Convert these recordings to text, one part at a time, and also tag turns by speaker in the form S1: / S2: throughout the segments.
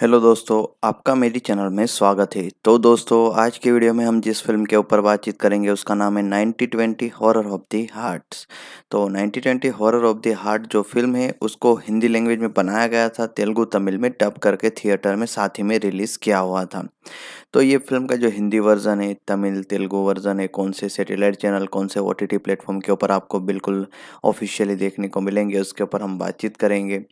S1: hello दोस्तों आपका मेरी चैनल में स्वागत है तो दोस्तों आज की वीडियो में हम जिस फिल्म के ऊपर बातचीत करेंगे उसका नाम है ninety twenty horror of the hearts तो ninety twenty horror of the heart जो फिल्म है उसको हिंदी लैंग्वेज में बनाया गया था तेलुगु तमिल में टप करके थिएटर में साथ ही में रिलीज़ किया हुआ था तो ये फिल्म का जो हिंदी वर्जन है तमिल तेलुगु वर्जन है कौन से सेटेलाइट चैनल कौन से ओ टी प्लेटफॉर्म के ऊपर आपको बिल्कुल ऑफिशियली देखने को मिलेंगे उसके ऊपर हम बातचीत करेंगे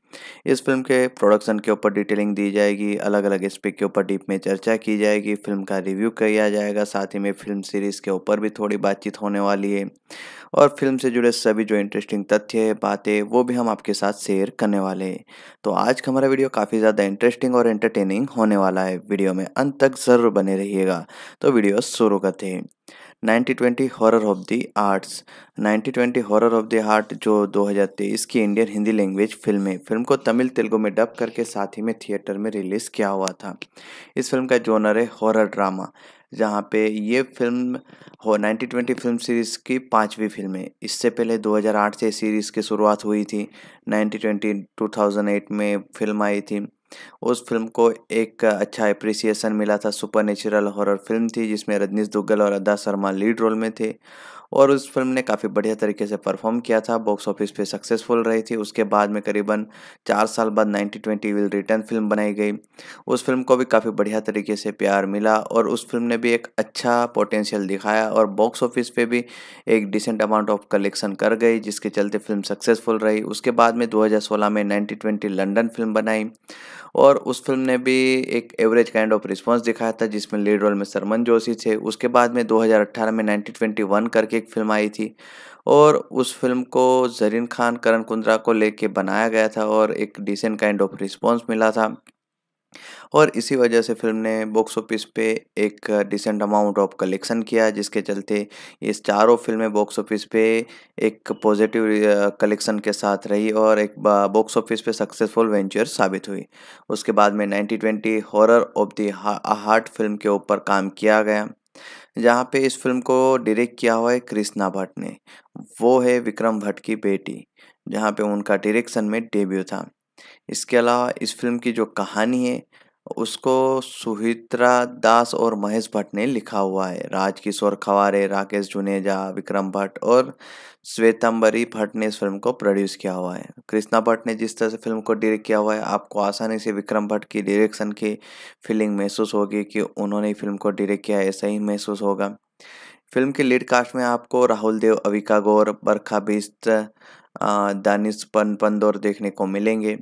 S1: इस फिल्म के प्रोडक्शन के ऊपर डिटेलिंग दी जाएगी अलग अलग स्पिक के ऊपर डीप में चर्चा की जाएगी फिल्म का रिव्यू किया जाएगा साथ ही में फिल्म सीरीज़ के ऊपर भी थोड़ी बातचीत होने वाली है और फिल्म से जुड़े सभी जो इंटरेस्टिंग तथ्य है बातें वो भी हम आपके साथ शेयर करने वाले हैं तो आज का हमारा वीडियो काफ़ी ज़्यादा इंटरेस्टिंग और एंटरटेनिंग होने वाला है वीडियो में अंत तक ज़रूर बने रहिएगा तो वीडियो शुरू करते हैं ninety horror of the arts ninety horror of the art जो 2023 की इंडियन हिंदी लैंग्वेज फिल्म है फिल्म को तमिल तेलुगु में डब करके साथ ही में थिएटर में रिलीज़ किया हुआ था इस फिल्म का जोनर है हॉरर ड्रामा जहाँ पे ये फिल्म हो 1920 फिल्म सीरीज़ की पाँचवीं फिल्म है इससे पहले 2008 से सीरीज़ की शुरुआत हुई थी 1920 2008 में फिल्म आई थी उस फिल्म को एक अच्छा अप्रिसिएशन मिला था सुपर नेचुरल हॉरर फिल्म थी जिसमें रजनीश दुग्गल और अदा शर्मा लीड रोल में थे और उस फिल्म ने काफ़ी बढ़िया तरीके से परफॉर्म किया था बॉक्स ऑफिस पे सक्सेसफुल रही थी उसके बाद में करीबन चार साल बाद ट्वेंटी विल रिटर्न फिल्म बनाई गई उस फिल्म को भी काफ़ी बढ़िया तरीके से प्यार मिला और उस फिल्म ने भी एक अच्छा पोटेंशियल दिखाया और बॉक्स ऑफिस पे भी एक डिसेंट अमाउंट ऑफ कलेक्शन कर गई जिसके चलते फिल्म सक्सेसफुल रही उसके बाद में दो में नाइनटीन लंडन फिल्म बनाई और उस फिल्म ने भी एक एवरेज काइंड ऑफ रिस्पांस दिखाया था जिसमें लीड रोल में सरमन जोशी थे उसके बाद में 2018 में 1921 करके एक फिल्म आई थी और उस फिल्म को जरीन खान करण कुंद्रा को लेके बनाया गया था और एक डिसेंट काइंड ऑफ रिस्पांस मिला था और इसी वजह से फिल्म ने बॉक्स ऑफिस पे एक डिसेंट अमाउंट ऑफ कलेक्शन किया जिसके चलते ये चारों फिल्में बॉक्स ऑफिस पे एक पॉजिटिव कलेक्शन के साथ रही और एक बॉक्स ऑफिस पे सक्सेसफुल वेंचर साबित हुई उसके बाद में 1920 twenty horror of the heart film के ऊपर काम किया गया जहाँ पे इस फिल्म को डायरेक्ट किया हुआ है कृष्णा भट्ट ने वो है विक्रम भट्ट की बेटी जहाँ पे उनका डायरेक्शन में डेब्यू था इसके अलावा इस फिल्म की जो कहानी है उसको सुहित्रा दास और महेश भट्ट ने लिखा हुआ है राजकिशोर खवारे राकेश जुनेजा विक्रम भट्ट और श्वेतंबरी भट्ट ने इस फिल्म को प्रोड्यूस किया हुआ है कृष्णा भट्ट ने जिस तरह से फिल्म को डायरेक्ट किया हुआ है आपको आसानी से विक्रम भट्ट की डायरेक्शन की फीलिंग महसूस होगी कि उन्होंने फिल्म को डायरेक्ट किया है ऐसा ही महसूस होगा फिल्म के लीड कास्ट में आपको राहुल देव अविका गौर बरखा बिस्त दानिश पन पंदौर देखने को मिलेंगे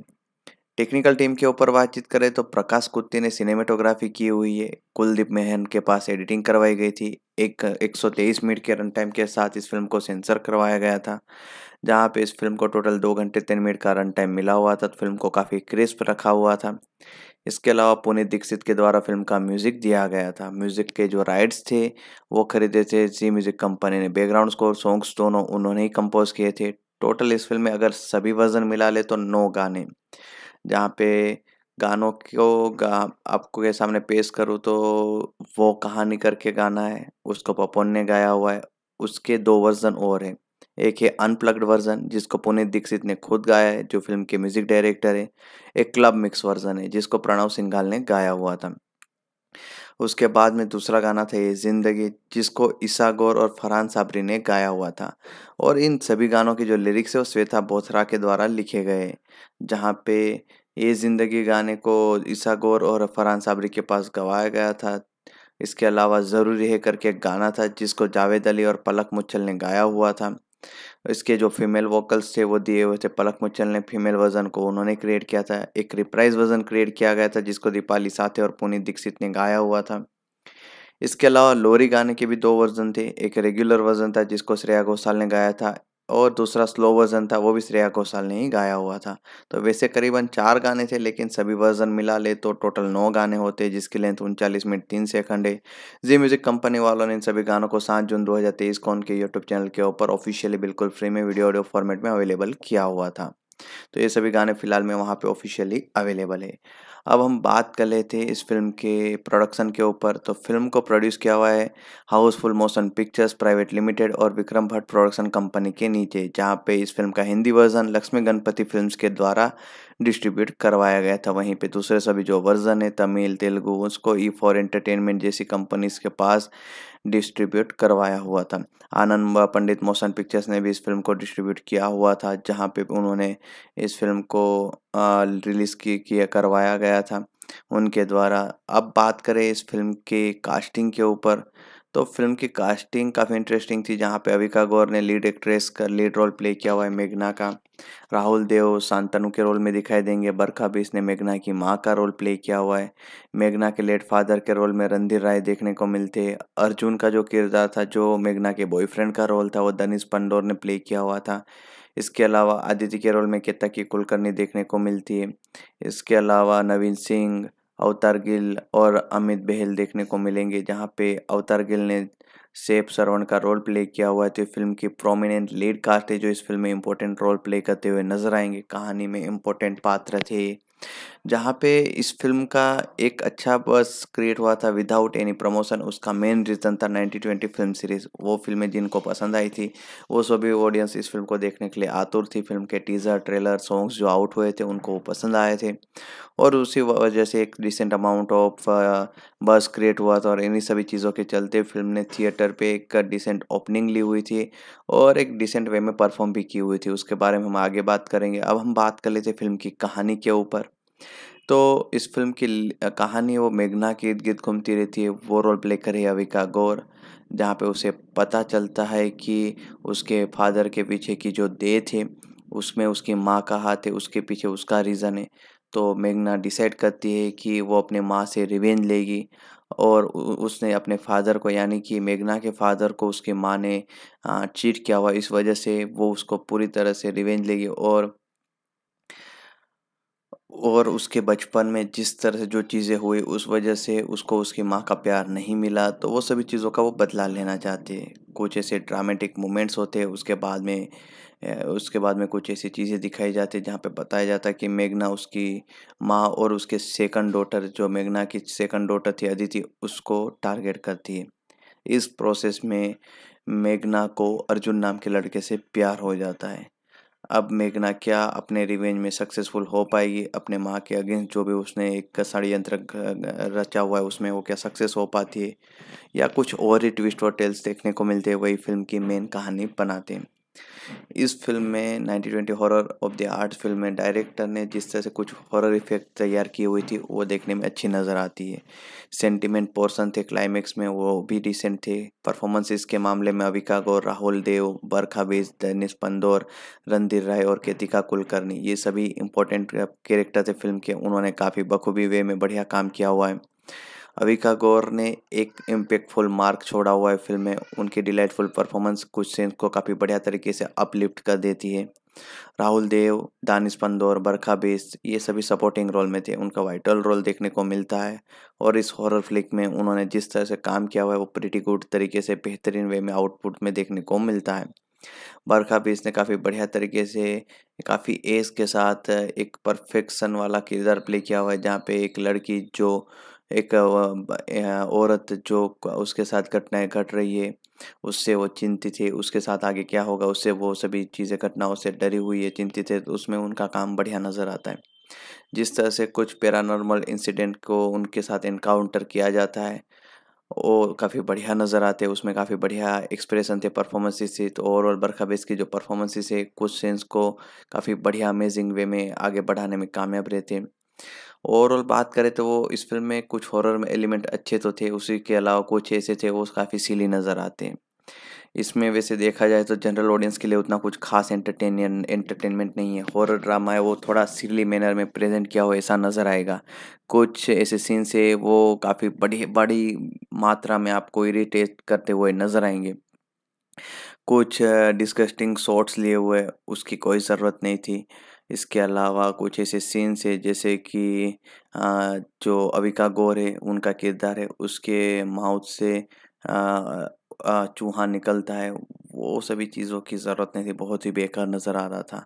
S1: टेक्निकल टीम के ऊपर बातचीत करें तो प्रकाश कुत्ते ने सिनेमेटोग्राफी की हुई है कुलदीप मेहन के पास एडिटिंग करवाई गई थी एक 123 मिनट के रन टाइम के साथ इस फिल्म को सेंसर करवाया गया था जहां पे इस फिल्म को टोटल दो घंटे तीन मिनट का रन टाइम मिला हुआ था तो फिल्म को काफ़ी क्रिस्प रखा हुआ था इसके अलावा पुणे दीक्षित के द्वारा फिल्म का म्यूज़िक दिया गया था म्यूज़िक के जो राइट्स थे वो खरीदे थे जी म्यूज़िक कंपनी ने बैकग्राउंड स्कोर सॉन्ग्स दोनों उन्होंने ही कंपोज किए थे टोटल इस फिल्म में अगर सभी वर्जन मिला ले तो नौ गाने जहाँ पे गानों को गा आपको के सामने पेश करूँ तो वो कहानी करके गाना है उसको पपोन ने गाया हुआ है उसके दो वर्जन और हैं एक है अनप्लग्ड वर्जन जिसको पुनीत दीक्षित ने खुद गाया है जो फिल्म के म्यूजिक डायरेक्टर है एक क्लब मिक्स वर्जन है जिसको प्रणव सिंघाल ने गाया हुआ था उसके बाद में दूसरा गाना था ये ज़िंदगी जिसको ईसा गौर और फरहान साबरी ने गाया हुआ था और इन सभी गानों के जो लिरिक्स है वो श्वेता बोथरा के द्वारा लिखे गए जहाँ पे ये ज़िंदगी गाने को ईसा गौर और फरहान साबरी के पास गवाया गया था इसके अलावा ज़रूरी है करके एक गाना था जिसको जावेद अली और पलक मुच्छल ने गाया हुआ था इसके जो फीमेल वोकल्स थे वो दिए हुए थे पलक मुच्छल ने फीमेल वर्जन को उन्होंने क्रिएट किया था एक रिप्राइज वर्जन क्रिएट किया गया था जिसको दीपाली साथे और पुनीत दीक्षित ने गाया हुआ था इसके अलावा लोरी गाने के भी दो वर्जन थे एक रेगुलर वर्जन था जिसको श्रेया घोषाल ने गाया था और दूसरा स्लो वर्जन था वो भी श्रेया घोषाल ने ही गाया हुआ था तो वैसे करीबन चार गाने थे लेकिन सभी वर्जन मिला ले तो टोटल नौ गाने होते जिसकी लेंथ उनचालीस मिनट तीन सेकंड है जी म्यूजिक कंपनी वालों ने इन सभी गानों को सात जून 2023 को उनके यूट्यूब चैनल के ऊपर ऑफिशियली बिल्कुल फ्री में वीडियो ऑडियो फॉर्मेट में अवेलेबल किया हुआ था तो ये सभी गाने फिलहाल में वहाँ पर ऑफिशियली अवेलेबल है अब हम बात कर लेते थे इस फिल्म के प्रोडक्शन के ऊपर तो फिल्म को प्रोड्यूस किया हुआ है housefull motion pictures private limited और विक्रम भट्ट प्रोडक्शन कंपनी के नीचे जहाँ पे इस फिल्म का हिंदी वर्जन लक्ष्मी गणपति फिल्म्स के द्वारा डिस्ट्रीब्यूट करवाया गया था वहीं पे दूसरे सभी जो वर्जन है तमिल तेलुगु उसको ई फॉर एंटरटेनमेंट जैसी कंपनीज के पास डिस्ट्रीब्यूट करवाया हुआ था आनंद पंडित मोशन पिक्चर्स ने भी इस फिल्म को डिस्ट्रीब्यूट किया हुआ था जहाँ पे उन्होंने इस फिल्म को रिलीज़ किया करवाया गया था उनके द्वारा अब बात करें इस फिल्म के कास्टिंग के ऊपर तो फिल्म की कास्टिंग काफ़ी इंटरेस्टिंग थी जहाँ पे अविका गौर ने लीड एक्ट्रेस का लीड रोल प्ले किया हुआ है मेघना का राहुल देव शांतनु के रोल में दिखाई देंगे बरखा बीस ने मेघना की माँ का रोल प्ले किया हुआ है मेघना के लेट फादर के रोल में रणधीर राय देखने को मिलते हैं अर्जुन का जो किरदार था जो मेघना के बॉयफ्रेंड का रोल था वो दनिश पंडोर ने प्ले किया हुआ था इसके अलावा आदित्य के रोल में केतकी कुलकर्णी देखने को मिलती है इसके अलावा नवीन सिंह अवतार गिल और अमित बहल देखने को मिलेंगे जहाँ पे अवतार गिल ने सेफ सरवन का रोल प्ले किया हुआ है तो फिल्म की प्रोमिनेंट लीड कास्ट है जो इस फिल्म में इम्पोर्टेंट रोल प्ले करते हुए नजर आएंगे कहानी में इम्पोर्टेंट पात्र थे जहाँ पे इस फिल्म का एक अच्छा बस क्रिएट हुआ था विदाउट एनी प्रमोशन उसका मेन रीज़न था 1920 फिल्म सीरीज़ वो फिल्में जिनको पसंद आई थी वो सभी ऑडियंस इस फिल्म को देखने के लिए आतुर थी फिल्म के टीज़र ट्रेलर सॉन्ग्स जो आउट हुए थे उनको वो पसंद आए थे और उसी वजह से एक decent amount of buzz create हुआ था और इन्हीं सभी चीज़ों के चलते फिल्म ने थिएटर पे एक डिसेंट ओपनिंग ली हुई थी और एक डिसेंट वे में परफॉर्म भी की हुई थी उसके बारे में हम आगे बात करेंगे अब हम बात कर लेते फिल्म की कहानी के ऊपर तो इस फिल्म की कहानी वो मेघना के इर्द गिर्द घूमती रहती है वो रोल प्ले करे अविका गौर जहाँ पे उसे पता चलता है कि उसके फादर के पीछे की जो दे थे उसमें उसकी माँ का हाथ है उसके पीछे उसका रीज़न है तो मेघना डिसाइड करती है कि वो अपने माँ से रिवेंज लेगी और उसने अपने फादर को यानी कि मेघना के फादर को उसकी माँ ने चीट किया हुआ इस वजह से वो उसको पूरी तरह से रिवेंज लेगी और और उसके बचपन में जिस तरह से जो चीज़ें हुई उस वजह से उसको उसकी माँ का प्यार नहीं मिला तो वो सभी चीज़ों का वो बदला लेना चाहते हैं कुछ ऐसे ड्रामेटिक मोमेंट्स होते हैं उसके बाद में उसके बाद में कुछ ऐसी चीज़ें दिखाई जाती है जहाँ पे बताया जाता है कि मेघना उसकी माँ और उसके सेकंड डॉटर जो मेघना की सेकंड डॉटर थी अदिति उसको टारगेट करती है इस प्रोसेस में मेघना को अर्जुन नाम के लड़के से प्यार हो जाता है अब मेघना क्या अपने रिवेंज में सक्सेसफुल हो पाएगी अपने माँ के अगेंस्ट जो भी उसने एक षडयंत्र रचा हुआ है उसमें वो क्या सक्सेस हो पाती है या कुछ और ही ट्विस्ट और टेल्स देखने को मिलते हैं वही फिल्म की मेन कहानी बनाते हैं इस फिल्म में 1920 twenty horror of the art film में डायरेक्टर ने जिस तरह से कुछ हॉरर इफेक्ट तैयार की हुई थी वो देखने में अच्छी नज़र आती है सेंटिमेंट पोर्सन थे क्लाइमेक्स में वो भी डिसेंट थे परफॉर्मेंसेस के मामले में अविका गौर राहुल देव बरखा बेज दैनिश पंदौर रणधीर राय और केतिका कुलकर्णी ये सभी इंपॉर्टेंट कैरेक्टर थे फिल्म के उन्होंने काफ़ी बखूबी वे में बढ़िया काम किया हुआ है अविका गौर ने एक इम्पेक्टफुल मार्क छोड़ा हुआ है फिल्म में उनकी डिलाइटफुल परफॉर्मेंस कुछ सीन्स को काफ़ी बढ़िया तरीके से अपलिफ्ट कर देती है राहुल देव दानिश पंदौर बरखा बेस ये सभी सपोर्टिंग रोल में थे उनका वाइटल रोल देखने को मिलता है और इस हॉरर फ्लिक में उन्होंने जिस तरह से काम किया हुआ है वो प्रिटी गुड तरीके से बेहतरीन वे में आउटपुट में देखने को मिलता है बरखा बेस ने काफ़ी बढ़िया तरीके से काफ़ी एज के साथ एक परफेक्शन वाला किरदार प्ले किया हुआ है जहाँ पे एक लड़की जो एक औरत जो उसके साथ घटनाएं घट रही है उससे वो चिंतित है उसके साथ आगे क्या होगा उससे वो सभी चीज़ें घटनाओं से डरी हुई है चिंतित है तो उसमें उनका काम बढ़िया नज़र आता है जिस तरह से कुछ पैरानॉर्मल इंसिडेंट को उनके साथ इनकाउंटर किया जाता है वो काफ़ी बढ़िया नज़र आते हैं उसमें काफ़ी बढ़िया एक्सप्रेशन थे परफॉर्मेंसेस थे तो ओवरऑल बरखाबेज की जो परफॉर्मेंसेस है कुछ सेंस को काफ़ी बढ़िया अमेजिंग वे में आगे बढ़ाने में कामयाब रहते हैं ओवरऑल बात करें तो वो इस फिल्म में कुछ हॉरर एलिमेंट अच्छे तो थे उसी के अलावा कुछ ऐसे थे वो काफ़ी सीली नज़र आते हैं इसमें वैसे देखा जाए तो जनरल ऑडियंस के लिए उतना कुछ खास एंटरटेन एंटरटेनमेंट नहीं है हॉरर ड्रामा है वो थोड़ा सीरली मैनर में प्रेजेंट किया हो ऐसा नज़र आएगा कुछ ऐसे सीन से वो काफ़ी बड़ी बड़ी मात्रा में आपको इरिटेट करते हुए नज़र आएंगे कुछ डिस्कस्टिंग शॉट्स लिए हुए उसकी कोई ज़रूरत नहीं थी इसके अलावा कुछ ऐसे सीन्स है जैसे कि जो अविका गौर है उनका किरदार है उसके माउथ से चूहा निकलता है वो सभी चीज़ों की ज़रूरत नहीं थी बहुत ही बेकार नज़र आ रहा था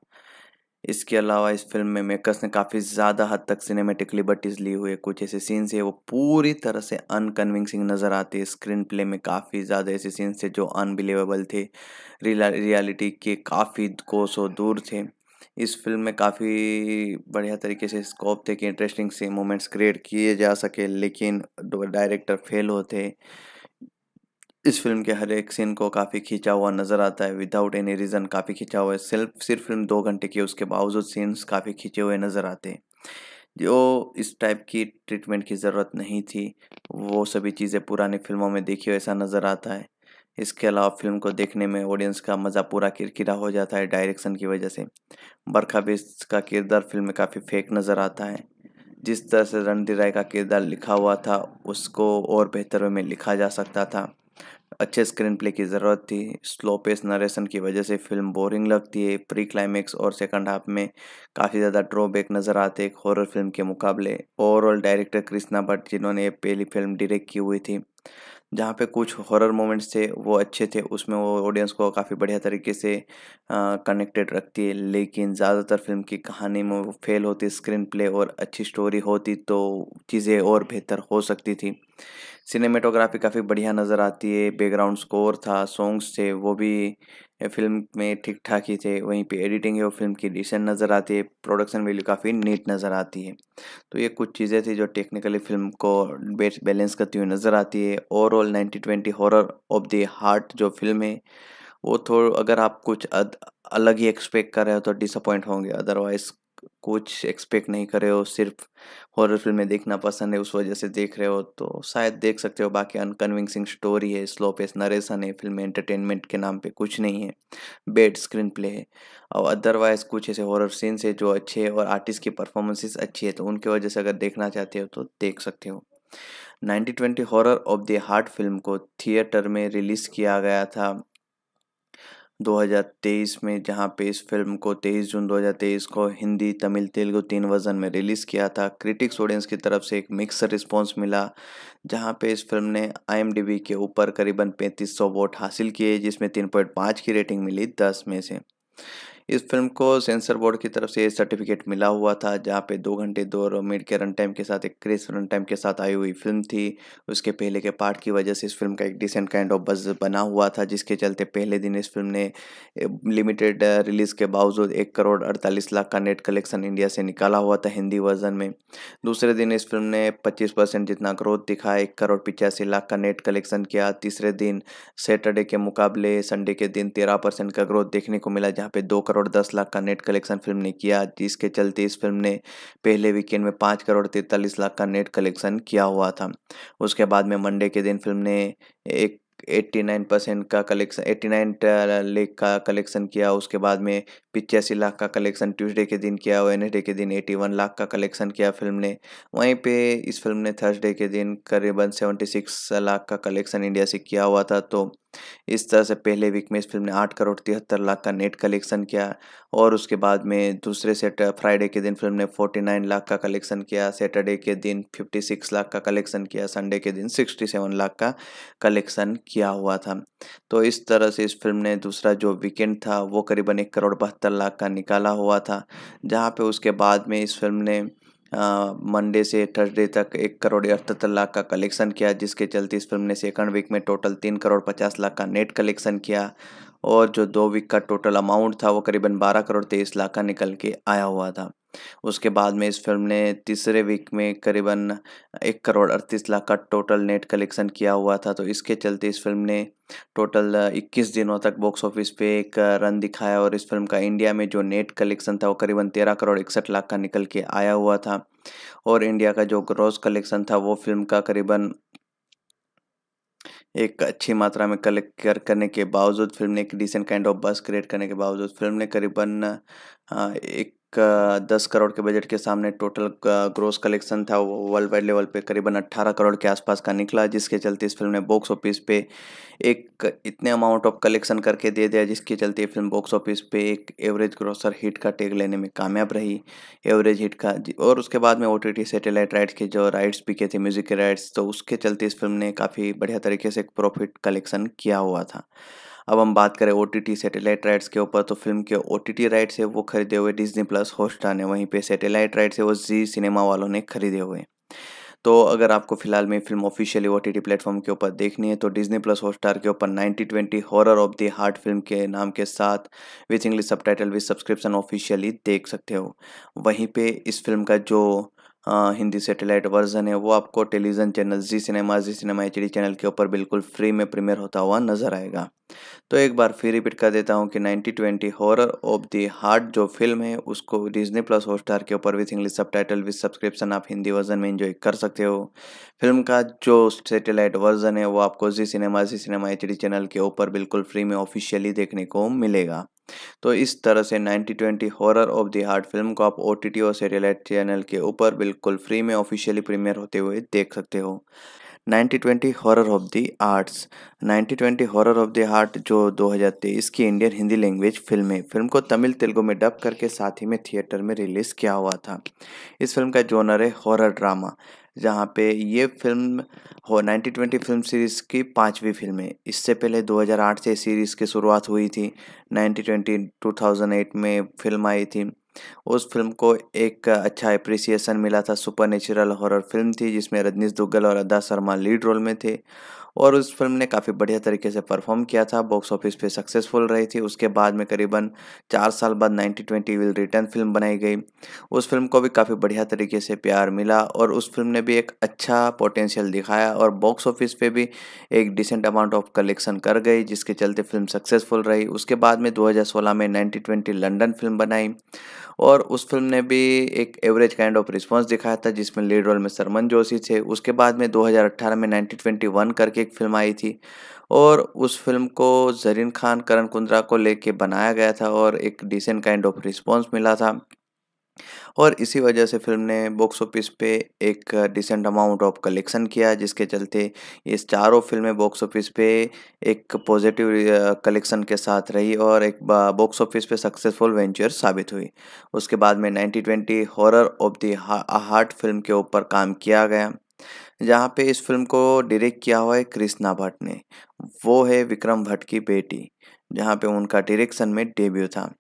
S1: इसके अलावा इस फिल्म में मेकर्स ने काफ़ी ज़्यादा हद तक सिनेमेटिक लिबर्टीज़ ली हुई है कुछ ऐसे सीन्स है वो पूरी तरह से अनकन्विंसिंग नज़र आते हैं स्क्रीन प्ले में काफ़ी ज़्यादा ऐसे सीन्स थे जो अनबिलीवेबल थे रियलिटी के काफ़ी कोसों दूर थे इस फिल्म में काफ़ी बढ़िया तरीके से स्कोप थे कि इंटरेस्टिंग से मोमेंट्स क्रिएट किए जा सके लेकिन डायरेक्टर फेल होते इस फिल्म के हर एक सीन को काफ़ी खींचा हुआ नज़र आता है विदाउट एनी रीज़न काफ़ी खींचा हुआ है सिर्फ सिर्फ फिल्म दो घंटे की उसके बावजूद सीन्स काफ़ी खींचे हुए नज़र आते जो इस टाइप की ट्रीटमेंट की ज़रूरत नहीं थी वो सभी चीज़ें पुरानी फिल्मों में देखी हो ऐसा नज़र आता है इसके अलावा फिल्म को देखने में ऑडियंस का मज़ा पूरा किरकिरा हो जाता है डायरेक्शन की वजह से बरखा बेस का किरदार फिल्म में काफ़ी फेक नज़र आता है जिस तरह से रणधीर राय का किरदार लिखा हुआ था उसको और बेहतर में लिखा जा सकता था अच्छे स्क्रीन प्ले की ज़रूरत थी स्लो पेस नरेशन की वजह से फिल्म बोरिंग लगती है प्री क्लाइमैक्स और सेकंड हाफ में काफ़ी ज़्यादा ड्रॉबैक नज़र आते एक हॉरर फिल्म के मुकाबले ओवरऑल डायरेक्टर कृष्णा भट्ट जिन्होंने ये पहली फिल्म डायरेक्ट की हुई थी जहाँ पे कुछ हॉरर मोमेंट्स थे वो अच्छे थे उसमें वो ऑडियंस को काफ़ी बढ़िया तरीके से कनेक्टेड रखती है लेकिन ज़्यादातर फिल्म की कहानी में वो फेल होती स्क्रीन प्ले और अच्छी स्टोरी होती तो चीज़ें और बेहतर हो सकती थी सिनेमेटोग्राफी काफ़ी बढ़िया नज़र आती है बैकग्राउंड स्कोर था सॉन्ग्स थे वो भी फिल्म में ठीक ठाक ही थे वहीं पे एडिटिंग है वो फिल्म की डिसेंट नज़र आती है प्रोडक्शन वैल्यू काफ़ी नीट नज़र आती है तो ये कुछ चीज़ें थी जो टेक्निकली फिल्म को बैलेंस करती हुई नज़र आती है overall ninety twenty horror of the heart जो फिल्म है वो थोड़ा अगर आप कुछ अलग ही एक्सपेक्ट कर रहे हो तो डिसअपॉइंट होंगे अदरवाइज कुछ एक्सपेक्ट नहीं कर रहे हो सिर्फ हॉरर फिल्में देखना पसंद है उस वजह से देख रहे हो तो शायद देख सकते हो बाकी अनकन्विंसिंग स्टोरी है स्लो पेस नरेशन है फिल्म एंटरटेनमेंट के नाम पे कुछ नहीं है बेड स्क्रीन प्ले है और अदरवाइज कुछ ऐसे हॉरर सीन्स है जो अच्छे है और आर्टिस्ट की परफॉर्मेंसेस अच्छी है तो उनकी वजह से अगर देखना चाहते हो तो देख सकते हो 1920 horror of the heart film को थिएटर में रिलीज़ किया गया था 2023 में जहां पे इस फिल्म को 23 जून 2023 को हिंदी तमिल तेलुगु तीन वर्जन में रिलीज़ किया था क्रिटिक्स ऑडियंस की तरफ से एक मिक्स रिस्पांस मिला जहां पे इस फिल्म ने आई के ऊपर करीबन 3500 वोट हासिल किए जिसमें 3.5 की रेटिंग मिली 10 में से इस फिल्म को सेंसर बोर्ड की तरफ से सर्टिफिकेट मिला हुआ था जहाँ पे दो घंटे दो और मिनट के रन टाइम के साथ एक क्रेज रन टाइम के साथ आई हुई फिल्म थी उसके पहले के पार्ट की वजह से इस फिल्म का एक डिसेंट काइंड ऑफ बज बना हुआ था जिसके चलते पहले दिन इस फिल्म ने लिमिटेड रिलीज़ uh, के बावजूद एक करोड़ अड़तालीस लाख का नेट कलेक्शन इंडिया से निकाला हुआ था हिंदी वर्जन में दूसरे दिन इस फिल्म ने पच्चीस परसेंट जितना ग्रोथ दिखा एक करोड़ पिचासी लाख का नेट कलेक्शन किया तीसरे दिन सैटरडे के मुकाबले संडे के दिन तेरह परसेंट का ग्रोथ देखने को मिला जहाँ पे दो करोड़ करोड़ दस लाख का नेट कलेक्शन फिल्म ने किया जिसके चलते इस फिल्म ने पहले वीकेंड में पाँच करोड़ तैंतालीस लाख का नेट कलेक्शन किया हुआ था उसके बाद में मंडे के दिन फिल्म ने एक 89 परसेंट का कलेक्शन 89 लेख का कलेक्शन किया उसके बाद में पिचासी लाख का कलेक्शन ट्यूसडे के दिन किया वेनेसडे के दिन एटी वन लाख का कलेक्शन किया फिल्म ने वहीं पे इस फिल्म ने थर्सडे के दिन करीबन सिक्स लाख का कलेक्शन इंडिया से किया हुआ था तो इस तरह से पहले वीक में इस फिल्म ने आठ करोड़ तिहत्तर लाख का नेट कलेक्शन किया और उसके बाद में दूसरे सेट फ्राइडे के दिन फिल्म ने फोर्टी नाइन लाख का कलेक्शन किया सैटरडे के दिन फिफ्टी सिक्स लाख का कलेक्शन किया संडे के दिन सिक्सटी सेवन लाख का कलेक्शन किया हुआ था तो इस तरह से इस फिल्म ने दूसरा जो वीकेंड था वो करीबन एक करोड़ बहत्तर सत्तर लाख का निकाला हुआ था जहाँ पे उसके बाद में इस फिल्म ने मंडे से थर्सडे तक एक करोड़ अठहत्तर लाख का कलेक्शन किया जिसके चलते इस फिल्म ने सेकंड वीक में टोटल तीन करोड़ पचास लाख का नेट कलेक्शन किया और जो दो वीक का टोटल अमाउंट था वो करीबन बारह करोड़ तेईस लाख का निकल के आया हुआ था उसके बाद में इस फिल्म ने तीसरे वीक में करीबन एक करोड़ अड़तीस लाख का टोटल नेट कलेक्शन किया हुआ था तो इसके चलते इस फिल्म ने टोटल 21 दिनों तक बॉक्स ऑफिस पे एक रन दिखाया और इस फिल्म का इंडिया में जो नेट कलेक्शन था वो करीबन तेरह करोड़ इकसठ लाख का निकल के आया हुआ था और इंडिया का जो ग्रॉस कलेक्शन था वो फिल्म का करीबन एक अच्छी मात्रा में कलेक्ट कर करने के बावजूद फिल्म ने एक decent kind of buzz create करने के बावजूद फिल्म ने करीबन हाँ, एक का दस करोड़ के बजट के सामने टोटल ग्रोस कलेक्शन था वो वर्ल्ड वाइड लेवल पे करीबन अट्ठारह करोड़ के आसपास का निकला जिसके चलते इस फिल्म ने बॉक्स ऑफिस पे एक इतने अमाउंट ऑफ कलेक्शन करके दे दिया जिसके चलते फिल्म बॉक्स ऑफिस पे एक एवरेज ग्रोसर हिट का टेग लेने में कामयाब रही एवरेज हिट का और उसके बाद में ओ टी सेटेलाइट राइट्स के जो राइट्स बिके थे म्यूज़िक के राइट्स तो उसके चलते इस फिल्म ने काफ़ी बढ़िया तरीके से एक प्रॉफिट कलेक्शन किया हुआ था अब हम बात करें ओ टी सैटेलाइट राइट्स के ऊपर तो फिल्म के ओ टी राइट्स है वो खरीदे हुए डिजनी प्लस हॉटस्टार ने वहीं पे सैटेलाइट राइट्स है वो जी सिनेमा वालों ने खरीदे हुए तो अगर आपको फिलहाल में film officially O T T platform के ऊपर देखनी है तो डिजनी प्लस हॉटस्टार के ऊपर ninety twenty horror of the heart film के नाम के साथ with English subtitle with subscription officially देख सकते हो वहीं पे इस फिल्म का जो आ, हिंदी सेटेलाइट वर्जन है वो आपको television channel Zee cinema Zee cinema H channel के ऊपर बिल्कुल फ्री में प्रीमियर होता हुआ नज़र आएगा तो एक बार फिर रिपीट कर देता हूँ कि 9020 हॉरर ऑफ द हार्ट जो फिल्म है उसको डिजनी प्लस हॉटस्टार के ऊपर with English subtitle with subscription आप हिंदी वर्जन में इंजॉय कर सकते हो फिल्म का जो सेटेलाइट वर्जन है वो आपको Zee cinema Zee cinema H channel के ऊपर बिल्कुल फ्री में ऑफिशियली देखने को मिलेगा तो इस तरह से 90 twenty horror of the heart film को आप ओ टी टी और सेटेलाइट चैनल के ऊपर बिल्कुल फ्री में ऑफिशियली प्रीमियर होते हुए देख सकते हो 9020 horror of the arts 9020 horror of the heart जो 2023 की इंडियन हिंदी लैंग्वेज फिल्म है फिल्म को तमिल तेलुगु में डब करके साथ ही में थिएटर में रिलीज़ किया हुआ था इस फिल्म का जोनर है हॉरर ड्रामा जहाँ पे ये फिल्म हो 1920 फिल्म सीरीज़ की पांचवी फिल्म है इससे पहले 2008 से सीरीज़ की शुरुआत हुई थी 1920 2008 में फिल्म आई थी उस फिल्म को एक अच्छा अप्रिसिएशन मिला था सुपर नेचुरल हॉरर फिल्म थी जिसमें रजनीश दुग्गल और अदा शर्मा लीड रोल में थे और उस फिल्म ने काफ़ी बढ़िया तरीके से परफॉर्म किया था बॉक्स ऑफिस पे सक्सेसफुल रही थी उसके बाद में करीबन चार साल बाद ninety twenty will return film बनाई गई उस फिल्म को भी काफ़ी बढ़िया तरीके से प्यार मिला और उस फिल्म ने भी एक अच्छा पोटेंशियल दिखाया और बॉक्स ऑफिस पे भी एक डिसेंट अमाउंट ऑफ कलेक्शन कर गई जिसके चलते फिल्म सक्सेसफुल रही उसके बाद में दो में 1920 लंदन फिल्म बनाई और उस फिल्म ने भी एक एवरेज काइंड ऑफ रिस्पॉन्स दिखाया था जिसमें लीड रोल में सरमन जोशी थे उसके बाद में 2018 में 1921 करके एक फिल्म आई थी और उस फिल्म को जरीन खान करण कुंद्रा को लेके बनाया गया था और एक डिसेंट काइंड ऑफ रिस्पॉन्स मिला था और इसी वजह से फिल्म ने बॉक्स ऑफिस पे एक डिसेंट अमाउंट ऑफ कलेक्शन किया जिसके चलते ये चारों फिल्में बॉक्स ऑफिस पे एक पॉजिटिव कलेक्शन के साथ रही और एक बॉक्स ऑफिस पे सक्सेसफुल वेंचर साबित हुई उसके बाद में 1920 twenty horror of the heart film के ऊपर काम किया गया जहाँ पे इस फिल्म को डायरेक्ट किया हुआ है कृष्णा भट्ट ने वो है विक्रम भट्ट की बेटी जहाँ पे उनका डायरेक्शन में डेब्यू था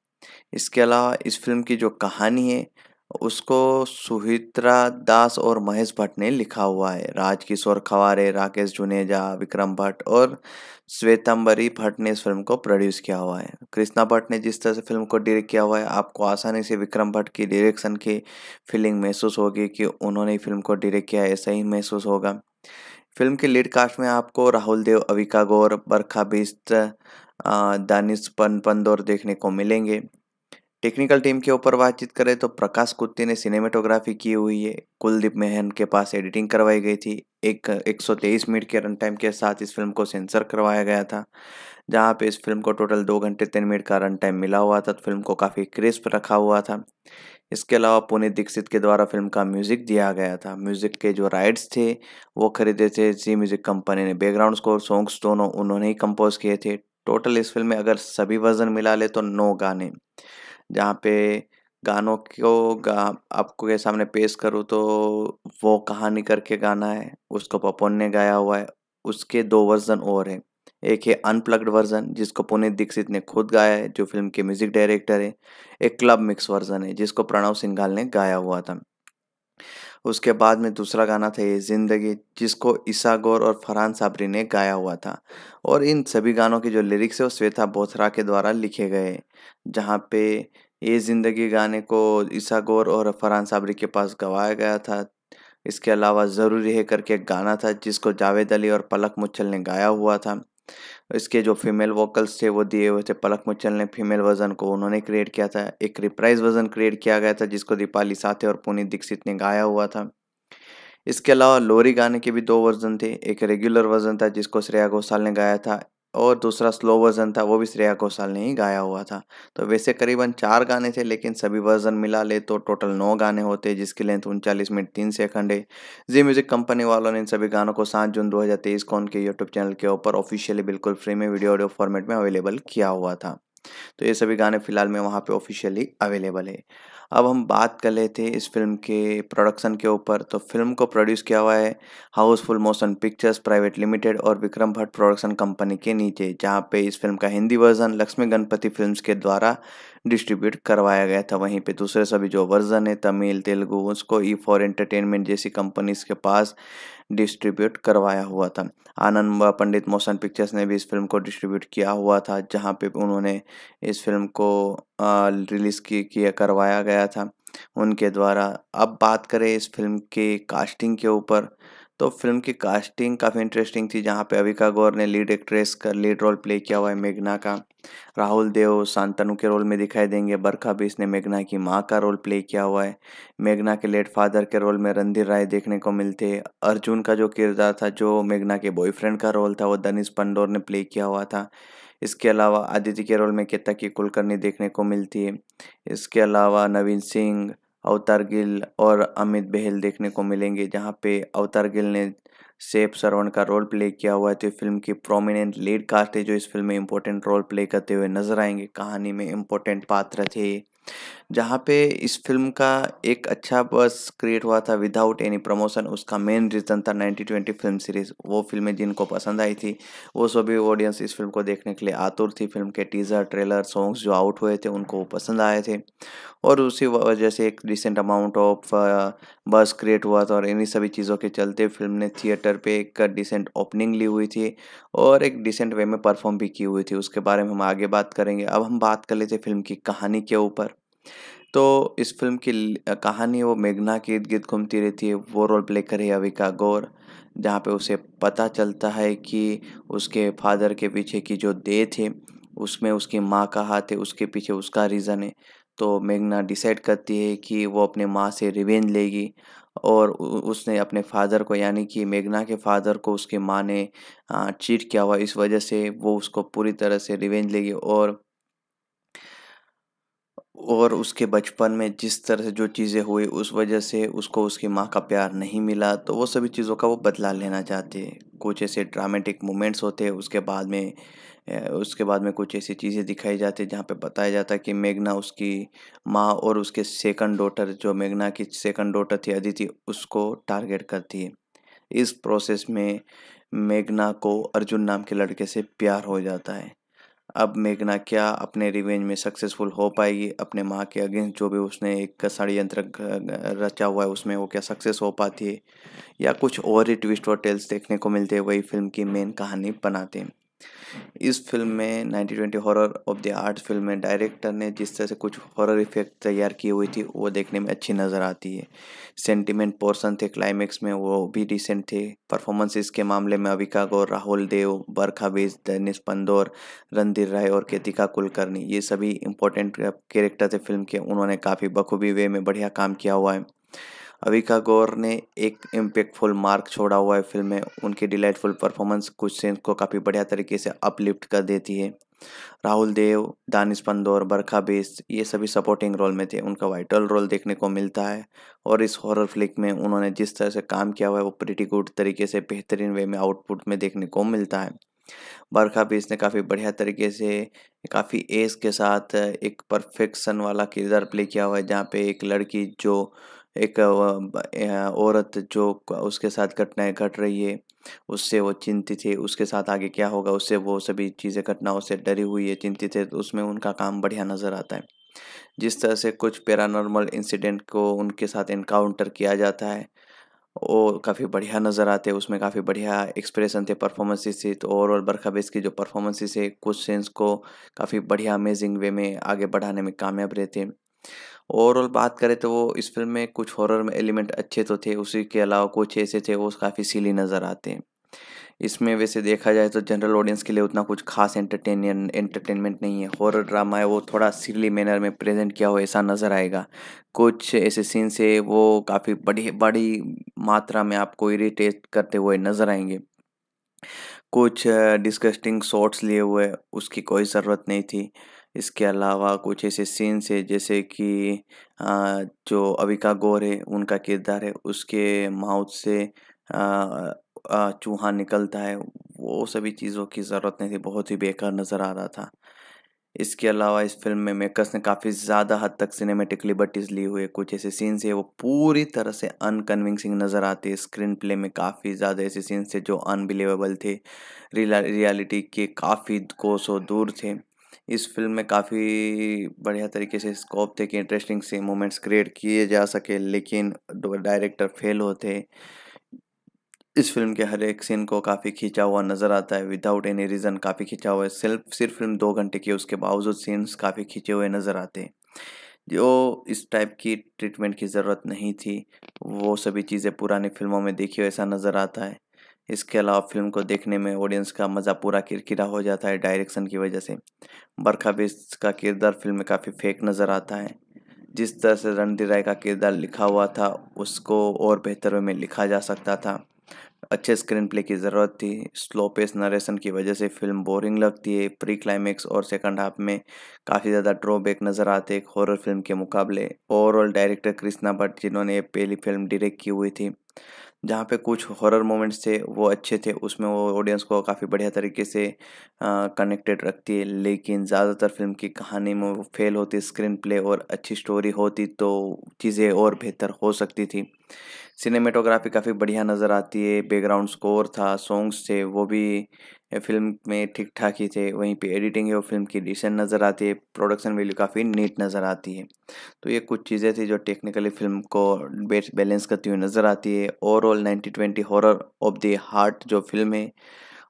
S1: इसके अलावा इस फिल्म की जो कहानी है उसको सुहित्रा दास और महेश भट्ट ने लिखा हुआ है राज किशोर खवारे राकेश जुनेजा विक्रम भट्ट और श्वेतंबरी भट्ट ने इस फिल्म को प्रोड्यूस किया हुआ है कृष्णा भट्ट ने जिस तरह से फिल्म को डायरेक्ट किया हुआ है आपको आसानी से विक्रम भट्ट की डायरेक्शन की फीलिंग महसूस होगी कि उन्होंने फिल्म को डायरेक्ट किया है ऐसा ही महसूस होगा फिल्म के लीड कास्ट में आपको राहुल देव अविका गौर बरखा बिस्त दानिश पनपंदौर देखने को मिलेंगे टेक्निकल टीम के ऊपर बातचीत करें तो प्रकाश कुत्ती ने सिनेमेटोग्राफी की हुई है कुलदीप मेहन के पास एडिटिंग करवाई गई थी एक 123 मिनट के रन टाइम के साथ इस फिल्म को सेंसर करवाया गया था जहां पे इस फिल्म को टोटल दो घंटे तीन मिनट का रन टाइम मिला हुआ था तो फिल्म को काफ़ी क्रिस्प रखा हुआ था इसके अलावा पुणे दीक्षित के द्वारा फिल्म का म्यूज़िक दिया गया था म्यूज़िक के जो राइट्स थे वो खरीदे थे जी म्यूज़िक कंपनी ने बैकग्राउंड स्कोर सॉन्ग्स दोनों उन्होंने ही कंपोज किए थे टोटल इस फिल्म में अगर सभी वर्जन मिला ले तो नौ गाने जहाँ पे गानों को गा आपको के सामने पेश करूँ तो वो कहानी करके गाना है उसको पपोन ने गाया हुआ है उसके दो वर्जन और हैं एक है अनप्लग्ड वर्जन जिसको पुनीत दीक्षित ने खुद गाया है जो फिल्म के म्यूजिक डायरेक्टर है एक क्लब मिक्स वर्जन है जिसको प्रणव सिंघाल ने गाया हुआ था उसके बाद में दूसरा गाना था ये ज़िंदगी जिसको ईसा गौर और फरहान साबरी ने गाया हुआ था और इन सभी गानों के जो लिरिक्स है वो श्वेता बोथरा के द्वारा लिखे गए जहाँ पे ये ज़िंदगी गाने को ईसा गौर और फरहान साबरी के पास गवाया गया था इसके अलावा ज़रूरी है करके गाना था जिसको जावेद अली और पलक मुच्छल ने गाया हुआ था इसके जो फीमेल वोकल्स थे वो दिए हुए थे पलक मुचल ने फीमेल वर्जन को उन्होंने क्रिएट किया था एक रिप्राइज वर्जन क्रिएट किया गया था जिसको दीपाली साथे और पुनीत दीक्षित ने गाया हुआ था इसके अलावा लोरी गाने के भी दो वर्जन थे एक रेगुलर वर्जन था जिसको श्रेया घोषाल ने गाया था और दूसरा स्लो वर्जन था वो भी श्रेया घोषाल ने ही गाया हुआ था तो वैसे करीबन चार गाने थे लेकिन सभी वर्जन मिला ले तो टोटल नौ गाने होते जिसकी लेंथ उनचालीस मिनट तीन सेकंड है जी म्यूजिक कंपनी वालों ने इन सभी गानों को सात जून 2023 को उनके यूट्यूब चैनल के ऊपर ऑफिशियली बिल्कुल फ्री में वीडियो ऑडियो फॉर्मेट में अवेलेबल किया हुआ था तो ये सभी गाने फिलहाल में वहाँ पर ऑफिशियली अवेलेबल है अब हम बात कर लेते थे इस फिल्म के प्रोडक्शन के ऊपर तो फिल्म को प्रोड्यूस किया हुआ है housefull motion pictures private limited और विक्रम भट्ट प्रोडक्शन कंपनी के नीचे जहाँ पे इस फिल्म का हिंदी वर्जन लक्ष्मी गणपति फिल्म के द्वारा डिस्ट्रीब्यूट करवाया गया था वहीं पे दूसरे सभी जो वर्जन है तमिल तेलुगु उसको ई फॉर एंटरटेनमेंट जैसी कंपनीज के पास डिस्ट्रीब्यूट करवाया हुआ था आनंद पंडित मोशन पिक्चर्स ने भी इस फिल्म को डिस्ट्रीब्यूट किया हुआ था जहाँ पे उन्होंने इस फिल्म को रिलीज़ किया करवाया गया था उनके द्वारा अब बात करें इस फिल्म के कास्टिंग के ऊपर तो फिल्म की कास्टिंग काफ़ी इंटरेस्टिंग थी जहाँ पे अविका गौर ने लीड एक्ट्रेस का लीड रोल प्ले किया हुआ है मेघना का राहुल देव शांतनु के रोल में दिखाई देंगे बरखा भी ने मेघना की माँ का रोल प्ले किया हुआ है मेघना के लेट फादर के रोल में रणधीर राय देखने को मिलते अर्जुन का जो किरदार था जो मेघना के बॉयफ्रेंड का रोल था वो दनिस पंडोर ने प्ले किया हुआ था इसके अलावा आदित्य के रोल में केतकी कुलकर्णी देखने को मिलती है इसके अलावा नवीन सिंह अवतार गिल और अमित बहल देखने को मिलेंगे जहाँ पे अवतार गिल ने सेफ सरवन का रोल प्ले किया हुआ है तो फिल्म की प्रोमिनेंट लीड कास्ट है जो इस फिल्म में इम्पोर्टेंट रोल प्ले करते हुए नजर आएंगे कहानी में इम्पोर्टेंट पात्र थे जहाँ पे इस फिल्म का एक अच्छा बस क्रिएट हुआ था विदाउट एनी प्रमोशन उसका मेन रीज़न था नाइनटी ट्वेंटी फिल्म सीरीज़ वो फिल्में जिनको पसंद आई थी वो सभी ऑडियंस इस फिल्म को देखने के लिए आतुर थी फिल्म के टीज़र ट्रेलर सॉन्ग्स जो आउट हुए थे उनको वो पसंद आए थे और उसी वजह से एक decent amount of buzz create हुआ था और इन्हीं सभी चीज़ों के चलते फिल्म ने थिएटर पे एक डिसेंट ओपनिंग ली हुई थी और एक डिसेंट वे में परफॉर्म भी की हुई थी उसके बारे में हम आगे बात करेंगे अब हम बात कर लेते फिल्म की कहानी के ऊपर तो इस फिल्म की कहानी वो मेघना के इर्द गिर्द घूमती रहती है वो रोल प्ले करे अविका गौर जहाँ पे उसे पता चलता है कि उसके फादर के पीछे की जो दे थे उसमें उसकी माँ का हाथ है उसके पीछे उसका रीज़न है तो मेघना डिसाइड करती है कि वो अपने माँ से रिवेंज लेगी और उसने अपने फादर को यानी कि मेघना के फादर को उसकी माँ ने चीट किया हुआ इस वजह से वो उसको पूरी तरह से रिवेंज लेगी और और उसके बचपन में जिस तरह से जो चीज़ें हुई उस वजह से उसको उसकी माँ का प्यार नहीं मिला तो वो सभी चीज़ों का वो बदला लेना चाहते हैं कुछ ऐसे ड्रामेटिक मोमेंट्स होते हैं उसके बाद में उसके बाद में कुछ ऐसी चीज़ें दिखाई जाती है जहाँ पे बताया जाता है कि मेघना उसकी माँ और उसके सेकंड डॉटर जो मेघना की सेकंड डॉटर थी अदिति उसको टारगेट करती है इस प्रोसेस में मेघना को अर्जुन नाम के लड़के से प्यार हो जाता है अब मेघना क्या अपने रिवेंज में सक्सेसफुल हो पाएगी अपने माँ के अगेंस्ट जो भी उसने एक षडयंत्र रचा हुआ है उसमें वो क्या सक्सेस हो पाती है या कुछ और ही ट्विस्ट और टेल्स देखने को मिलते हैं वही फिल्म की मेन कहानी बनाते हैं इस फिल्म में nineteen twenty horror of the art film में डायरेक्टर ने जिस तरह से कुछ हॉरर इफेक्ट तैयार की हुई थी वो देखने में अच्छी नज़र आती है सेंटिमेंट पोर्सन थे क्लाइमैक्स में वो भी डिसेंट थे परफॉर्मेंसेस के मामले में अविका गौर राहुल देव बरखा बेज दैनिश पंदौर रणधीर राय और केतिका कुलकर्णी ये सभी इंपॉर्टेंट कैरेक्टर थे फिल्म के उन्होंने काफ़ी बखूबी वे में बढ़िया काम किया हुआ है अविका गौर ने एक इम्पेक्टफुल मार्क छोड़ा हुआ है फिल्म में उनकी डिलाइटफुल परफॉर्मेंस कुछ सीन्स को काफ़ी बढ़िया तरीके से अपलिफ्ट कर देती है राहुल देव दानिश पंदौर बरखा बेस ये सभी सपोर्टिंग रोल में थे उनका वाइटल रोल देखने को मिलता है और इस हॉरर फ्लिक में उन्होंने जिस तरह से काम किया हुआ है वो प्रिटी गुड तरीके से बेहतरीन वे में आउटपुट में देखने को मिलता है बरखा बेस ने काफ़ी बढ़िया तरीके से काफ़ी एज के साथ एक परफेक्शन वाला किरदार प्ले किया हुआ है जहाँ पे एक लड़की जो एक औरत जो उसके साथ घटनाएं घट रही है उससे वो चिंतित है उसके साथ आगे क्या होगा उससे वो सभी चीज़ें घटनाओं से डरी हुई है चिंतित है तो उसमें उनका काम बढ़िया नज़र आता है जिस तरह से कुछ पैरानॉर्मल इंसिडेंट को उनके साथ इनकाउंटर किया जाता है वो काफ़ी बढ़िया नज़र आते हैं उसमें काफ़ी बढ़िया एक्सप्रेशन थे परफॉर्मेंसेस थे तो ओवरऑल बेस की जो परफॉर्मेंसेस है कुछ सेंस को काफ़ी बढ़िया अमेजिंग वे में आगे बढ़ाने में कामयाब रहते हैं ओवरऑल बात करें तो वो इस फिल्म में कुछ हॉरर में एलिमेंट अच्छे तो थे उसी के अलावा कुछ ऐसे थे वो काफ़ी सीली नज़र आते हैं इसमें वैसे देखा जाए तो जनरल ऑडियंस के लिए उतना कुछ खास एंटरटेन एंटरटेनमेंट नहीं है हॉरर ड्रामा है वो थोड़ा सीरली मैनर में प्रेजेंट किया हो ऐसा नज़र आएगा कुछ ऐसे सीन्स है वो काफ़ी बड़ी बड़ी मात्रा में आपको इरिटेट करते हुए नज़र आएंगे कुछ डिस्कस्टिंग शॉट्स लिए हुए उसकी कोई ज़रूरत नहीं थी इसके अलावा कुछ ऐसे सीन्स है जैसे कि जो अविका गौर है उनका किरदार है उसके माउथ से चूहा निकलता है वो सभी चीज़ों की ज़रूरत नहीं थी बहुत ही बेकार नज़र आ रहा था इसके अलावा इस फिल्म में मेकर्स ने काफ़ी ज़्यादा हद तक सिनेमेटिक लिबर्टीज़ ली हुई है कुछ ऐसे सीन्स है वो पूरी तरह से अनकन्विंसिंग नज़र आते हैं स्क्रीन प्ले में काफ़ी ज़्यादा ऐसे सीन्स थे जो अनबिलीवेबल थे रियलिटी के काफ़ी कोसों दूर थे इस फिल्म में काफ़ी बढ़िया तरीके से स्कोप थे कि इंटरेस्टिंग से मोमेंट्स क्रिएट किए जा सके लेकिन डायरेक्टर फेल होते इस फिल्म के हर एक सीन को काफ़ी खींचा हुआ नज़र आता है विदाउट एनी रीज़न काफ़ी खींचा हुआ है सिर्फ सिर्फ फिल्म दो घंटे की उसके बावजूद सीन्स काफ़ी खींचे हुए नज़र आते जो इस टाइप की ट्रीटमेंट की ज़रूरत नहीं थी वो सभी चीज़ें पुरानी फिल्मों में देखी हो ऐसा नज़र आता है इसके अलावा फिल्म को देखने में ऑडियंस का मज़ा पूरा किरकिरा हो जाता है डायरेक्शन की वजह से बरखा बेस का किरदार फिल्म में काफ़ी फेक नज़र आता है जिस तरह से रणधीर राय का किरदार लिखा हुआ था उसको और बेहतर में लिखा जा सकता था अच्छे स्क्रीन प्ले की ज़रूरत थी स्लो पेस नरेशन की वजह से फिल्म बोरिंग लगती है प्री क्लाइमैक्स और सेकंड हाफ में काफ़ी ज़्यादा ड्रॉबैक नज़र आते एक हॉरर फिल्म के मुकाबले ओवरऑल डायरेक्टर कृष्णा भट्ट जिन्होंने ये पहली फिल्म डायरेक्ट की हुई थी जहाँ पे कुछ हॉरर मोमेंट्स थे वो अच्छे थे उसमें वो ऑडियंस को काफ़ी बढ़िया तरीके से कनेक्टेड रखती है लेकिन ज़्यादातर फिल्म की कहानी में वो फेल होती स्क्रीन प्ले और अच्छी स्टोरी होती तो चीज़ें और बेहतर हो सकती थी सिनेमेटोग्राफी काफ़ी बढ़िया नज़र आती है बैकग्राउंड स्कोर था सॉन्ग्स थे वो भी फिल्म में ठीक ठाक ही थे वहीं पे एडिटिंग है वो फिल्म की डिसेंट नज़र आती है प्रोडक्शन वैल्यू काफ़ी नीट नज़र आती है तो ये कुछ चीज़ें थी जो टेक्निकली फिल्म को बैलेंस करती हुई नज़र आती है overall ninety twenty horror of the heart जो फिल्म है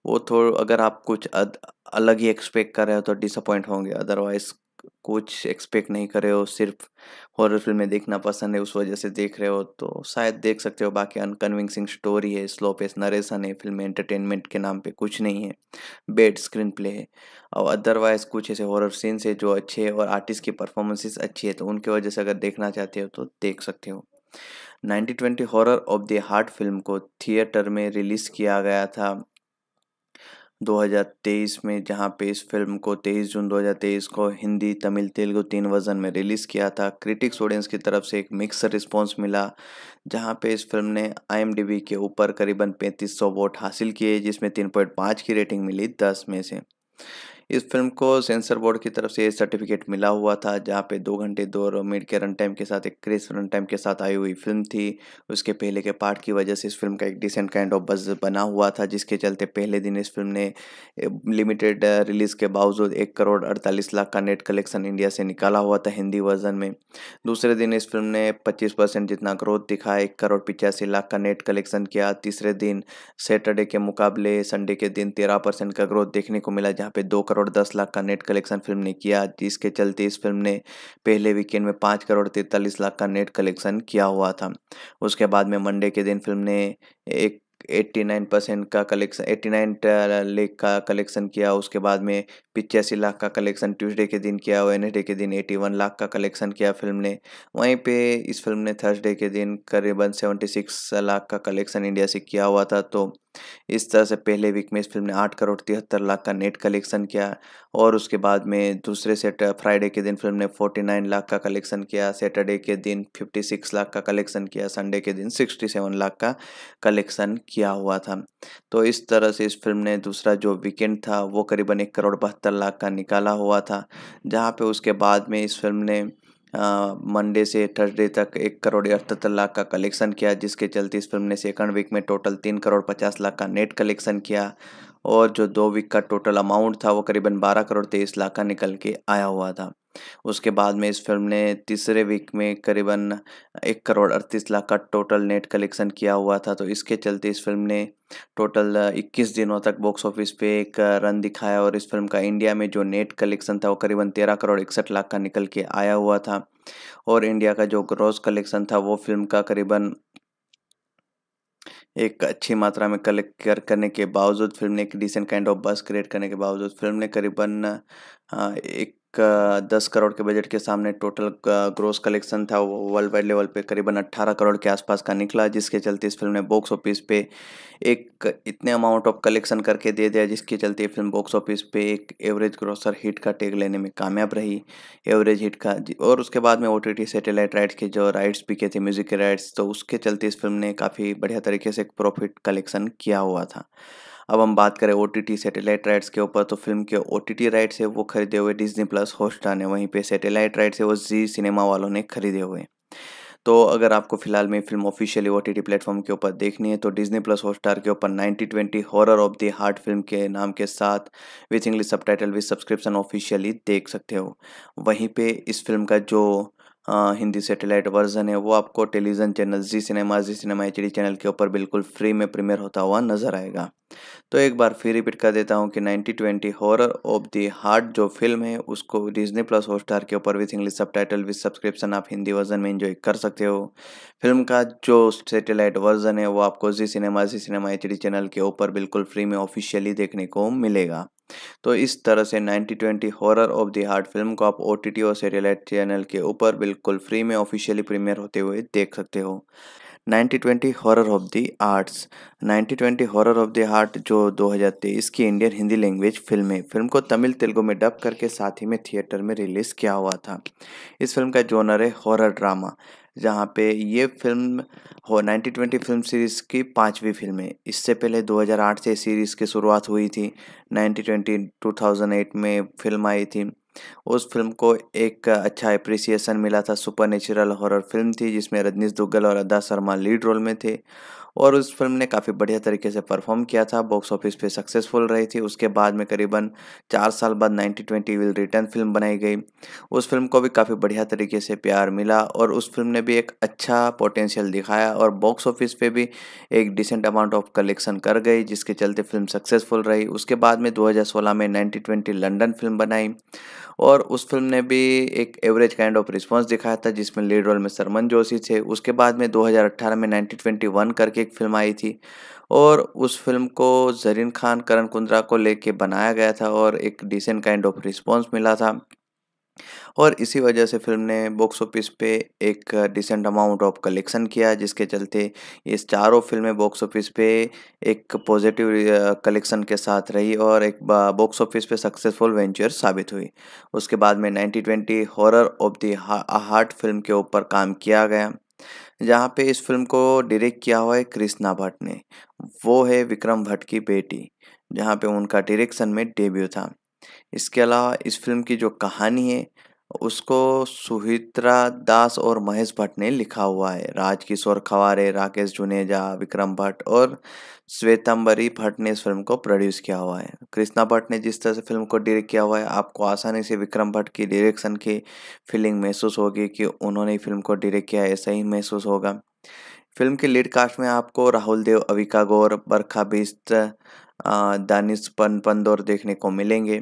S1: वो थोड़ा अगर आप कुछ अलग ही एक्सपेक्ट कर रहे हो तो डिसअपॉइंट होंगे अदरवाइज कुछ एक्सपेक्ट नहीं कर रहे हो सिर्फ हॉरर फिल्में देखना पसंद है उस वजह से देख रहे हो तो शायद देख सकते हो बाकी अनकन्विंसिंग स्टोरी है स्लो पेस नरेशन है फिल्म एंटरटेनमेंट के नाम पे कुछ नहीं है बेड स्क्रीन प्ले है और अदरवाइज कुछ ऐसे हॉरर सीन्स है जो अच्छे है और आर्टिस्ट की परफॉर्मेंसेस अच्छी है तो उनके वजह से अगर देखना चाहते हो तो देख सकते हो 1920 horror of the heart film को थिएटर में रिलीज़ किया गया था 2023 में जहां पे इस फिल्म को 23 जून 2023 को हिंदी तमिल तेलुगु तीन वर्जन में रिलीज़ किया था क्रिटिक्स ऑडियंस की तरफ से एक मिक्स रिस्पांस मिला जहां पे इस फिल्म ने आई के ऊपर करीबन 3500 वोट हासिल किए जिसमें 3.5 की रेटिंग मिली 10 में से इस फिल्म को सेंसर बोर्ड की तरफ से सर्टिफिकेट मिला हुआ था जहाँ पे दो घंटे दो मिनट के रन टाइम के साथ एक क्रेज रन टाइम के साथ आई हुई फिल्म थी उसके पहले के पार्ट की वजह से इस फिल्म का एक डिसेंट काइंड ऑफ बज बना हुआ था जिसके चलते पहले दिन इस फिल्म ने लिमिटेड रिलीज़ uh, के बावजूद एक करोड़ अड़तालीस लाख का नेट कलेक्शन इंडिया से निकाला हुआ था हिंदी वर्जन में दूसरे दिन इस फिल्म ने पच्चीस परसेंट जितना ग्रोथ दिखा एक करोड़ पिचासी लाख का नेट कलेक्शन किया तीसरे दिन सैटरडे के मुकाबले संडे के दिन तेरह परसेंट का ग्रोथ देखने को मिला जहाँ पे दो करोड़ करोड़ दस लाख का नेट कलेक्शन फिल्म ने किया जिसके चलते इस फिल्म ने पहले वीकेंड में पाँच करोड़ तैंतालीस लाख का नेट कलेक्शन किया हुआ था उसके बाद में मंडे के दिन फिल्म ने एक 89 परसेंट का कलेक्शन 89 लेख का कलेक्शन किया उसके बाद में पिचासी लाख का कलेक्शन ट्यूसडे के दिन किया वेनसडे के दिन 81 लाख का कलेक्शन किया फिल्म ने वहीं पे इस फिल्म ने थर्सडे के दिन करीबन 76 लाख का कलेक्शन इंडिया से किया हुआ था तो इस तरह से पहले वीक में इस फिल्म ने आठ करोड़ तिहत्तर लाख का नेट कलेक्शन किया और उसके बाद में दूसरे सेट फ्राइडे के दिन फिल्म ने फोर्टी नाइन लाख का कलेक्शन किया सैटरडे के दिन फिफ्टी सिक्स लाख का कलेक्शन किया संडे के दिन सिक्सटी सेवन लाख का कलेक्शन किया हुआ था तो इस तरह से इस फिल्म ने दूसरा जो वीकेंड था वो करीबन एक करोड़ बहत्तर लाख का निकाला हुआ था जहाँ पे उसके बाद में इस फिल्म ने मंडे से थर्सडे तक एक करोड़ अठहत्तर लाख का कलेक्शन किया जिसके चलते इस फिल्म ने सेकंड वीक में टोटल तीन करोड़ पचास लाख का नेट कलेक्शन किया और जो दो वीक का टोटल अमाउंट था वो करीबन बारह करोड़ तेईस लाख का निकल के आया हुआ था उसके बाद में इस फिल्म ने तीसरे वीक में करीबन एक करोड़ अड़तीस लाख का टोटल नेट कलेक्शन किया हुआ था तो इसके चलते इस फिल्म ने टोटल 21 दिनों तक बॉक्स ऑफिस पे एक रन दिखाया और इस फिल्म का इंडिया में जो नेट कलेक्शन था वो करीबन तेरह करोड़ इकसठ लाख का निकल के आया हुआ था और इंडिया का जो ग्रॉस कलेक्शन था वो फिल्म का करीबन एक अच्छी मात्रा में कलेक्ट कर करने के बावजूद फिल्म ने एक decent kind of buzz create करने के बावजूद फिल्म ने करीबन एक का दस करोड़ के बजट के सामने टोटल ग्रोस कलेक्शन था वो वर्ल्ड वाइड लेवल पे करीबन अट्ठारह करोड़ के आसपास का निकला जिसके चलते इस फिल्म ने बॉक्स ऑफिस पे एक इतने अमाउंट ऑफ कलेक्शन करके दे दिया जिसके चलते फिल्म बॉक्स ऑफिस पे एक एवरेज ग्रोसर हिट का टेक लेने में कामयाब रही एवरेज हिट का और उसके बाद में ओ टी सेटेलाइट राइट्स के जो राइट्स बिके थे म्यूज़िक के राइट्स तो उसके चलते इस फिल्म ने काफ़ी बढ़िया तरीके से एक प्रॉफिट कलेक्शन किया हुआ था अब हम बात करें ओ टी सैटेलाइट राइट्स के ऊपर तो फिल्म के ओ टी राइट्स है वो खरीदे हुए डिजनी प्लस हॉटस्टार ने वहीं पे सैटेलाइट राइट्स है वो जी सिनेमा वालों ने खरीदे हुए तो अगर आपको फिलहाल में film officially O T T platform के ऊपर देखनी है तो डिजनी प्लस हॉटस्टार के ऊपर ninety twenty horror of the heart film के नाम के साथ with English subtitle with subscription officially देख सकते हो वहीं पे इस फिल्म का जो आ, हिंदी सेटेलाइट वर्जन है वो आपको television channel Zee cinema Zee cinema H channel के ऊपर बिल्कुल फ्री में प्रीमियर होता हुआ नज़र आएगा तो एक बार फिर रिपीट कर देता हूँ कि twenty horror of the heart जो फिल्म है उसको डिजनी प्लस हॉटस्टार के ऊपर with English subtitle with subscription आप हिंदी वर्जन में इंजॉय कर सकते हो फिल्म का जो सेटेलाइट वर्जन है वो आपको Zee cinema Zee cinema H channel के ऊपर बिल्कुल फ्री में ऑफिशियली देखने को मिलेगा तो इस तरह से twenty horror of the heart film को आप ओ और सेटेलाइट चैनल के ऊपर बिल्कुल फ्री में ऑफिशियली प्रीमियर होते हुए देख सकते हो 90 twenty horror of the arts ninety twenty horror of the art जो 2023 की इंडियन हिंदी लैंग्वेज फिल्म है फिल्म को तमिल तेलुगु में डब करके साथ ही में थिएटर में रिलीज़ किया हुआ था इस फिल्म का जोनर है हॉरर ड्रामा जहाँ पे ये फिल्म हो नाइनटी ट्वेंटी फिल्म सीरीज़ की पाँचवीं फिल्म है इससे पहले 2008 से सीरीज़ की शुरुआत हुई थी nineteen twenty two thousand eight में फिल्म आई थी उस फिल्म को एक अच्छा अप्रिसिएशन मिला था सुपर नेचुरल हॉरर फिल्म थी जिसमें रजनीश दुग्गल और अदा शर्मा लीड रोल में थे और उस फिल्म ने काफ़ी बढ़िया तरीके से परफॉर्म किया था बॉक्स ऑफिस पे सक्सेसफुल रही थी उसके बाद में करीबन चार साल बाद nineteen twenty will return film बनाई गई उस फिल्म को भी काफ़ी बढ़िया तरीके से प्यार मिला और उस फिल्म ने भी एक अच्छा पोटेंशियल दिखाया और बॉक्स ऑफिस पे भी एक डिसेंट अमाउंट ऑफ कलेक्शन कर गई जिसके चलते फिल्म सक्सेसफुल रही उसके बाद में दो में 1920 लंदन फिल्म बनाई और उस फिल्म ने भी एक एवरेज काइंड ऑफ रिस्पांस दिखाया था जिसमें लीड रोल में सरमन जोशी थे उसके बाद में 2018 में 1921 करके एक फिल्म आई थी और उस फिल्म को जरीन खान करण कुंद्रा को लेके बनाया गया था और एक डिसेंट काइंड ऑफ रिस्पॉन्स मिला था और इसी वजह से फिल्म ने बॉक्स ऑफिस पे एक डिसेंट अमाउंट ऑफ कलेक्शन किया जिसके चलते ये चारों फिल्में बॉक्स ऑफिस पे एक पॉजिटिव कलेक्शन के साथ रही और एक बॉक्स ऑफिस पे सक्सेसफुल वेंचर साबित हुई उसके बाद में nineteen twenty horror of the heart film के ऊपर काम किया गया जहाँ पे इस फिल्म को डायरेक्ट किया हुआ है कृष्णा भट्ट ने वो है विक्रम भट्ट की बेटी जहाँ पे उनका डायरेक्शन में डेब्यू था इसके अलावा इस फिल्म की जो कहानी है उसको सुहित्रा दास और महेश भट्ट ने लिखा हुआ है राजकिशोर खवारे राकेश जुनेजा विक्रम भट्ट और श्वेतंबरी भट्ट ने इस फिल्म को प्रोड्यूस किया हुआ है कृष्णा भट्ट ने जिस तरह से फिल्म को डायरेक्ट किया हुआ है आपको आसानी से विक्रम भट्ट की डायरेक्शन की फीलिंग महसूस होगी कि उन्होंने फिल्म को डायरेक्ट किया है ऐसा ही महसूस होगा फिल्म के लीड कास्ट में आपको राहुल देव अविका गौर बरखा बिस्त दानिश पनपंदौर देखने को मिलेंगे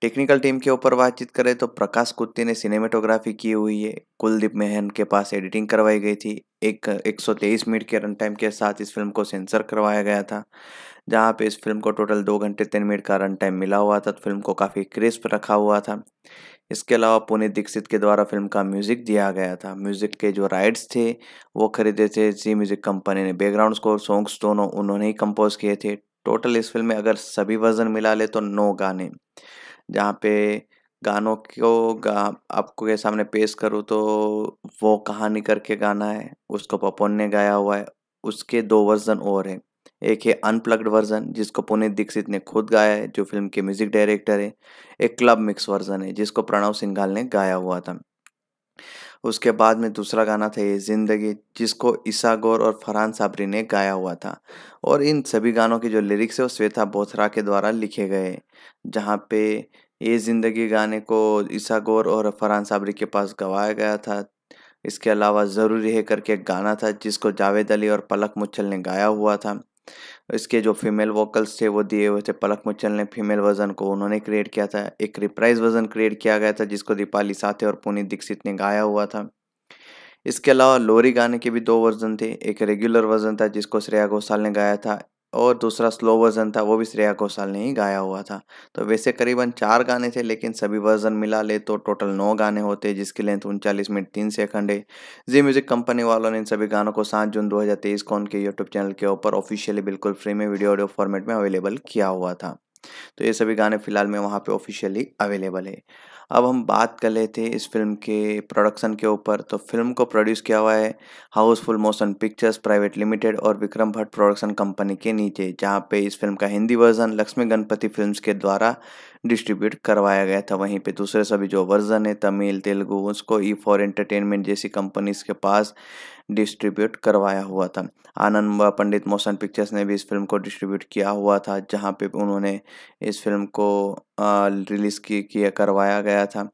S1: टेक्निकल टीम के ऊपर बातचीत करें तो प्रकाश कुत्ती ने सिनेमेटोग्राफी की हुई है कुलदीप मेहन के पास एडिटिंग करवाई गई थी एक 123 मिनट के रन टाइम के साथ इस फिल्म को सेंसर करवाया गया था जहां पे इस फिल्म को टोटल दो घंटे तीन मिनट का रन टाइम मिला हुआ था तो फिल्म को काफ़ी क्रिस्प रखा हुआ था इसके अलावा पुनीत दीक्षित के द्वारा फिल्म का म्यूज़िक दिया गया था म्यूज़िक के जो राइट्स थे वो खरीदे थे जी म्यूज़िक कंपनी ने बैकग्राउंड स्कोर सॉन्ग्स दोनों उन्होंने ही कंपोज किए थे टोटल इस फिल्म में अगर सभी वर्जन मिला ले तो नौ गाने जहाँ पे गानों को गा आपको के सामने पेश करूँ तो वो कहानी करके गाना है उसको पपोन ने गाया हुआ है उसके दो वर्जन और हैं एक है अनप्लग्ड वर्जन जिसको पुनीत दीक्षित ने खुद गाया है जो फिल्म के म्यूजिक डायरेक्टर है एक क्लब मिक्स वर्जन है जिसको प्रणव सिंघाल ने गाया हुआ था उसके बाद में दूसरा गाना था ये ज़िंदगी जिसको ईसा गौर और फरहान साबरी ने गाया हुआ था और इन सभी गानों के जो लिरिक्स है वो श्वेता बोथरा के द्वारा लिखे गए जहाँ पे ये ज़िंदगी गाने को ईसा गौर और फरहान साबरी के पास गवाया गया था इसके अलावा ज़रूरी है करके गाना था जिसको जावेद अली और पलक मुच्छल ने गाया हुआ था इसके जो फीमेल वोकल्स थे वो दिए हुए थे पलक मुचल ने फीमेल वर्जन को उन्होंने क्रिएट किया था एक रिप्राइज वर्जन क्रिएट किया गया था जिसको दीपाली साथे और पुनीत दीक्षित ने गाया हुआ था इसके अलावा लोरी गाने के भी दो वर्जन थे एक रेगुलर वर्जन था जिसको श्रेया घोषाल ने गाया था और दूसरा स्लो वर्जन था वो भी श्रेया घोषाल ने ही गाया हुआ था तो वैसे करीबन चार गाने थे लेकिन सभी वर्जन मिला ले तो टोटल नौ गाने होते जिसकी लेंथ उनचालीस मिनट तीन सेकंड है जी म्यूजिक कंपनी वालों ने इन सभी गानों को सात जून 2023 को उनके यूट्यूब चैनल के ऊपर ऑफिशियली बिल्कुल फ्री में वीडियो ऑडियो फॉर्मेट में अवेलेबल किया हुआ था तो ये सभी गाने फिलहाल में वहाँ पर ऑफिशियली अवेलेबल है अब हम बात कर लेते थे इस फिल्म के प्रोडक्शन के ऊपर तो फिल्म को प्रोड्यूस किया हुआ है housefull motion pictures private limited और विक्रम भट्ट प्रोडक्शन कंपनी के नीचे जहाँ पे इस फिल्म का हिंदी वर्जन लक्ष्मी गणपति फिल्म के द्वारा डिस्ट्रीब्यूट करवाया गया था वहीं पे दूसरे सभी जो वर्जन है तमिल तेलुगु उसको ई फॉर एंटरटेनमेंट जैसी कंपनीज के पास डिस्ट्रीब्यूट करवाया हुआ था आनंद पंडित मोशन पिक्चर्स ने भी इस फिल्म को डिस्ट्रीब्यूट किया हुआ था जहाँ पे उन्होंने इस फिल्म को रिलीज़ किया करवाया गया था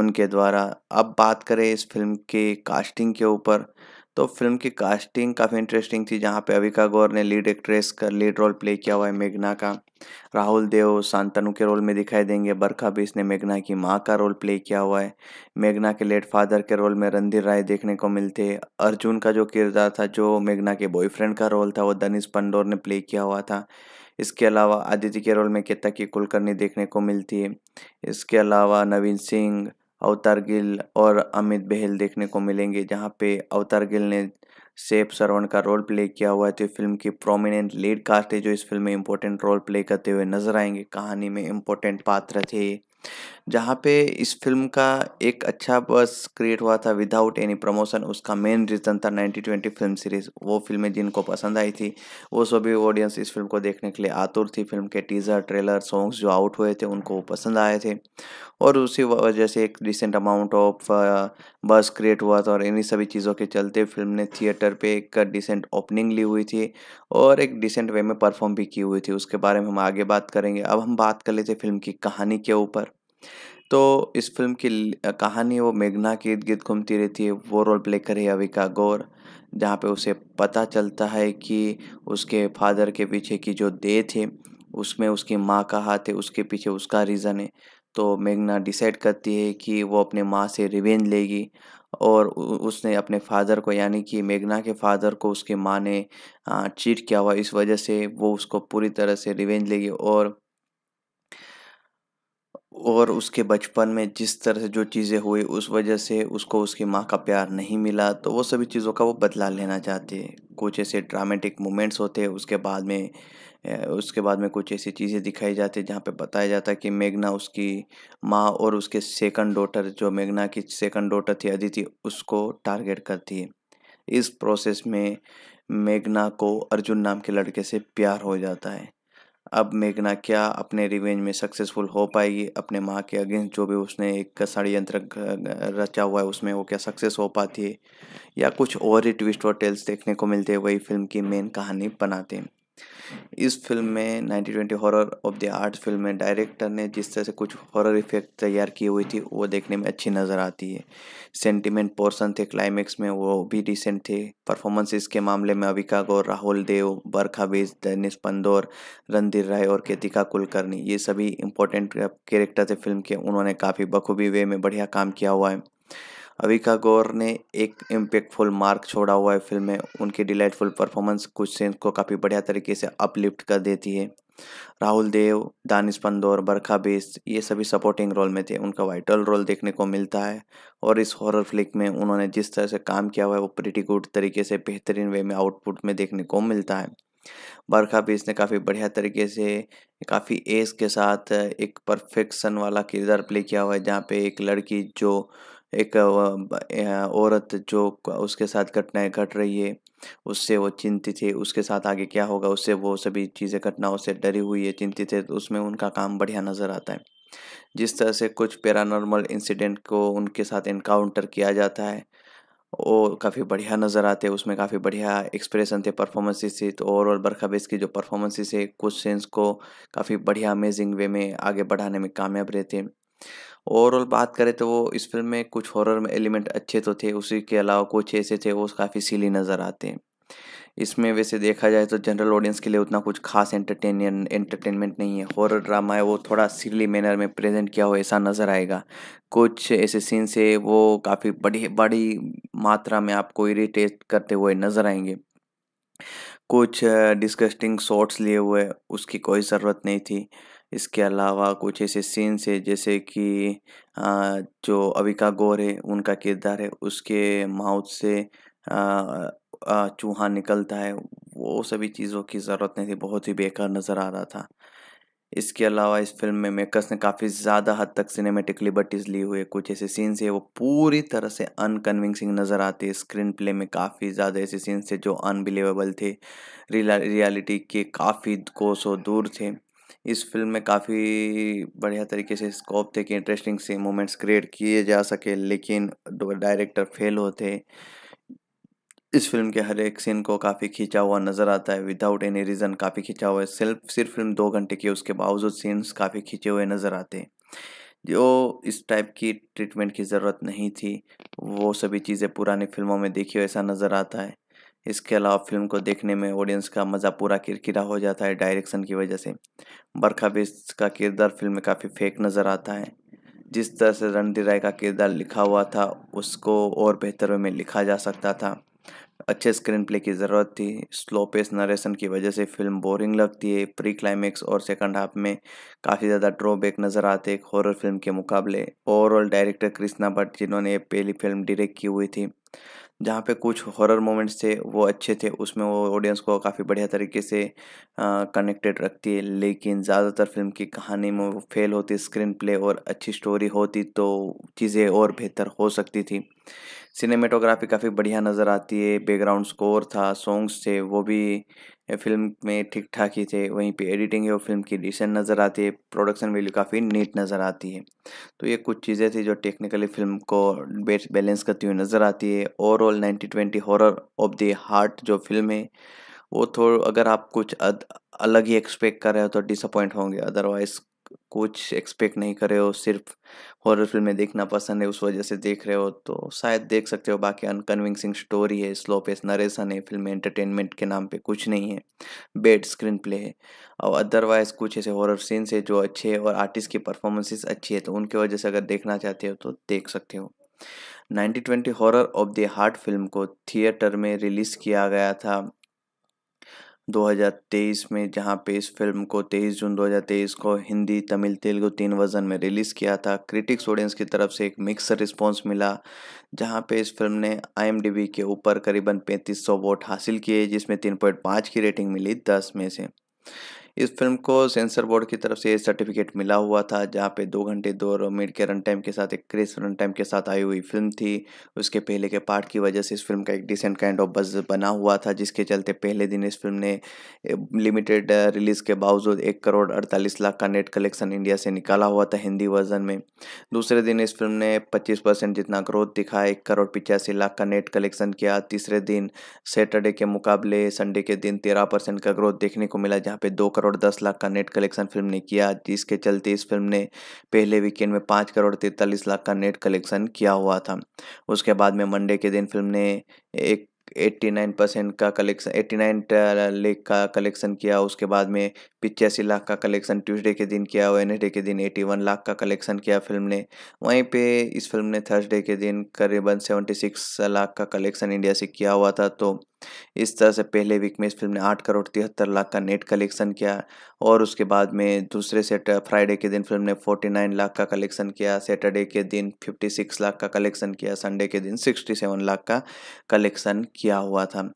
S1: उनके द्वारा अब बात करें इस फिल्म के कास्टिंग के ऊपर तो फिल्म की कास्टिंग काफ़ी इंटरेस्टिंग थी जहाँ पे अविका गौर ने लीड एक्ट्रेस का लीड रोल प्ले किया हुआ है मेघना का राहुल देव शांतनु के रोल में दिखाई देंगे बरखा भी ने मेघना की माँ का रोल प्ले किया हुआ है मेघना के लेट फादर के रोल में रणधीर राय देखने को मिलते अर्जुन का जो किरदार था जो मेघना के बॉयफ्रेंड का रोल था वो दनिस पंडोर ने प्ले किया हुआ था इसके अलावा आदित्य के रोल में केतकी कुलकर्णी देखने को मिलती है इसके अलावा नवीन सिंह अवतार गिल और अमित बहल देखने को मिलेंगे जहाँ पे अवतार गिल ने सेफ सरवन का रोल प्ले किया हुआ है तो फिल्म की प्रोमिनेंट लीड कास्ट है जो इस फिल्म में इम्पोर्टेंट रोल प्ले करते हुए नजर आएंगे कहानी में इम्पोर्टेंट पात्र थे जहाँ पे इस फिल्म का एक अच्छा बस क्रिएट हुआ था विदाउट एनी प्रमोशन उसका मेन रीज़न था नाइनटी ट्वेंटी फिल्म सीरीज़ वो फिल्में जिनको पसंद आई थी वो सभी ऑडियंस इस फिल्म को देखने के लिए आतुर थी फिल्म के टीज़र ट्रेलर सॉन्ग्स जो आउट हुए थे उनको वो पसंद आए थे और उसी वजह से एक decent amount of buzz create हुआ था और इन्हीं सभी चीज़ों के चलते फिल्म ने थिएटर पे एक डिसेंट ओपनिंग ली हुई थी और एक डिसेंट वे में परफॉर्म भी की हुई थी उसके बारे में हम आगे बात करेंगे अब हम बात कर लेते फिल्म की कहानी के ऊपर तो इस फिल्म की कहानी वो मेघना के इर्द गिर्द घूमती रहती है वो रोल प्ले करे अविका गौर जहाँ पे उसे पता चलता है कि उसके फादर के पीछे की जो दे थे उसमें उसकी माँ का हाथ है उसके पीछे उसका रीज़न है तो मेघना डिसाइड करती है कि वो अपने माँ से रिवेंज लेगी और उसने अपने फादर को यानी कि मेघना के फादर को उसकी माँ ने चीट किया हुआ इस वजह से वो उसको पूरी तरह से रिवेंज लेगी और और उसके बचपन में जिस तरह से जो चीज़ें हुई उस वजह से उसको उसकी माँ का प्यार नहीं मिला तो वो सभी चीज़ों का वो बदला लेना चाहते हैं कुछ ऐसे ड्रामेटिक मोमेंट्स होते हैं उसके बाद में उसके बाद में कुछ ऐसी चीज़ें दिखाई जाती है जहाँ पे बताया जाता है कि मेघना उसकी माँ और उसके सेकंड डॉटर जो मेघना की सेकंड डॉटर थी अदिति उसको टारगेट करती है इस प्रोसेस में मेघना को अर्जुन नाम के लड़के से प्यार हो जाता है अब मेघना क्या अपने रिवेंज में सक्सेसफुल हो पाएगी अपने माँ के अगेंस्ट जो भी उसने एक षडयंत्र रचा हुआ है उसमें वो क्या सक्सेस हो पाती है या कुछ और ही ट्विस्ट और टेल्स देखने को मिलते हैं वही फिल्म की मेन कहानी बनाते हैं इस फिल्म में nineteen twenty horror of the art film में डायरेक्टर ने जिस तरह से कुछ हॉरर इफेक्ट तैयार की हुई थी वो देखने में अच्छी नज़र आती है सेंटिमेंट पोर्सन थे क्लाइमेक्स में वो भी डिसेंट थे परफॉर्मेंसेस के मामले में अविका गौर राहुल देव बरखा बेज दैनिश पंदौर रणधीर राय और केतिका कुलकर्णी ये सभी इंपॉर्टेंट कैरेक्टर थे फिल्म के उन्होंने काफ़ी बखूबी वे में बढ़िया काम किया हुआ है अविका गौर ने एक इम्पेक्टफुल मार्क छोड़ा हुआ है फिल्म में उनकी डिलाइटफुल परफॉर्मेंस कुछ सीन को काफ़ी बढ़िया तरीके से अपलिफ्ट कर देती है राहुल देव दानिश पंदौर बरखा बेस ये सभी सपोर्टिंग रोल में थे उनका वाइटल रोल देखने को मिलता है और इस हॉरर फ्लिक में उन्होंने जिस तरह से काम किया हुआ है वो प्रिटी गुड तरीके से बेहतरीन वे में आउटपुट में देखने को मिलता है बरखा बेस ने काफ़ी बढ़िया तरीके से काफ़ी एज के साथ एक परफेक्शन वाला किरदार प्ले किया हुआ है जहाँ पे एक लड़की जो एक औरत जो उसके साथ घटनाएं घट रही है उससे वो चिंतित है उसके साथ आगे क्या होगा उससे वो सभी चीज़ें घटनाओं से डरी हुई है चिंतित है तो उसमें उनका काम बढ़िया नज़र आता है जिस तरह से कुछ पैरानॉर्मल इंसिडेंट को उनके साथ इनकाउंटर किया जाता है वो काफ़ी बढ़िया नज़र आते हैं उसमें काफ़ी बढ़िया एक्सप्रेशन थे परफॉर्मेंसेस थे तो ओवरऑल बेस की जो परफॉर्मेंसेस है कुछ सेंस को काफ़ी बढ़िया अमेजिंग वे में आगे बढ़ाने में कामयाब रहते हैं ओवरऑल बात करें तो वो इस फिल्म में कुछ हॉरर में एलिमेंट अच्छे तो थे उसी के अलावा कुछ ऐसे थे वो काफ़ी सीली नज़र आते हैं इसमें वैसे देखा जाए तो जनरल ऑडियंस के लिए उतना कुछ खास एंटरटेन एंटरटेनमेंट नहीं है हॉरर ड्रामा है वो थोड़ा सीरली मैनर में प्रेजेंट किया हो ऐसा नज़र आएगा कुछ ऐसे सीन्स है वो काफ़ी बड़ी बड़ी मात्रा में आपको इरीटेट करते हुए नज़र आएंगे कुछ डिस्कस्टिंग शॉट्स लिए हुए उसकी कोई ज़रूरत नहीं थी इसके अलावा कुछ ऐसे सीन्स है जैसे कि जो अविका गौर है उनका किरदार है उसके माउथ से चूहा निकलता है वो सभी चीज़ों की ज़रूरत नहीं थी बहुत ही बेकार नज़र आ रहा था इसके अलावा इस फिल्म में मेकर्स ने काफ़ी ज़्यादा हद तक सिनेमेटिक लिबर्टीज़ ली हुई है कुछ ऐसे सीन्स है वो पूरी तरह से अनकन्विंसिंग नज़र आते हैं स्क्रीन प्ले में काफ़ी ज़्यादा ऐसे सीन्स थे जो अनबिलीवेबल थे रियलिटी के काफ़ी कोसों दूर थे इस फिल्म में काफ़ी बढ़िया तरीके से स्कोप थे कि इंटरेस्टिंग से मोमेंट्स क्रिएट किए जा सके लेकिन डायरेक्टर फेल होते इस फिल्म के हर एक सीन को काफ़ी खींचा हुआ नज़र आता है विदाउट एनी रीज़न काफ़ी खींचा हुआ है सिर्फ सिर्फ फिल्म दो घंटे की उसके बावजूद सीन्स काफ़ी खींचे हुए नज़र आते जो इस टाइप की ट्रीटमेंट की ज़रूरत नहीं थी वो सभी चीज़ें पुरानी फिल्मों में देखी हो ऐसा नज़र आता है इसके अलावा फिल्म को देखने में ऑडियंस का मज़ा पूरा किरकिरा हो जाता है डायरेक्शन की वजह से बरखा बेस का किरदार फिल्म में काफ़ी फेक नज़र आता है जिस तरह से रणधीर राय का किरदार लिखा हुआ था उसको और बेहतर में लिखा जा सकता था अच्छे स्क्रीन प्ले की ज़रूरत थी स्लो पेस नरेशन की वजह से फिल्म बोरिंग लगती है प्री क्लाइमैक्स और सेकंड हाफ में काफ़ी ज़्यादा ड्रॉबैक नज़र आते एक हॉरर फिल्म के मुकाबले ओवरऑल डायरेक्टर कृष्णा भट्ट जिन्होंने ये पहली फिल्म डायरेक्ट की हुई थी जहाँ पे कुछ हॉरर मोमेंट्स थे वो अच्छे थे उसमें वो ऑडियंस को काफ़ी बढ़िया तरीके से कनेक्टेड रखती है लेकिन ज़्यादातर फिल्म की कहानी में वो फेल होती स्क्रीन प्ले और अच्छी स्टोरी होती तो चीज़ें और बेहतर हो सकती थी सिनेमेटोग्राफी काफ़ी बढ़िया नज़र आती है बैकग्राउंड स्कोर था सॉन्ग्स थे वो भी फिल्म में ठीक ठाक ही थे वहीं पे एडिटिंग है वो फिल्म की डिसेंट नज़र आती है प्रोडक्शन वैल्यू काफ़ी नीट नज़र आती है तो ये कुछ चीज़ें थी जो टेक्निकली फिल्म को बैलेंस करती हुई नज़र आती है overall ninety twenty horror of the heart जो फिल्म है वो थोड़ा अगर आप कुछ अलग ही एक्सपेक्ट कर रहे हो तो डिसअपॉइंट होंगे अदरवाइज कुछ एक्सपेक्ट नहीं कर रहे हो सिर्फ हॉरर फिल्में देखना पसंद है उस वजह से देख रहे हो तो शायद देख सकते हो बाकी अनकन्विंसिंग स्टोरी है स्लो पेस नरेशन है फिल्म एंटरटेनमेंट के नाम पे कुछ नहीं है बेड स्क्रीन प्ले है और अदरवाइज कुछ ऐसे हॉरर सीन्स है जो अच्छे है और आर्टिस्ट की परफॉर्मेंसेस अच्छी है तो उनकी वजह से अगर देखना चाहते हो तो देख सकते हो 1920 horror of the heart film को थिएटर में रिलीज़ किया गया था 2023 में जहां पे इस फिल्म को 23 जून 2023 को हिंदी तमिल तेलुगु तीन वर्जन में रिलीज़ किया था क्रिटिक्स ऑडियंस की तरफ से एक मिक्स रिस्पांस मिला जहां पे इस फिल्म ने आई के ऊपर करीबन 3500 वोट हासिल किए जिसमें 3.5 की रेटिंग मिली 10 में से इस फिल्म को सेंसर बोर्ड की तरफ से सर्टिफिकेट मिला हुआ था जहाँ पे दो घंटे दो मिनट के रन टाइम के साथ एक क्रेज रन टाइम के साथ आई हुई फिल्म थी उसके पहले के पार्ट की वजह से इस फिल्म का एक डिसेंट काइंड ऑफ बज बना हुआ था जिसके चलते पहले दिन इस फिल्म ने लिमिटेड रिलीज़ uh, के बावजूद एक करोड़ अड़तालीस लाख का नेट कलेक्शन इंडिया से निकाला हुआ था हिंदी वर्जन में दूसरे दिन इस फिल्म ने पच्चीस परसेंट जितना ग्रोथ दिखा एक करोड़ पिचासी लाख का नेट कलेक्शन किया तीसरे दिन सैटरडे के मुकाबले संडे के दिन तेरह परसेंट का ग्रोथ देखने को मिला जहाँ पे दो करोड़ करोड़ दस लाख का नेट कलेक्शन फिल्म ने किया जिसके चलते इस फिल्म ने पहले वीकेंड में पाँच करोड़ तैंतालीस लाख का नेट कलेक्शन किया हुआ था उसके बाद में मंडे के दिन फिल्म ने एक 89 परसेंट का कलेक्शन 89 लेख का कलेक्शन किया उसके बाद में पिचासी लाख का कलेक्शन ट्यूसडे के दिन किया वेनसडे के दिन 81 लाख का कलेक्शन किया फिल्म ने वहीं पे इस फिल्म ने थर्सडे के दिन करीबन 76 लाख का कलेक्शन इंडिया से किया हुआ था तो इस तरह से पहले वीक में इस फिल्म ने आठ करोड़ तिहत्तर लाख का नेट कलेक्शन किया और उसके बाद में दूसरे सेट फ्राइडे के दिन फिल्म ने फोर्टी नाइन लाख का कलेक्शन किया सैटरडे के दिन फिफ्टी सिक्स लाख का कलेक्शन किया संडे के दिन सिक्सटी सेवन लाख का कलेक्शन किया हुआ था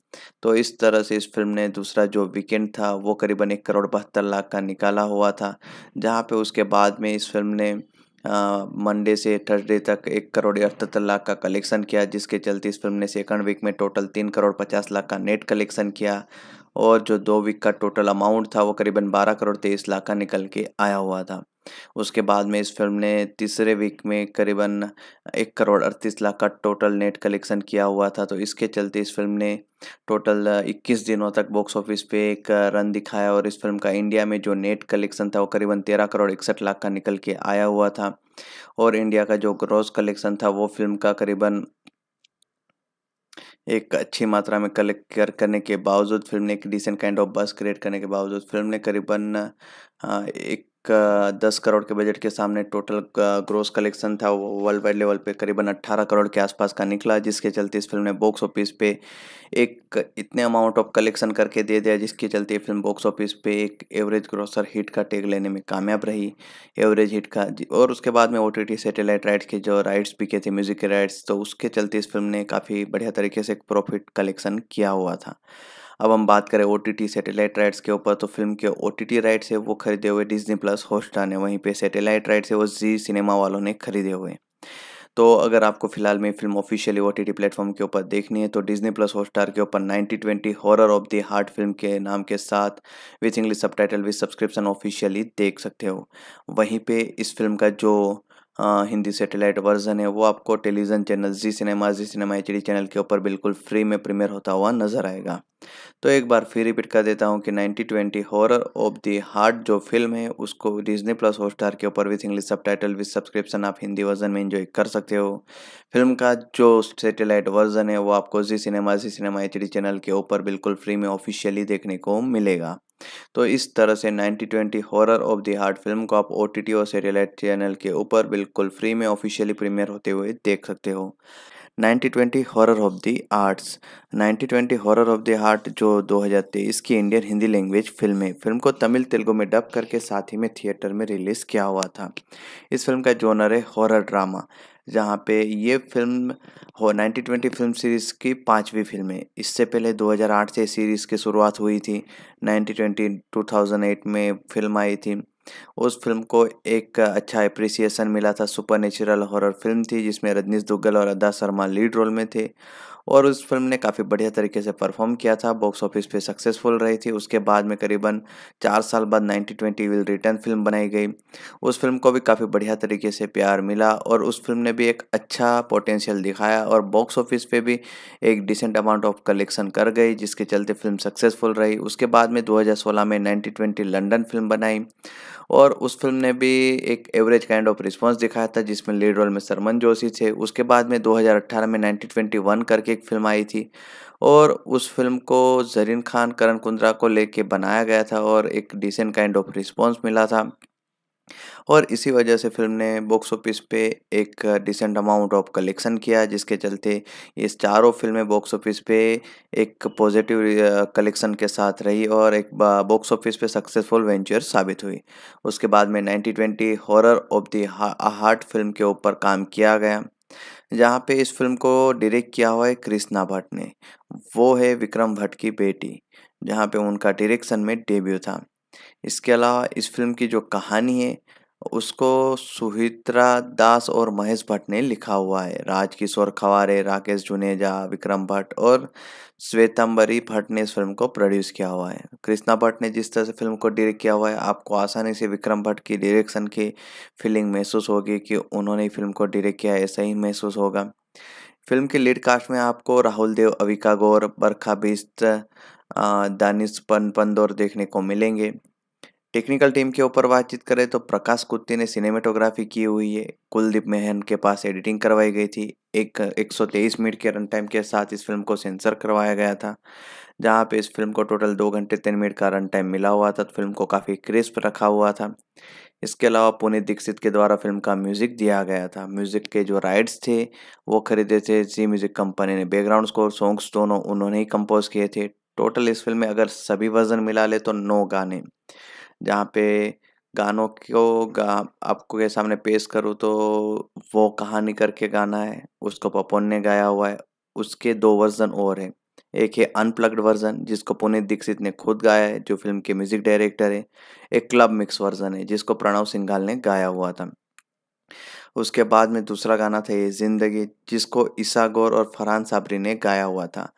S1: तो इस तरह से इस फिल्म ने दूसरा जो वीकेंड था वो करीबन एक करोड़ बहत्तर लाख का निकाला हुआ था जहाँ पे उसके बाद में इस फिल्म ने मंडे से थर्सडे तक एक करोड़ अठहत्तर लाख का कलेक्शन किया जिसके चलते इस फिल्म ने सेकंड वीक में टोटल तीन करोड़ पचास लाख का नेट कलेक्शन किया और जो दो वीक का टोटल अमाउंट था वो करीबन बारह करोड़ तेईस लाख का निकल के आया हुआ था उसके बाद में इस फिल्म ने तीसरे वीक में करीबन एक करोड़ अड़तीस लाख का टोटल नेट कलेक्शन किया हुआ था तो इसके चलते इस फिल्म ने टोटल 21 दिनों तक बॉक्स ऑफिस पे एक रन दिखाया और इस फिल्म का इंडिया में जो नेट कलेक्शन था वो करीबन तेरह करोड़ इकसठ लाख का निकल के आया हुआ था और इंडिया का जो ग्रॉस कलेक्शन था वो फिल्म का करीबन एक अच्छी मात्रा में कलेक्ट कर करने के बावजूद फिल्म ने एक decent kind of buzz create करने के बावजूद फिल्म ने करीबन एक का दस करोड़ के बजट के सामने टोटल ग्रोस कलेक्शन था वो वर्ल्ड वाइड लेवल पे करीबन अट्ठारह करोड़ के आसपास का निकला जिसके चलते इस फिल्म ने बॉक्स ऑफिस पे एक इतने अमाउंट ऑफ कलेक्शन करके दे दिया जिसके चलते फिल्म बॉक्स ऑफिस पे एक एवरेज ग्रोसर हिट का टेग लेने में कामयाब रही एवरेज हिट का और उसके बाद में ओ टी सेटेलाइट राइट्स के जो राइट्स बिके थे म्यूज़िक के राइट्स तो उसके चलते इस फिल्म ने काफ़ी बढ़िया तरीके से एक प्रॉफिट कलेक्शन किया हुआ था अब हम बात करें ओ टी सैटेलाइट राइट्स के ऊपर तो फिल्म के ओ टी राइट्स है वो खरीदे हुए डिजनी प्लस हॉटस्टार ने वहीं पे सैटेलाइट राइट्स है वो जी सिनेमा वालों ने खरीदे हुए तो अगर आपको फिलहाल में film officially O T T platform के ऊपर देखनी है तो डिजनी प्लस हॉटस्टार के ऊपर ninety twenty horror of the heart film के नाम के साथ with English subtitle with subscription officially देख सकते हो वहीं पे इस फिल्म का जो आ, हिंदी सेटेलाइट वर्जन है वो आपको television channel Zee cinema Zee cinema H channel के ऊपर बिल्कुल फ्री में प्रीमियर होता हुआ नज़र आएगा तो एक बार फिर रिपीट कर देता हूँ कि ninety twenty horror of the heart जो फिल्म है उसको डिजनी प्लस हॉटस्टार के ऊपर with English subtitle with subscription आप हिंदी वर्जन में इंजॉय कर सकते हो फिल्म का जो सेटेलाइट वर्जन है वो आपको Zee cinema Zee cinema H channel के ऊपर बिल्कुल फ्री में ऑफिशियली देखने को मिलेगा तो इस तरह से 9020 horror of the heart film को आप ओ और सेटेलाइट चैनल के ऊपर बिल्कुल फ्री में ऑफिशियली प्रीमियर होते हुए देख सकते हो 1920 horror of the arts 1920 horror of the heart जो 2023 की इंडियन हिंदी लैंग्वेज फिल्म है फिल्म को तमिल तेलुगु में डब करके साथ ही में थिएटर में रिलीज़ किया हुआ था इस फिल्म का जोनर है हॉरर ड्रामा जहाँ पे ये फिल्म हो 1920 फिल्म सीरीज़ की पांचवी फिल्म है इससे पहले 2008 से सीरीज़ की शुरुआत हुई थी 1920 2008 में फिल्म आई थी उस फिल्म को एक अच्छा अप्रिसिएशन मिला था सुपर नेचुरल हॉरर फिल्म थी जिसमें रजनीश दुग्गल और अदा शर्मा लीड रोल में थे और उस फिल्म ने काफ़ी बढ़िया तरीके से परफॉर्म किया था बॉक्स ऑफिस पे सक्सेसफुल रही थी उसके बाद में करीबन चार साल बाद ninety twenty will return film बनाई गई उस फिल्म को भी काफ़ी बढ़िया तरीके से प्यार मिला और उस फिल्म ने भी एक अच्छा पोटेंशियल दिखाया और बॉक्स ऑफिस पे भी एक डिसेंट अमाउंट ऑफ कलेक्शन कर गई जिसके चलते फिल्म सक्सेसफुल रही उसके बाद में दो में 1920 लंदन फिल्म बनाई और उस फिल्म ने भी एक एवरेज काइंड ऑफ रिस्पॉन्स दिखाया था जिसमें लीड रोल में सरमन जोशी थे उसके बाद में 2018 में 1921 करके एक फिल्म आई थी और उस फिल्म को जरीन खान करण कुंद्रा को लेके बनाया गया था और एक डिसेंट काइंड ऑफ रिस्पॉन्स मिला था और इसी वजह से फिल्म ने बॉक्स ऑफिस पे एक डिसेंट अमाउंट ऑफ कलेक्शन किया जिसके चलते ये चारों फिल्में बॉक्स ऑफिस पे एक पॉजिटिव कलेक्शन के साथ रही और एक बॉक्स ऑफिस पे सक्सेसफुल वेंचर साबित हुई उसके बाद में 1920 twenty horror of the heart film के ऊपर काम किया गया जहाँ पे इस फिल्म को डायरेक्ट किया हुआ है कृष्णा भट्ट ने वो है विक्रम भट्ट की बेटी जहाँ पे उनका डायरेक्शन में डेब्यू था इसके अलावा इस फिल्म की जो कहानी है उसको सुहित्रा दास और महेश भट्ट ने लिखा हुआ है राज किशोर खवारे राकेश जुनेजा विक्रम भट्ट और श्वेतंबरी भट्ट ने इस फिल्म को प्रोड्यूस किया हुआ है कृष्णा भट्ट ने जिस तरह से फिल्म को डायरेक्ट किया हुआ है आपको आसानी से विक्रम भट्ट की डायरेक्शन की फीलिंग महसूस होगी कि उन्होंने फिल्म को डायरेक्ट किया है ऐसा ही महसूस होगा फिल्म के लीड कास्ट में आपको राहुल देव अविका गौर बरखा बिस्त दानिश पन देखने को मिलेंगे टेक्निकल टीम के ऊपर बातचीत करें तो प्रकाश कुत्ती ने सिनेमेटोग्राफी की हुई है कुलदीप मेहन के पास एडिटिंग करवाई गई थी एक 123 मिनट के रन टाइम के साथ इस फिल्म को सेंसर करवाया गया था जहां पे इस फिल्म को टोटल दो घंटे तीन मिनट का रन टाइम मिला हुआ था तो फिल्म को काफ़ी क्रिस्प रखा हुआ था इसके अलावा पुणे दीक्षित के द्वारा फिल्म का म्यूज़िक दिया गया था म्यूज़िक के जो राइट्स थे वो खरीदे थे जी म्यूज़िक कंपनी ने बैकग्राउंड स्कोर सॉन्ग्स दोनों उन्होंने ही कंपोज किए थे टोटल इस फिल्म में अगर सभी वर्जन मिला ले तो नौ गाने जहाँ पे गानों को गा आपको के सामने पेश करूँ तो वो कहानी करके गाना है उसको पपोन ने गाया हुआ है उसके दो वर्जन और हैं एक है अनप्लग्ड वर्जन जिसको पुनीत दीक्षित ने खुद गाया है जो फिल्म के म्यूजिक डायरेक्टर है एक क्लब मिक्स वर्जन है जिसको प्रणव सिंघाल ने गाया हुआ था उसके बाद में दूसरा गाना था ये ज़िंदगी जिसको ईसा गौर और फरहान साबरी ने गाया हुआ था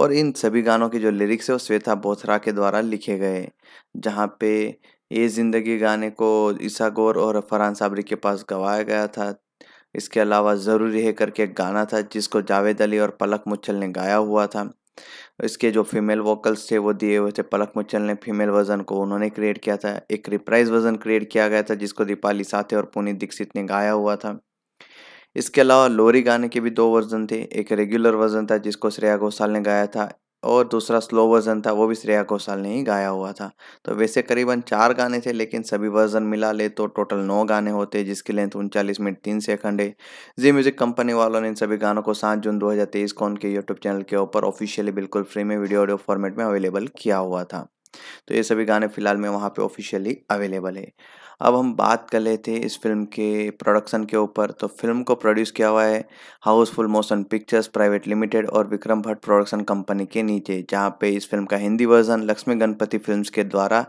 S1: और इन सभी गानों के जो लिरिक्स है वो श्वेता बोथरा के द्वारा लिखे गए जहाँ पे ये ज़िंदगी गाने को ईसा गौर और फरहान साबरी के पास गवाया गया था इसके अलावा ज़रूरी है करके गाना था जिसको जावेद अली और पलक मुच्छल ने गाया हुआ था इसके जो फीमेल वोकल्स थे वो दिए हुए थे पलक मुचल ने फीमेल वर्जन को उन्होंने क्रिएट किया था एक रिप्राइज वर्जन क्रिएट किया गया था जिसको दीपाली साथे और पुनीत दीक्षित ने गाया हुआ था इसके अलावा लोरी गाने के भी दो वर्जन थे एक रेगुलर वर्जन था जिसको श्रेया घोषाल ने गाया था और दूसरा स्लो वर्जन था वो भी श्रेया घोषाल ने ही गाया हुआ था तो वैसे करीबन चार गाने थे लेकिन सभी वर्जन मिला ले तो टोटल नौ गाने होते जिसकी लेंथ उनचालीस मिनट तीन सेकंड है जी म्यूजिक कंपनी वालों ने इन सभी गानों को सात जून 2023 को उनके यूट्यूब चैनल के ऊपर ऑफिशियली बिल्कुल फ्री में वीडियो ऑडियो फॉर्मेट में अवेलेबल किया हुआ था तो ये सभी गाने फिलहाल में वहाँ पर ऑफिशियली अवेलेबल है अब हम बात कर लेते थे इस फिल्म के प्रोडक्शन के ऊपर तो फिल्म को प्रोड्यूस किया हुआ है housefull motion pictures private limited और विक्रम भट्ट प्रोडक्शन कंपनी के नीचे जहाँ पे इस फिल्म का हिंदी वर्जन लक्ष्मी गणपति फिल्म्स के द्वारा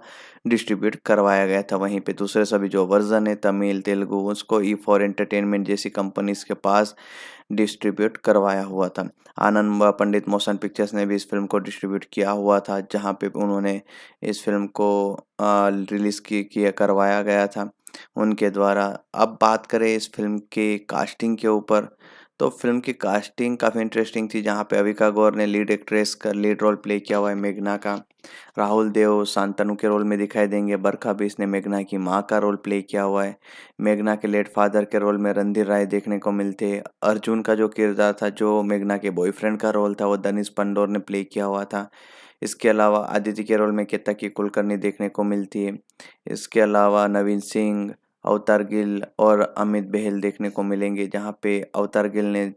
S1: डिस्ट्रीब्यूट करवाया गया था वहीं पे दूसरे सभी जो वर्जन है तमिल तेलुगु उसको ई फॉर एंटरटेनमेंट जैसी कंपनीज के पास डिस्ट्रीब्यूट करवाया हुआ था आनंद पंडित मोशन पिक्चर्स ने भी इस फिल्म को डिस्ट्रीब्यूट किया हुआ था जहाँ पे उन्होंने इस फिल्म को रिलीज़ किया करवाया गया था उनके द्वारा अब बात करें इस फिल्म के कास्टिंग के ऊपर तो फिल्म की कास्टिंग काफ़ी इंटरेस्टिंग थी जहाँ पे अविका गौर ने लीड एक्ट्रेस का लीड रोल प्ले किया हुआ है मेघना का राहुल देव शांतनु के रोल में दिखाई देंगे बरखा भी ने मेघना की माँ का रोल प्ले किया हुआ है मेघना के लेट फादर के रोल में रणधीर राय देखने को मिलते अर्जुन का जो किरदार था जो मेघना के बॉयफ्रेंड का रोल था वो दनिस पंडोर ने प्ले किया हुआ था इसके अलावा आदित्य के रोल में केतकी कुलकर्णी देखने को मिलती है इसके अलावा नवीन सिंह अवतार गिल और अमित बहल देखने को मिलेंगे जहाँ पे अवतार गिल ने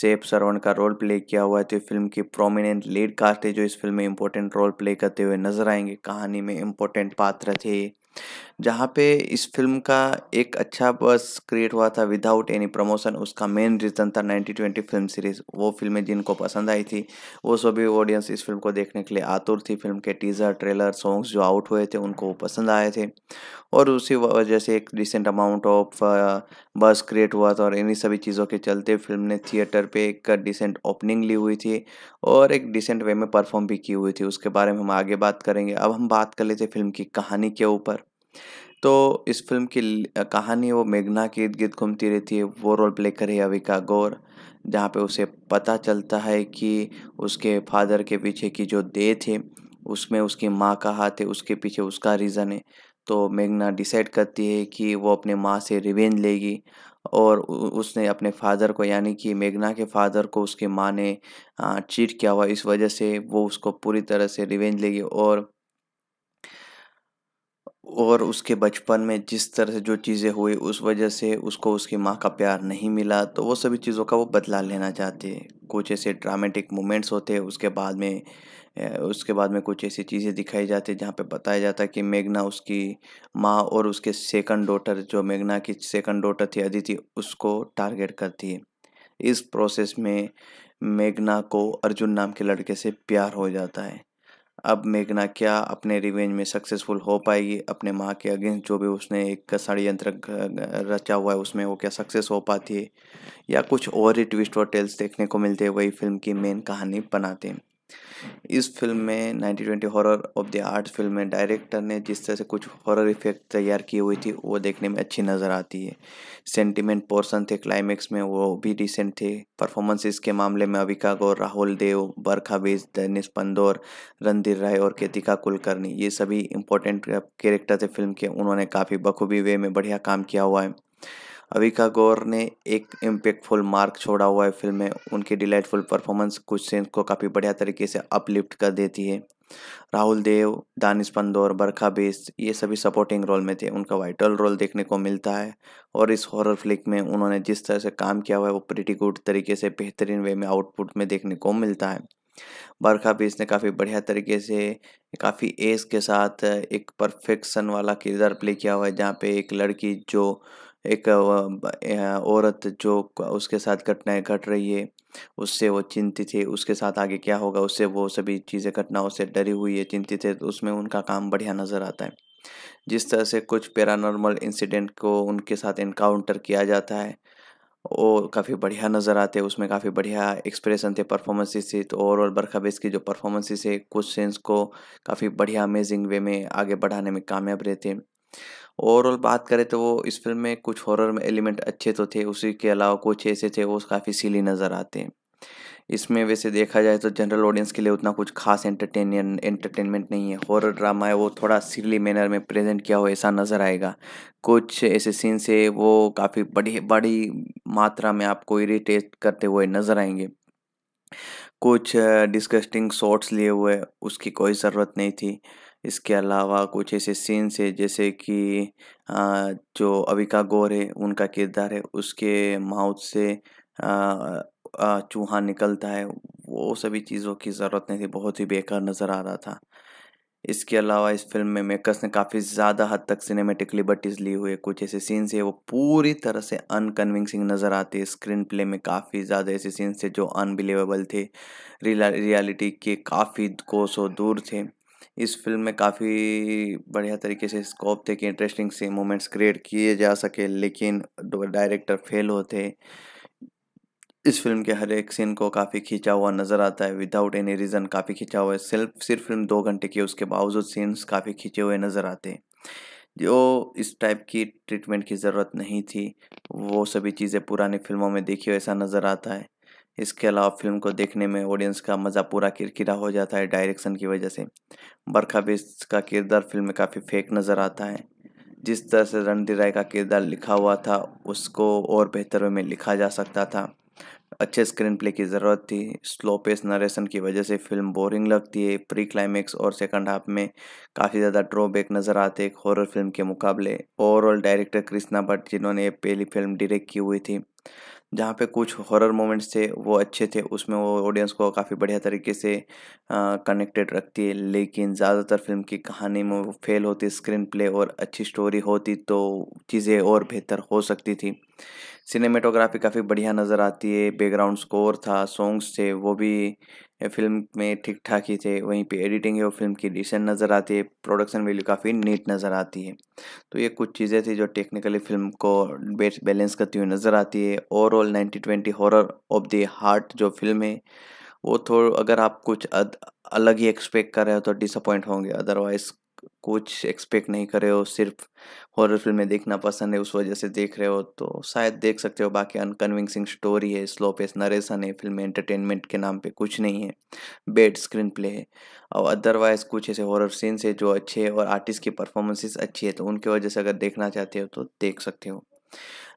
S1: सेफ सरवन का रोल प्ले किया हुआ है तो फिल्म की प्रोमिनेंट लीड कास्ट है जो इस फिल्म में इम्पोर्टेंट रोल प्ले करते हुए नजर आएंगे कहानी में इम्पोर्टेंट पात्र थे जहाँ पे इस फिल्म का एक अच्छा बस क्रिएट हुआ था विदाउट एनी प्रमोशन उसका मेन रीज़न था नाइनटी ट्वेंटी फिल्म सीरीज़ वो फिल्में जिनको पसंद आई थी वो सभी ऑडियंस इस फिल्म को देखने के लिए आतुर थी फिल्म के टीज़र ट्रेलर सॉन्ग्स जो आउट हुए थे उनको वो पसंद आए थे और उसी वजह से एक decent amount of buzz create हुआ था और इन्हीं सभी चीज़ों के चलते फिल्म ने थिएटर पे एक डिसेंट ओपनिंग ली हुई थी और एक डिसेंट वे में परफॉर्म भी की हुई थी उसके बारे में हम आगे बात करेंगे अब हम बात कर लेते फिल्म की कहानी के ऊपर तो इस फिल्म की कहानी वो मेघना के इर्द गिर्द घूमती रहती है वो रोल प्ले करे अविका गौर जहाँ पे उसे पता चलता है कि उसके फादर के पीछे की जो दे थे उसमें उसकी माँ का हाथ है उसके पीछे उसका रीज़न है तो मेघना डिसाइड करती है कि वो अपने माँ से रिवेंज लेगी और उसने अपने फादर को यानी कि मेघना के फादर को उसकी माँ ने चीट किया हुआ इस वजह से वो उसको पूरी तरह से रिवेंज लेगी और और उसके बचपन में जिस तरह से जो चीज़ें हुई उस वजह से उसको उसकी माँ का प्यार नहीं मिला तो वो सभी चीज़ों का वो बदला लेना चाहते हैं कुछ ऐसे ड्रामेटिक मोमेंट्स होते हैं उसके बाद में उसके बाद में कुछ ऐसी चीज़ें दिखाई जाती है जहाँ पे बताया जाता है कि मेघना उसकी माँ और उसके सेकंड डॉटर जो मेघना की सेकंड डॉटर थी अदिति उसको टारगेट करती है इस प्रोसेस में मेघना को अर्जुन नाम के लड़के से प्यार हो जाता है अब मेघना क्या अपने रिवेंज में सक्सेसफुल हो पाएगी अपने माँ के अगेंस्ट जो भी उसने एक षडयंत्र रचा हुआ है उसमें वो क्या सक्सेस हो पाती है या कुछ और ही ट्विस्ट और टेल्स देखने को मिलते हैं वही फिल्म की मेन कहानी बनाते हैं इस फिल्म में nineteen twenty horror of the art film में डायरेक्टर ने जिस तरह से कुछ हॉरर इफेक्ट तैयार की हुई थी वो देखने में अच्छी नज़र आती है सेंटिमेंट पोर्सन थे क्लाइमेक्स में वो भी डिसेंट थे परफॉर्मेंसेस के मामले में अविका गौर राहुल देव बरखा बेज दैनिश पंदौर रणधीर राय और केतिका कुलकर्णी ये सभी इंपॉर्टेंट कैरेक्टर थे फिल्म के उन्होंने काफ़ी बखूबी वे में बढ़िया काम किया हुआ है अविका गौर ने एक इम्पेक्टफुल मार्क छोड़ा हुआ है फिल्म में उनकी डिलाइटफुल परफॉर्मेंस कुछ सीन को काफ़ी बढ़िया तरीके से अपलिफ्ट कर देती है राहुल देव दानिश पंदौर बरखा बेस ये सभी सपोर्टिंग रोल में थे उनका वाइटल रोल देखने को मिलता है और इस हॉरर फ्लिक में उन्होंने जिस तरह से काम किया हुआ है वो प्रिटी गुड तरीके से बेहतरीन वे में आउटपुट में देखने को मिलता है बरखा बेस ने काफ़ी बढ़िया तरीके से काफ़ी एज के साथ एक परफेक्शन वाला किरदार प्ले किया हुआ है जहाँ पे एक लड़की जो एक औरत जो उसके साथ घटनाएं घट रही है उससे वो चिंतित है उसके साथ आगे क्या होगा उससे वो सभी चीज़ें घटनाओं से डरी हुई है चिंतित है तो उसमें उनका काम बढ़िया नज़र आता है जिस तरह से कुछ पैरानॉर्मल इंसिडेंट को उनके साथ इनकाउंटर किया जाता है वो काफ़ी बढ़िया नज़र आते हैं उसमें काफ़ी बढ़िया एक्सप्रेशन थे परफॉर्मेंसेस थे तो ओवरऑल बरखाबेज की जो परफॉर्मेंसेस है कुछ सेंस को काफ़ी बढ़िया अमेजिंग वे में आगे बढ़ाने में कामयाब रहते हैं ओवरऑल बात करें तो वो इस फिल्म में कुछ हॉरर में एलिमेंट अच्छे तो थे उसी के अलावा कुछ ऐसे थे वो काफ़ी सीली नज़र आते हैं इसमें वैसे देखा जाए तो जनरल ऑडियंस के लिए उतना कुछ खास एंटरटेन एंटरटेनमेंट नहीं है हॉरर ड्रामा है वो थोड़ा सीरली मैनर में प्रेजेंट किया हो ऐसा नज़र आएगा कुछ ऐसे सीन्स है वो काफ़ी बड़ी बड़ी मात्रा में आपको इरीटेट करते हुए नज़र आएंगे कुछ डिस्कस्टिंग शॉट्स लिए हुए उसकी कोई ज़रूरत नहीं थी इसके अलावा कुछ ऐसे सीन्स है जैसे कि जो अविका गौर है उनका किरदार है उसके माउथ से चूहा निकलता है वो सभी चीज़ों की ज़रूरत नहीं थी बहुत ही बेकार नज़र आ रहा था इसके अलावा इस फिल्म में मेकर्स ने काफ़ी ज़्यादा हद तक सिनेमेटिक लिबर्टीज़ ली हुई है कुछ ऐसे सीन्स है वो पूरी तरह से अनकन्विंसिंग नज़र आते हैं स्क्रीन प्ले में काफ़ी ज़्यादा ऐसे सीन्स थे जो अनबिलीवेबल थे रियलिटी के काफ़ी कोसों दूर थे इस फिल्म में काफ़ी बढ़िया तरीके से स्कोप थे कि इंटरेस्टिंग से मोमेंट्स क्रिएट किए जा सके लेकिन डायरेक्टर फेल होते इस फिल्म के हर एक सीन को काफ़ी खींचा हुआ नज़र आता है विदाउट एनी रीज़न काफ़ी खींचा हुआ है सिर्फ सिर्फ फिल्म दो घंटे की उसके बावजूद सीन्स काफ़ी खींचे हुए नज़र आते जो इस टाइप की ट्रीटमेंट की ज़रूरत नहीं थी वो सभी चीज़ें पुरानी फिल्मों में देखी हो ऐसा नज़र आता है इसके अलावा फिल्म को देखने में ऑडियंस का मज़ा पूरा किरकिरा हो जाता है डायरेक्शन की वजह से बरखा बेस का किरदार फिल्म में काफ़ी फेक नज़र आता है जिस तरह से रणधीर राय का किरदार लिखा हुआ था उसको और बेहतर में लिखा जा सकता था अच्छे स्क्रीन प्ले की ज़रूरत थी स्लो पेस नरेशन की वजह से फिल्म बोरिंग लगती है प्री क्लाइमैक्स और सेकंड हाफ में काफ़ी ज़्यादा ड्रॉबैक नज़र आते एक हॉरर फिल्म के मुकाबले ओवरऑल डायरेक्टर कृष्णा भट्ट जिन्होंने ये पहली फिल्म डायरेक्ट की हुई थी जहाँ पे कुछ हॉरर मोमेंट्स थे वो अच्छे थे उसमें वो ऑडियंस को काफ़ी बढ़िया तरीके से कनेक्टेड रखती है लेकिन ज़्यादातर फिल्म की कहानी में वो फेल होती स्क्रीन प्ले और अच्छी स्टोरी होती तो चीज़ें और बेहतर हो सकती थी सिनेमेटोग्राफी काफ़ी बढ़िया नज़र आती है बैकग्राउंड स्कोर था सॉन्ग्स थे वो भी फिल्म में ठीक ठाक ही थे वहीं पे एडिटिंग है वो फिल्म की डिसेंट नज़र आती है प्रोडक्शन वैल्यू काफ़ी नीट नज़र आती है तो ये कुछ चीज़ें थी जो टेक्निकली फिल्म को बैलेंस करती हुई नज़र आती है overall ninety twenty horror of the heart जो फिल्म है वो थोड़ा अगर आप कुछ अलग ही एक्सपेक्ट कर रहे हो तो डिसअपॉइंट होंगे अदरवाइज कुछ एक्सपेक्ट नहीं कर रहे हो सिर्फ हॉरर फिल्में देखना पसंद है उस वजह से देख रहे हो तो शायद देख सकते हो बाकी अनकन्विंसिंग स्टोरी है स्लो पेस नरेशन है फिल्म एंटरटेनमेंट के नाम पे कुछ नहीं है बेड स्क्रीन प्ले है और अदरवाइज कुछ ऐसे हॉरर सीन्स है जो अच्छे है और आर्टिस्ट की परफॉर्मेंसेस अच्छी है तो उनकी वजह से अगर देखना चाहते हो तो देख सकते हो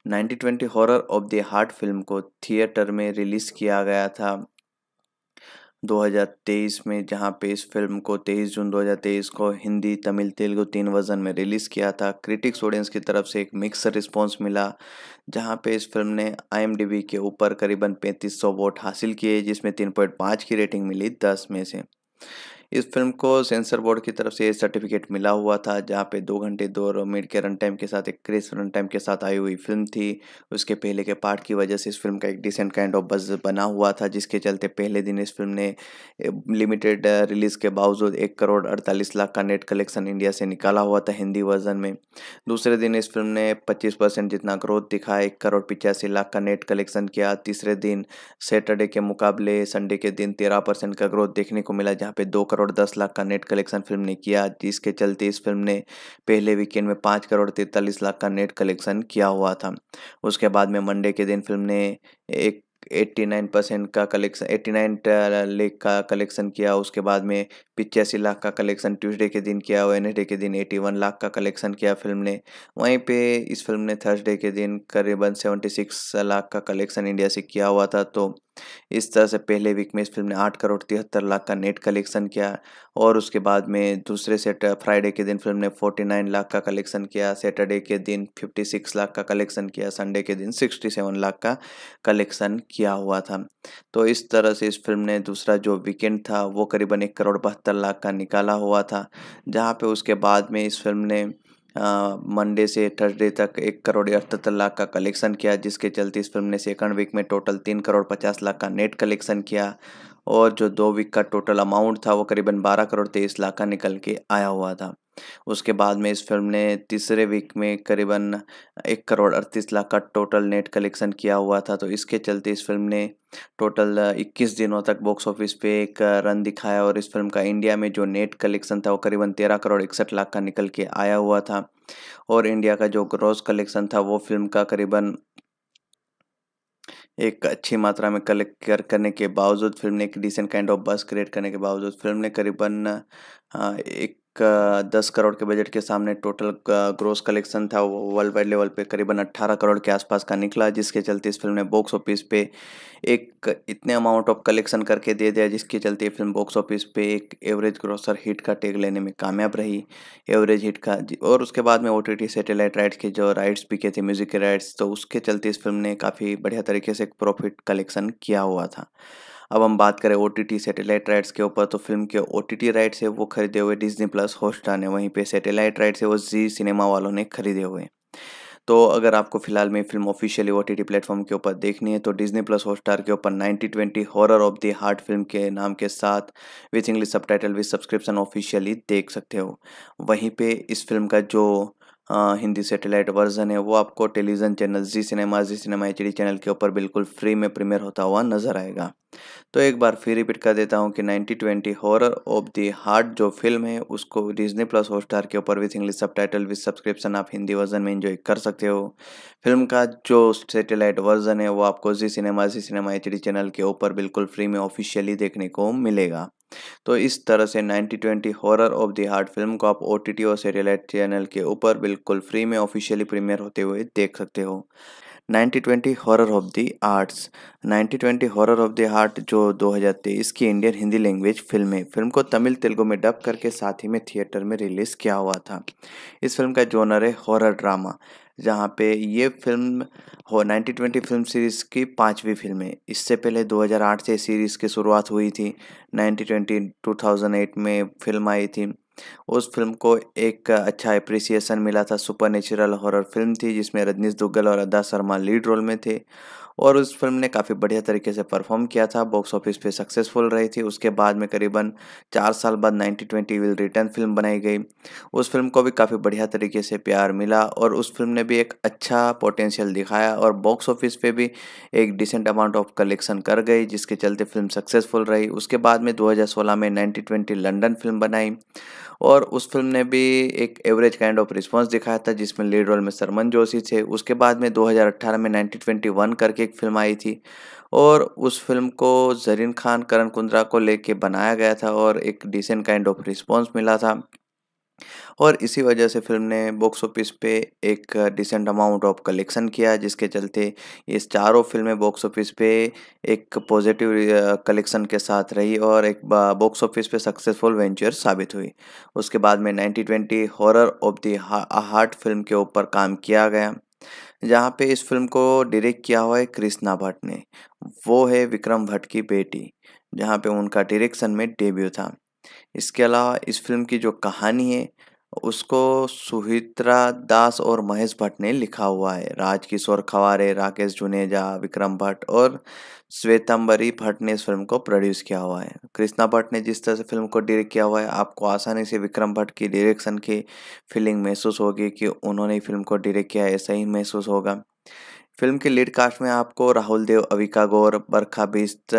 S1: 1920 horror of the heart film को थिएटर में रिलीज़ किया गया था 2023 में जहां पे इस फिल्म को 23 जून 2023 को हिंदी तमिल तेलुगु तीन वर्जन में रिलीज़ किया था क्रिटिक्स ऑडियंस की तरफ से एक मिक्स रिस्पांस मिला जहां पे इस फिल्म ने आई के ऊपर करीबन 3500 वोट हासिल किए जिसमें 3.5 की रेटिंग मिली 10 में से इस फिल्म को सेंसर बोर्ड की तरफ से सर्टिफिकेट मिला हुआ था जहाँ पे दो घंटे दो मिनट के रन टाइम के साथ एक क्रेज रन टाइम के साथ आई हुई फिल्म थी उसके पहले के पार्ट की वजह से इस फिल्म का एक डिसेंट काइंड ऑफ बज बना हुआ था जिसके चलते पहले दिन इस फिल्म ने लिमिटेड रिलीज़ uh, के बावजूद एक करोड़ अड़तालीस लाख का नेट कलेक्शन इंडिया से निकाला हुआ था हिंदी वर्जन में दूसरे दिन इस फिल्म ने पच्चीस परसेंट जितना ग्रोथ दिखा एक करोड़ पिचासी लाख का नेट कलेक्शन किया तीसरे दिन सैटरडे के मुकाबले संडे के दिन तेरह परसेंट का ग्रोथ देखने को मिला जहाँ पे दो करोड़ करोड़ दस लाख का नेट कलेक्शन फिल्म ने किया जिसके चलते इस फिल्म ने पहले वीकेंड में पाँच करोड़ तैंतालीस लाख का नेट कलेक्शन किया हुआ था उसके बाद में मंडे के दिन फिल्म ने एक 89 परसेंट का कलेक्शन 89 लेख का कलेक्शन किया उसके बाद में पिचासी लाख का कलेक्शन ट्यूसडे के दिन किया वेनेसडे के दिन एटी वन लाख का कलेक्शन किया फिल्म ने वहीं पे इस फिल्म ने थर्सडे के दिन करीबन सिक्स लाख का कलेक्शन इंडिया से किया हुआ था तो इस तरह से पहले वीक में इस फिल्म ने आठ करोड़ तिहत्तर लाख का नेट कलेक्शन किया और उसके बाद में दूसरे सेट फ्राइडे के दिन फिल्म ने फोर्टी नाइन लाख का कलेक्शन किया सैटरडे के दिन फिफ्टी सिक्स लाख का कलेक्शन किया संडे के दिन सिक्सटी सेवन लाख का कलेक्शन किया हुआ था तो इस तरह से इस फिल्म ने दूसरा जो वीकेंड था वो करीबन एक करोड़ बहत्तर सत्तर लाख का निकाला हुआ था जहाँ पे उसके बाद में इस फिल्म ने मंडे से थर्सडे तक एक करोड़ अठहत्तर लाख का कलेक्शन किया जिसके चलते इस फिल्म ने सेकंड वीक में टोटल तीन करोड़ पचास लाख का नेट कलेक्शन किया और जो दो वीक का टोटल अमाउंट था वो करीबन बारह करोड़ तेईस लाख का निकल के आया हुआ था उसके बाद में इस फिल्म ने तीसरे वीक में करीबन एक करोड़ अड़तीस लाख का टोटल नेट कलेक्शन किया हुआ था तो इसके चलते इस फिल्म ने टोटल 21 दिनों तक बॉक्स ऑफिस पे एक रन दिखाया और इस फिल्म का इंडिया में जो नेट कलेक्शन था वो करीबन तेरह करोड़ इकसठ लाख का निकल के आया हुआ था और इंडिया का जो ग्रॉस कलेक्शन था वो फिल्म का करीबन एक अच्छी मात्रा में कलेक्ट कर करने के बावजूद फिल्म ने एक decent kind of buzz create करने के बावजूद फिल्म ने करीबन एक का दस करोड़ के बजट के सामने टोटल ग्रोस कलेक्शन था वो वर्ल्ड वाइड लेवल पे करीबन अट्ठारह करोड़ के आसपास का निकला जिसके चलते इस फिल्म ने बॉक्स ऑफिस पे एक इतने अमाउंट ऑफ कलेक्शन करके दे दिया जिसके चलते फिल्म बॉक्स ऑफिस पे एक एवरेज ग्रोसर हिट का टेग लेने में कामयाब रही एवरेज हिट का और उसके बाद में ओ टी सेटेलाइट राइट्स के जो राइट्स बिके थे म्यूज़िक के राइट्स तो उसके चलते इस फिल्म ने काफ़ी बढ़िया तरीके से एक प्रॉफिट कलेक्शन किया हुआ था अब हम बात करें ओ टी सैटेलाइट राइट्स के ऊपर तो फिल्म के ओ टी राइट्स है वो खरीदे हुए डिजनी प्लस हॉटस्टार ने वहीं पे सैटेलाइट राइट्स है वो जी सिनेमा वालों ने खरीदे हुए तो अगर आपको फिलहाल में film officially O T T platform के ऊपर देखनी है तो डिजनी प्लस हॉटस्टार के ऊपर ninety twenty horror of the heart film के नाम के साथ with English subtitle with subscription officially देख सकते हो वहीं पे इस फिल्म का जो आ, हिंदी सैटेलाइट वर्जन है वो आपको television channel Zee cinema Zee cinema H channel के ऊपर बिल्कुल फ्री में प्रीमियर होता हुआ नज़र आएगा तो एक बार फिर रिपीट कर देता हूँ कि twenty horror of the heart जो फिल्म है उसको डिजनी प्लस हॉटस्टार के ऊपर with English subtitle with subscription आप हिंदी वर्जन में इंजॉय कर सकते हो फिल्म का जो सेटेलाइट वर्जन है वो आपको Zee cinema Zee cinema H channel के ऊपर बिल्कुल फ्री में ऑफिशियली देखने को मिलेगा तो इस तरह से twenty horror of the heart film को आप ओ और सेटेलाइट चैनल के ऊपर बिल्कुल फ्री में ऑफिशियली प्रीमियर होते हुए देख सकते हो 90 twenty horror of the arts ninety twenty horror of the art जो 2023 की इंडियन हिंदी लैंग्वेज फिल्म है फिल्म को तमिल तेलुगु में डब करके साथ ही में थिएटर में रिलीज़ किया हुआ था इस फिल्म का जोनर है हॉरर ड्रामा जहाँ पे ये फिल्म हो नाइनटी ट्वेंटी फिल्म सीरीज़ की पाँचवीं फिल्म है इससे पहले 2008 से सीरीज़ की शुरुआत हुई थी nineteen twenty two thousand eight में फिल्म आई थी उस फिल्म को एक अच्छा अप्रिसिएशन मिला था सुपर नेचुरल हॉरर फिल्म थी जिसमें रजनीश दुग्गल और अदा शर्मा लीड रोल में थे और उस फिल्म ने काफ़ी बढ़िया तरीके से परफॉर्म किया था बॉक्स ऑफिस पे सक्सेसफुल रही थी उसके बाद में करीबन चार साल बाद 1920 विल रिटर्न फिल्म बनाई गई उस फिल्म को भी काफ़ी बढ़िया तरीके से प्यार मिला और उस फिल्म ने भी एक अच्छा पोटेंशियल दिखाया और बॉक्स ऑफिस पे भी एक डिसेंट अमाउंट ऑफ कलेक्शन कर गई जिसके चलते फिल्म सक्सेसफुल रही उसके बाद में दो में नाइनटीन लंडन फिल्म बनाई और उस फिल्म ने भी एक एवरेज काइंड ऑफ रिस्पॉन्स दिखाया था जिसमें लीड रोल में सरमन जोशी थे उसके बाद में 2018 में 1921 करके एक फिल्म आई थी और उस फिल्म को जरीन खान करण कुंद्रा को लेके बनाया गया था और एक डिसेंट काइंड ऑफ रिस्पॉन्स मिला था और इसी वजह से फिल्म ने बॉक्स ऑफिस पे एक डिसेंट अमाउंट ऑफ कलेक्शन किया जिसके चलते ये चारों फिल्में बॉक्स ऑफिस पे एक पॉजिटिव कलेक्शन के साथ रही और एक बॉक्स ऑफिस पे सक्सेसफुल वेंचर साबित हुई उसके बाद में 1920 twenty horror of the heart film के ऊपर काम किया गया जहाँ पे इस फिल्म को डायरेक्ट किया हुआ है कृष्णा भट्ट ने वो है विक्रम भट्ट की बेटी जहाँ पे उनका डायरेक्शन में डेब्यू था इसके अलावा इस फिल्म की जो कहानी है उसको सुहित्रा दास और महेश भट्ट ने लिखा हुआ है राज किशोर खवारे राकेश जुनेजा विक्रम भट्ट और श्वेतंबरी भट्ट ने इस फिल्म को प्रोड्यूस किया हुआ है कृष्णा भट्ट ने जिस तरह से फिल्म को डायरेक्ट किया हुआ है आपको आसानी से विक्रम भट्ट की डायरेक्शन की फीलिंग महसूस होगी कि उन्होंने फिल्म को डायरेक्ट किया है ऐसा ही महसूस होगा फिल्म के लीड कास्ट में आपको राहुल देव अविका गौर बरखा बिस्त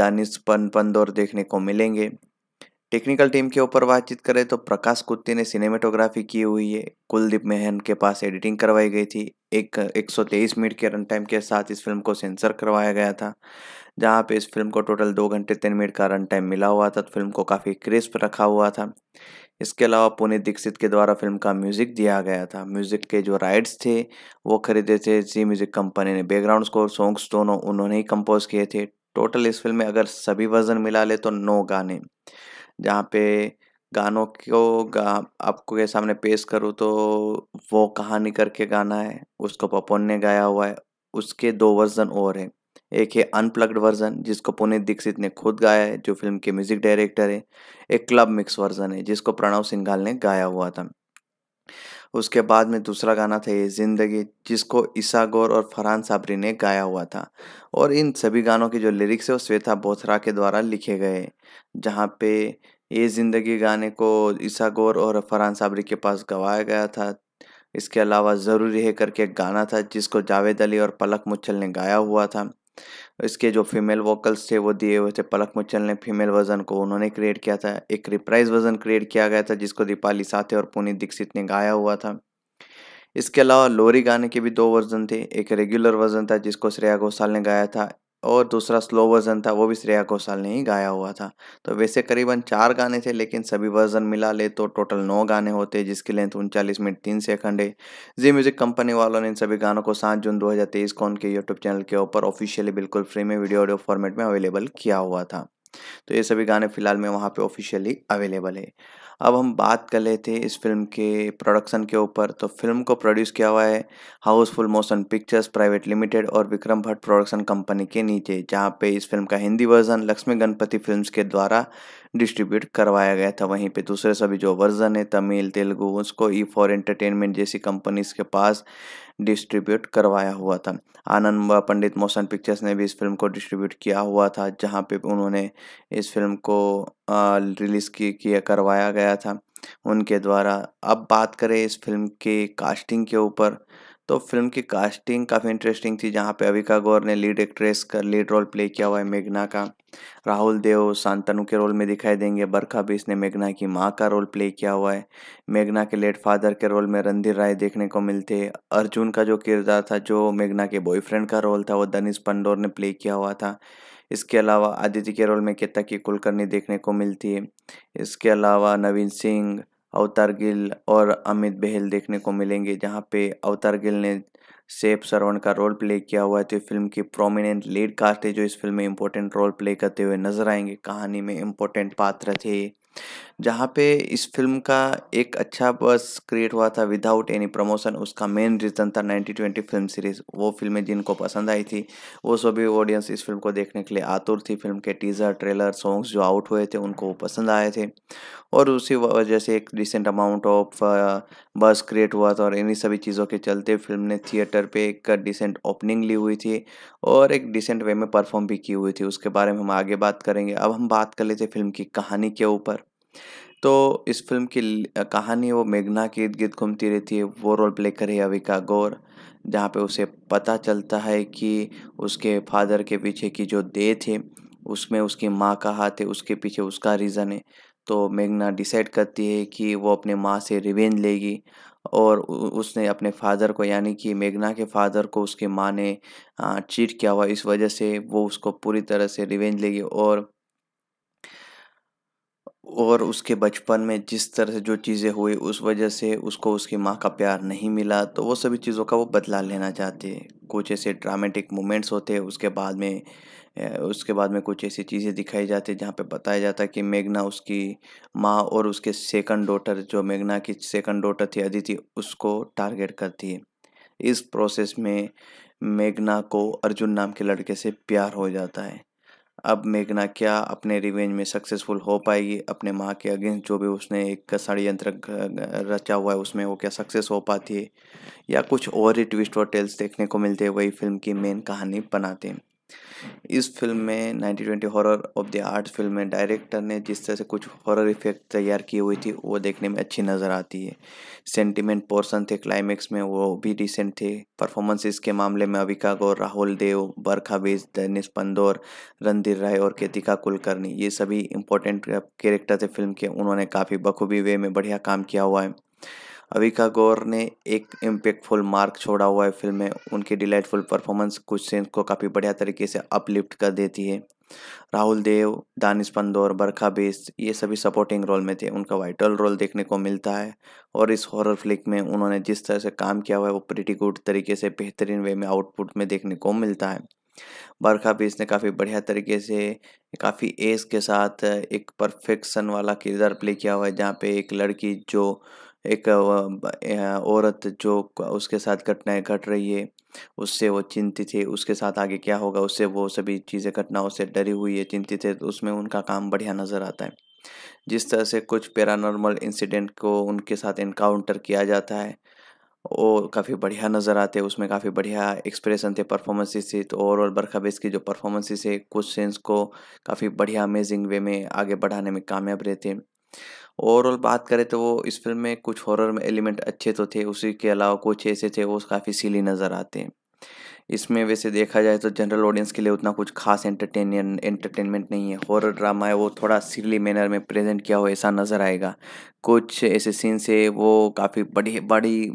S1: दानिश पन देखने को मिलेंगे टेक्निकल टीम के ऊपर बातचीत करें तो प्रकाश कुत्ती ने सिनेमेटोग्राफी की हुई है कुलदीप मेहन के पास एडिटिंग करवाई गई थी एक 123 मिनट के रन टाइम के साथ इस फिल्म को सेंसर करवाया गया था जहां पे इस फिल्म को टोटल दो घंटे तीन मिनट का रन टाइम मिला हुआ था तो फिल्म को काफ़ी क्रिस्प रखा हुआ था इसके अलावा पुणे दीक्षित के द्वारा फिल्म का म्यूज़िक दिया गया था म्यूज़िक के जो राइट्स थे वो खरीदे थे जी म्यूज़िक कंपनी ने बैकग्राउंड स्कोर सॉन्ग्स दोनों उन्होंने ही कंपोज किए थे टोटल इस फिल्म में अगर सभी वर्जन मिला ले तो नौ गाने जहाँ पे गानों को गा आपको के सामने पेश करूँ तो वो कहानी करके गाना है उसको पपोन ने गाया हुआ है उसके दो वर्जन और हैं एक है अनप्लग्ड वर्जन जिसको पुनीत दीक्षित ने खुद गाया है जो फिल्म के म्यूजिक डायरेक्टर है एक क्लब मिक्स वर्जन है जिसको प्रणव सिंघाल ने गाया हुआ था उसके बाद में दूसरा गाना था ये ज़िंदगी जिसको ईसा गौर और फरहान साबरी ने गाया हुआ था और इन सभी गानों के जो लिरिक्स है वो श्वेता बोथरा के द्वारा लिखे गए जहाँ पे ये ज़िंदगी गाने को ईसा गौर और फरहान साबरी के पास गवाया गया था इसके अलावा ज़रूरी है करके गाना था जिसको जावेद अली और पलक मुच्छल ने गाया हुआ था इसके जो फीमेल वोकल्स थे वो दिए हुए थे पलक मुचल ने फीमेल वर्जन को उन्होंने क्रिएट किया था एक रिप्राइज वर्जन क्रिएट किया गया था जिसको दीपाली साथे और पुनीत दीक्षित ने गाया हुआ था इसके अलावा लोरी गाने के भी दो वर्जन थे एक रेगुलर वर्जन था जिसको श्रेया घोषाल ने गाया था और दूसरा स्लो वर्जन था वो भी श्रेया घोषाल ने ही गाया हुआ था तो वैसे करीबन चार गाने थे लेकिन सभी वर्जन मिला ले तो टोटल नौ गाने होते जिसकी लेंथ उनचालीस मिनट तीन सेकंड है जी म्यूजिक कंपनी वालों ने इन सभी गानों को सात जून 2023 को उनके यूट्यूब चैनल के ऊपर ऑफिशियली बिल्कुल फ्री में वीडियो ऑडियो फॉर्मेट में अवेलेबल किया हुआ था तो ये सभी गाने फिलहाल में वहाँ पर ऑफिशियली अवेलेबल है अब हम बात कर लेते थे इस फिल्म के प्रोडक्शन के ऊपर तो फिल्म को प्रोड्यूस किया हुआ है housefull motion pictures private limited और विक्रम भट्ट प्रोडक्शन कंपनी के नीचे जहाँ पे इस फिल्म का हिंदी वर्जन लक्ष्मी गणपति फिल्म के द्वारा डिस्ट्रीब्यूट करवाया गया था वहीं पे दूसरे सभी जो वर्जन है तमिल तेलुगु उसको ई फॉर एंटरटेनमेंट जैसी कंपनीज के पास डिस्ट्रीब्यूट करवाया हुआ था आनंद पंडित मोशन पिक्चर्स ने भी इस फिल्म को डिस्ट्रीब्यूट किया हुआ था जहाँ पे उन्होंने इस फिल्म को रिलीज़ किया करवाया गया था उनके द्वारा अब बात करें इस फिल्म के कास्टिंग के ऊपर तो फिल्म की कास्टिंग काफ़ी इंटरेस्टिंग थी जहाँ पे अविका गौर ने लीड एक्ट्रेस का लीड रोल प्ले किया हुआ है मेघना का राहुल देव शांतनु के रोल में दिखाई देंगे बरखा भी ने मेघना की माँ का रोल प्ले किया हुआ है मेघना के लेट फादर के रोल में रणधीर राय देखने को मिलते अर्जुन का जो किरदार था जो मेघना के बॉयफ्रेंड का रोल था वो दनिस पंडोर ने प्ले किया हुआ था इसके अलावा आदित्य के रोल में केतकी कुलकर्णी देखने को मिलती है इसके अलावा नवीन सिंह अवतार गिल और अमित बहल देखने को मिलेंगे जहाँ पे अवतार गिल ने सेफ सरवन का रोल प्ले किया हुआ है तो फिल्म की प्रोमिनेंट लीड कास्ट है जो इस फिल्म में इम्पोर्टेंट रोल प्ले करते हुए नजर आएंगे कहानी में इम्पोर्टेंट पात्र थे जहाँ पे इस फिल्म का एक अच्छा बस क्रिएट हुआ था विदाउट एनी प्रमोशन उसका मेन रीज़न था नाइनटी ट्वेंटी फिल्म सीरीज़ वो फिल्में जिनको पसंद आई थी वो सभी ऑडियंस इस फिल्म को देखने के लिए आतुर थी फिल्म के टीज़र ट्रेलर सॉन्ग्स जो आउट हुए थे उनको वो पसंद आए थे और उसी वजह से एक decent amount of buzz create हुआ था और इन्हीं सभी चीज़ों के चलते फिल्म ने थिएटर पे एक डिसेंट ओपनिंग ली हुई थी और एक डिसेंट वे में परफॉर्म भी की हुई थी उसके बारे में हम आगे बात करेंगे अब हम बात कर लेते फिल्म की कहानी के ऊपर तो इस फिल्म की कहानी वो मेघना के इर्द गिर्द घूमती रहती है वो रोल प्ले करे अविका गौर जहाँ पे उसे पता चलता है कि उसके फादर के पीछे की जो दे थे उसमें उसकी माँ का हाथ है उसके पीछे उसका रीज़न है तो मेघना डिसाइड करती है कि वो अपने माँ से रिवेंज लेगी और उसने अपने फादर को यानी कि मेघना के फादर को उसकी माँ ने चीट किया हुआ इस वजह से वो उसको पूरी तरह से रिवेंज लेगी और और उसके बचपन में जिस तरह से जो चीज़ें हुई उस वजह से उसको उसकी माँ का प्यार नहीं मिला तो वो सभी चीज़ों का वो बदला लेना चाहते हैं कुछ ऐसे ड्रामेटिक मोमेंट्स होते हैं उसके बाद में उसके बाद में कुछ ऐसी चीज़ें दिखाई जाती है जहाँ पे बताया जाता है कि मेघना उसकी माँ और उसके सेकंड डॉटर जो मेघना की सेकंड डॉटर थी अदिति उसको टारगेट करती है इस प्रोसेस में मेघना को अर्जुन नाम के लड़के से प्यार हो जाता है अब मेघना क्या अपने रिवेंज में सक्सेसफुल हो पाएगी अपने माँ के अगेंस्ट जो भी उसने एक षडयंत्र रचा हुआ है उसमें वो क्या सक्सेस हो पाती है या कुछ और ही ट्विस्ट और टेल्स देखने को मिलते हैं वही फिल्म की मेन कहानी बनाते हैं इस फिल्म में nineteen horror of the art film में डायरेक्टर ने जिस तरह से कुछ हॉरर इफेक्ट तैयार की हुई थी वो देखने में अच्छी नज़र आती है सेंटिमेंट पोर्सन थे क्लाइमेक्स में वो भी डिसेंट थे परफॉर्मेंसेस के मामले में अविका गौर राहुल देव बरखा बेज दैनिश पंदौर रणधीर राय और केतिका कुलकर्णी ये सभी इंपॉर्टेंट कैरेक्टर थे फिल्म के उन्होंने काफ़ी बखूबी वे में बढ़िया काम किया हुआ है अविका गौर ने एक इम्पेक्टफुल मार्क छोड़ा हुआ है फिल्म में उनकी डिलाइटफुल परफॉर्मेंस कुछ सीन को काफ़ी बढ़िया तरीके से अपलिफ्ट कर देती है राहुल देव दानिश पंदौर बरखा बेस ये सभी सपोर्टिंग रोल में थे उनका वाइटल रोल देखने को मिलता है और इस हॉरर फ्लिक में उन्होंने जिस तरह से काम किया हुआ है वो प्रिटी गुड तरीके से बेहतरीन वे में आउटपुट में देखने को मिलता है बरखा बेस ने काफ़ी बढ़िया तरीके से काफ़ी एज के साथ एक परफेक्शन वाला किरदार प्ले किया हुआ है जहाँ पे एक लड़की जो एक औरत जो उसके साथ घटनाएं घट रही है उससे वो चिंतित है उसके साथ आगे क्या होगा उससे वो सभी चीज़ें घटनाओं से डरी हुई है चिंतित है तो उसमें उनका काम बढ़िया नज़र आता है जिस तरह से कुछ पैरानॉर्मल इंसिडेंट को उनके साथ इनकाउंटर किया जाता है वो काफ़ी बढ़िया नज़र आते हैं उसमें काफ़ी बढ़िया एक्सप्रेशन थे परफॉर्मेंसेस थे तो ओवरऑल बरखाबेज की जो परफॉर्मेंसेस है कुछ सेंस को काफ़ी बढ़िया अमेजिंग वे में आगे बढ़ाने में कामयाब रहते हैं ओवरऑल बात करें तो वो इस फिल्म में कुछ हॉरर में एलिमेंट अच्छे तो थे उसी के अलावा कुछ ऐसे थे वो काफ़ी सीली नज़र आते हैं इसमें वैसे देखा जाए तो जनरल ऑडियंस के लिए उतना कुछ खास एंटरटेन एंटरटेनमेंट नहीं है हॉरर ड्रामा है वो थोड़ा सीरली मैनर में प्रेजेंट किया हो ऐसा नज़र आएगा कुछ ऐसे सीन्स से वो काफ़ी बड़ी बड़ी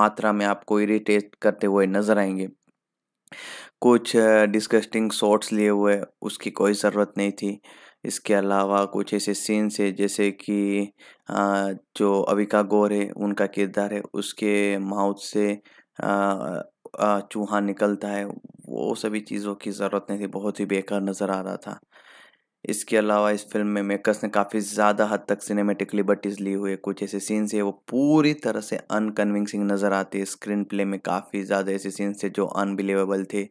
S1: मात्रा में आपको इरीटेट करते हुए नज़र आएंगे कुछ डिस्कस्टिंग शॉट्स लिए हुए उसकी कोई ज़रूरत नहीं थी इसके अलावा कुछ ऐसे सीन्स है जैसे कि जो अविका गौर है उनका किरदार है उसके माउथ से चूहा निकलता है वो सभी चीज़ों की ज़रूरत नहीं थी बहुत ही बेकार नज़र आ रहा था इसके अलावा इस फिल्म में मेकर्स ने काफ़ी ज़्यादा हद तक सिनेमेटिक लिबर्टीज़ ली हुई है कुछ ऐसे सीन्स है वो पूरी तरह से अनकन्विंसिंग नज़र आते हैं स्क्रीन प्ले में काफ़ी ज़्यादा ऐसे सीन्स थे जो अनबिलीवेबल थे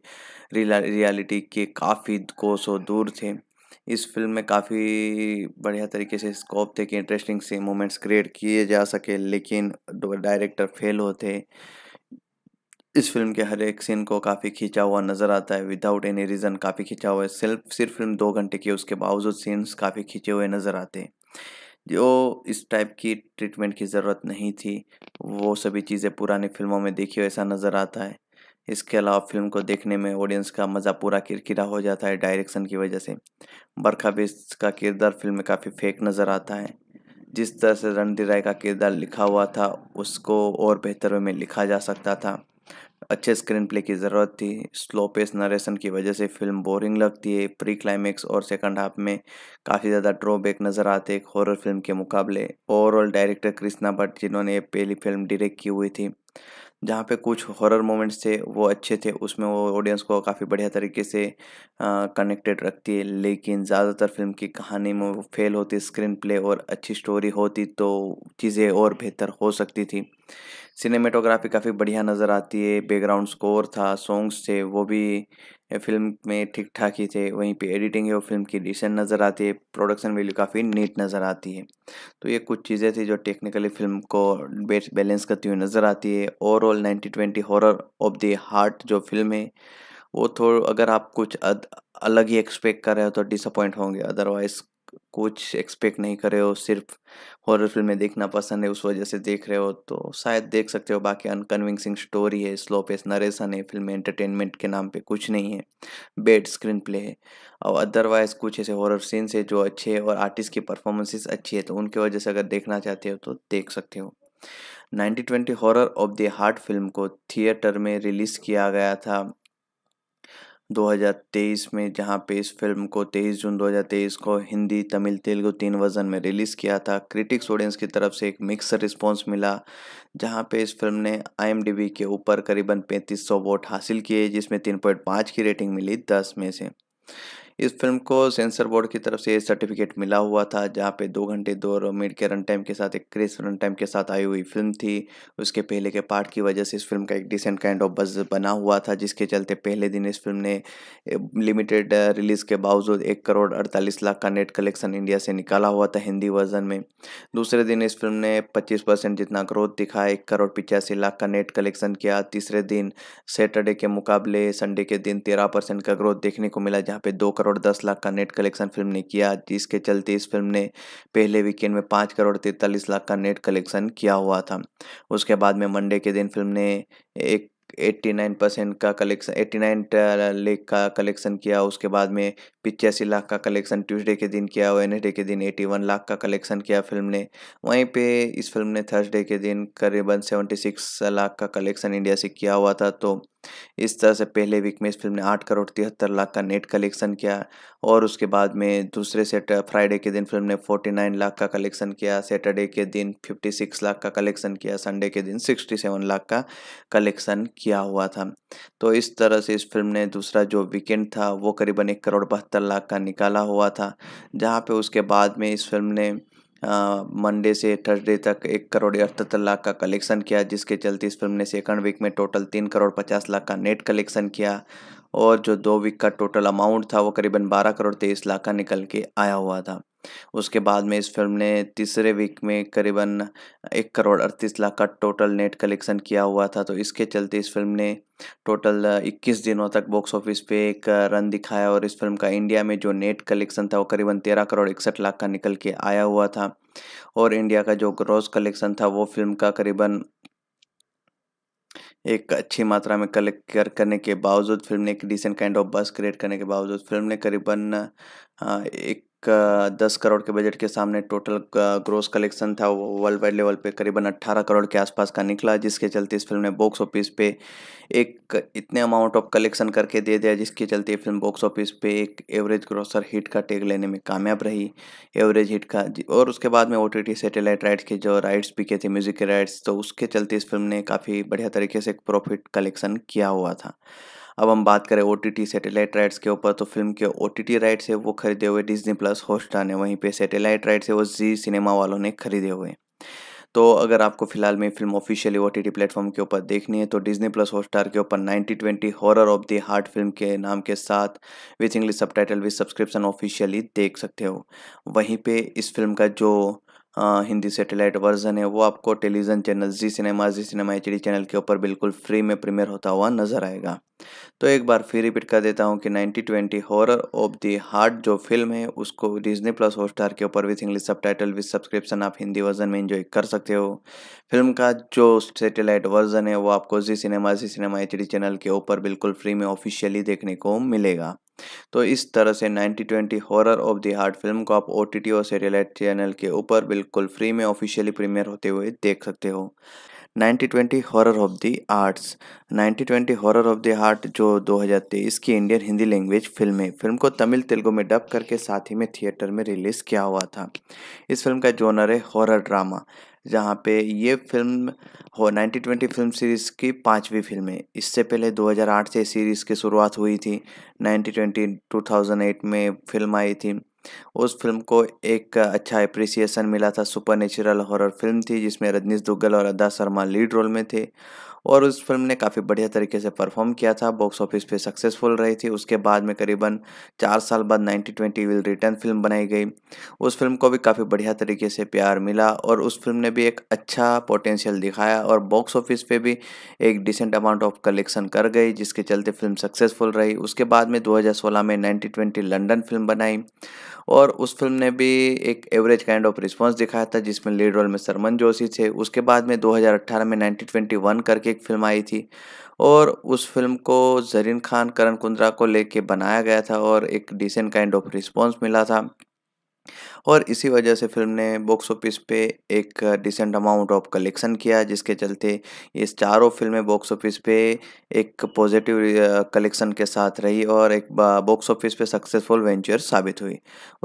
S1: रियलिटी के काफ़ी कोसों दूर थे इस फिल्म में काफ़ी बढ़िया तरीके से स्कोप थे कि इंटरेस्टिंग से मोमेंट्स क्रिएट किए जा सके लेकिन डायरेक्टर फेल होते इस फिल्म के हर एक सीन को काफ़ी खींचा हुआ नज़र आता है विदाउट एनी रीज़न काफ़ी खींचा हुआ है सिर्फ सिर्फ फिल्म दो घंटे की उसके बावजूद सीन्स काफ़ी खींचे हुए नज़र आते जो इस टाइप की ट्रीटमेंट की ज़रूरत नहीं थी वो सभी चीज़ें पुरानी फिल्मों में देखी हो ऐसा नज़र आता है इसके अलावा फिल्म को देखने में ऑडियंस का मज़ा पूरा किरकिरा हो जाता है डायरेक्शन की वजह से बरखा बेस का किरदार फिल्म में काफ़ी फेक नज़र आता है जिस तरह से रणधीर राय का किरदार लिखा हुआ था उसको और बेहतर में लिखा जा सकता था अच्छे स्क्रीन प्ले की ज़रूरत थी स्लो पेस नरेशन की वजह से फिल्म बोरिंग लगती है प्री क्लाइमैक्स और सेकंड हाफ में काफ़ी ज़्यादा ड्रॉबैक नज़र आते एक हॉरर फिल्म के मुकाबले ओवरऑल डायरेक्टर कृष्णा भट्ट जिन्होंने ये पहली फिल्म डायरेक्ट की हुई थी जहाँ पे कुछ हॉरर मोमेंट्स थे वो अच्छे थे उसमें वो ऑडियंस को काफ़ी बढ़िया तरीके से कनेक्टेड रखती है लेकिन ज़्यादातर फिल्म की कहानी में वो फेल होती स्क्रीन प्ले और अच्छी स्टोरी होती तो चीज़ें और बेहतर हो सकती थी सिनेमेटोग्राफी काफ़ी बढ़िया नज़र आती है बैकग्राउंड स्कोर था सॉन्ग्स थे वो भी फिल्म में ठीक ठाक ही थे वहीं पे एडिटिंग है वो फिल्म की डिसेंट नज़र आती है प्रोडक्शन वैल्यू काफ़ी नीट नज़र आती है तो ये कुछ चीज़ें थी जो टेक्निकली फिल्म को बैलेंस करती हुई नज़र आती है overall ninety twenty horror of the heart जो फिल्म है वो थोड़ा अगर आप कुछ अलग ही एक्सपेक्ट कर रहे हो तो डिसअपॉइंट होंगे अदरवाइज कुछ एक्सपेक्ट नहीं कर रहे हो सिर्फ हॉरर फिल्में देखना पसंद है उस वजह से देख रहे हो तो शायद देख सकते हो बाकी अनकन्विंसिंग स्टोरी है स्लो पेस नरेशन है फिल्म एंटरटेनमेंट के नाम पे कुछ नहीं है बेड स्क्रीन प्ले है और अदरवाइज कुछ ऐसे हॉरर सीन्स है जो अच्छे है और आर्टिस्ट की परफॉर्मेंसेस अच्छी है तो उनकी वजह से अगर देखना चाहते हो तो देख सकते हो 1920 horror of the heart film को थिएटर में रिलीज़ किया गया था 2023 में जहां पे इस फिल्म को 23 जून 2023 को हिंदी तमिल तेलुगु तीन वर्जन में रिलीज़ किया था क्रिटिक्स ऑडियंस की तरफ से एक मिक्स रिस्पांस मिला जहां पे इस फिल्म ने आई के ऊपर करीबन 3500 वोट हासिल किए जिसमें 3.5 की रेटिंग मिली 10 में से इस फिल्म को सेंसर बोर्ड की तरफ से सर्टिफिकेट मिला हुआ था जहाँ पे दो घंटे दो मिनट के रन टाइम के साथ एक क्रेज रन टाइम के साथ आई हुई फिल्म थी उसके पहले के पार्ट की वजह से इस फिल्म का एक डिसेंट काइंड ऑफ बज बना हुआ था जिसके चलते पहले दिन इस फिल्म ने लिमिटेड रिलीज़ के बावजूद एक करोड़ अड़तालीस लाख का नेट कलेक्शन इंडिया से निकाला हुआ था हिंदी वर्जन में दूसरे दिन इस फिल्म ने पच्चीस परसेंट जितना ग्रोथ दिखा एक करोड़ पिचासी लाख का नेट कलेक्शन किया तीसरे दिन सैटरडे के मुकाबले संडे के दिन तेरह परसेंट का ग्रोथ देखने को मिला जहाँ पे दो करोड़ दस लाख का नेट कलेक्शन फिल्म ने किया जिसके चलते इस फिल्म ने पहले वीकेंड में पाँच करोड़ तैंतालीस लाख का नेट कलेक्शन किया हुआ था उसके बाद में मंडे के दिन फिल्म ने एक 89 परसेंट का कलेक्शन 89 लेख का कलेक्शन किया उसके बाद में पिचासी लाख का कलेक्शन ट्यूसडे के दिन किया वेनेसडे के दिन एटी वन लाख का कलेक्शन किया फिल्म ने वहीं पे इस फिल्म ने थर्सडे के दिन करीबन सिक्स लाख का कलेक्शन इंडिया से किया हुआ था तो इस तरह से पहले वीक में इस फिल्म ने आठ करोड़ तिहत्तर लाख का नेट कलेक्शन किया और उसके बाद में दूसरे सेट फ्राइडे के दिन फिल्म ने फोर्टी नाइन लाख का कलेक्शन किया सैटरडे के दिन फिफ्टी सिक्स लाख का कलेक्शन किया संडे के दिन सिक्सटी सेवन लाख का कलेक्शन किया हुआ था तो इस तरह से इस फिल्म ने दूसरा जो वीकेंड था वो करीबन एक करोड़ बहत्तर सत्तर लाख का निकाला हुआ था जहाँ पे उसके बाद में इस फिल्म ने मंडे से थर्सडे तक एक करोड़ अठहत्तर लाख का कलेक्शन किया जिसके चलते इस फिल्म ने सेकंड वीक में टोटल तीन करोड़ पचास लाख का नेट कलेक्शन किया और जो दो वीक का टोटल अमाउंट था वो करीबन बारह करोड़ तेईस लाख का निकल के आया हुआ था उसके बाद में इस फिल्म ने तीसरे वीक में करीबन एक करोड़ अड़तीस लाख का टोटल नेट कलेक्शन किया हुआ था तो इसके चलते इस फिल्म ने टोटल 21 दिनों तक बॉक्स ऑफिस पे एक रन दिखाया और इस फिल्म का इंडिया में जो नेट कलेक्शन था वो करीबन तेरह करोड़ इकसठ लाख का निकल के आया हुआ था और इंडिया का जो ग्रॉस कलेक्शन था वो फिल्म का करीबन एक अच्छी मात्रा में कलेक्ट कर करने के बावजूद फिल्म ने एक decent kind of buzz create करने के बावजूद फिल्म ने करीबन एक का दस करोड़ के बजट के सामने टोटल ग्रोस कलेक्शन था वो वर्ल्ड वाइड लेवल पे करीबन अट्ठारह करोड़ के आसपास का निकला जिसके चलते इस फिल्म ने बॉक्स ऑफिस पे एक इतने अमाउंट ऑफ कलेक्शन करके दे दिया जिसके चलते फिल्म बॉक्स ऑफिस पे एक एवरेज ग्रोसर हिट का टेग लेने में कामयाब रही एवरेज हिट का और उसके बाद में ओ टी सेटेलाइट राइट्स के जो राइट्स किए थे म्यूज़िक के राइट्स तो उसके चलते इस फिल्म ने काफ़ी बढ़िया तरीके से एक प्रॉफिट कलेक्शन किया हुआ था अब हम बात करें ओ टी सैटेलाइट राइट्स के ऊपर तो फिल्म के ओ टी राइट्स है वो खरीदे हुए डिजनी प्लस हॉटस्टार ने वहीं पे सैटेलाइट राइट्स है वो जी सिनेमा वालों ने खरीदे हुए तो अगर आपको फिलहाल में film officially O T T platform के ऊपर देखनी है तो डिजनी प्लस हॉटस्टार के ऊपर ninety twenty horror of the heart film के नाम के साथ with English subtitle with subscription officially देख सकते हो वहीं पे इस फिल्म का जो आ, हिंदी सेटेलाइट वर्जन है वो आपको television channel Zee cinema Zee cinema H channel के ऊपर बिल्कुल फ्री में प्रीमियर होता हुआ नज़र आएगा तो एक बार फिर रिपीट कर देता हूँ कि ninety twenty horror of the heart जो फिल्म है उसको डिजनी प्लस हॉटस्टार के ऊपर with English subtitle with subscription आप हिंदी वर्जन में इंजॉय कर सकते हो फिल्म का जो सेटेलाइट वर्जन है वो आपको Zee cinema Zee cinema H channel के ऊपर बिल्कुल फ्री में ऑफिशियली देखने को मिलेगा तो इस तरह से 9020 horror of the heart film को आप ओ और सेटेलाइट चैनल के ऊपर बिल्कुल फ्री में ऑफिशियली प्रीमियर होते हुए देख सकते हो 1920 horror of the arts 1920 horror of the heart जो 2023 की इंडियन हिंदी लैंग्वेज फिल्म है फिल्म को तमिल तेलुगु में डब करके साथ ही में थिएटर में रिलीज़ किया हुआ था इस फिल्म का जोनर है हॉरर ड्रामा जहाँ पे ये फिल्म हो 1920 फिल्म सीरीज़ की पांचवी फिल्म है इससे पहले 2008 से सीरीज़ की शुरुआत हुई थी 1920 2008 में फिल्म आई थी उस फिल्म को एक अच्छा अप्रिसिएशन मिला था सुपर नेचुरल हॉरर फिल्म थी जिसमें रजनीश दुग्गल और अदा शर्मा लीड रोल में थे और उस फिल्म ने काफ़ी बढ़िया तरीके से परफॉर्म किया था बॉक्स ऑफिस पे सक्सेसफुल रही थी उसके बाद में करीबन चार साल बाद nineteen twenty will return film बनाई गई उस फिल्म को भी काफ़ी बढ़िया तरीके से प्यार मिला और उस फिल्म ने भी एक अच्छा पोटेंशियल दिखाया और बॉक्स ऑफिस पे भी एक डिसेंट अमाउंट ऑफ कलेक्शन कर गई जिसके चलते फिल्म सक्सेसफुल रही उसके बाद में दो में 1920 लंदन फिल्म बनाई और उस फिल्म ने भी एक एवरेज काइंड ऑफ रिस्पॉन्स दिखाया था जिसमें लीड रोल में सरमन जोशी थे उसके बाद में 2018 में 1921 करके एक फिल्म आई थी और उस फिल्म को जरीन खान करण कुंद्रा को लेके बनाया गया था और एक डिसेंट काइंड ऑफ रिस्पॉन्स मिला था और इसी वजह से फिल्म ने बॉक्स ऑफिस पे एक डिसेंट अमाउंट ऑफ कलेक्शन किया जिसके चलते ये चारों फिल्में बॉक्स ऑफिस पे एक पॉजिटिव कलेक्शन के साथ रही और एक बॉक्स ऑफिस पे सक्सेसफुल वेंचर साबित हुई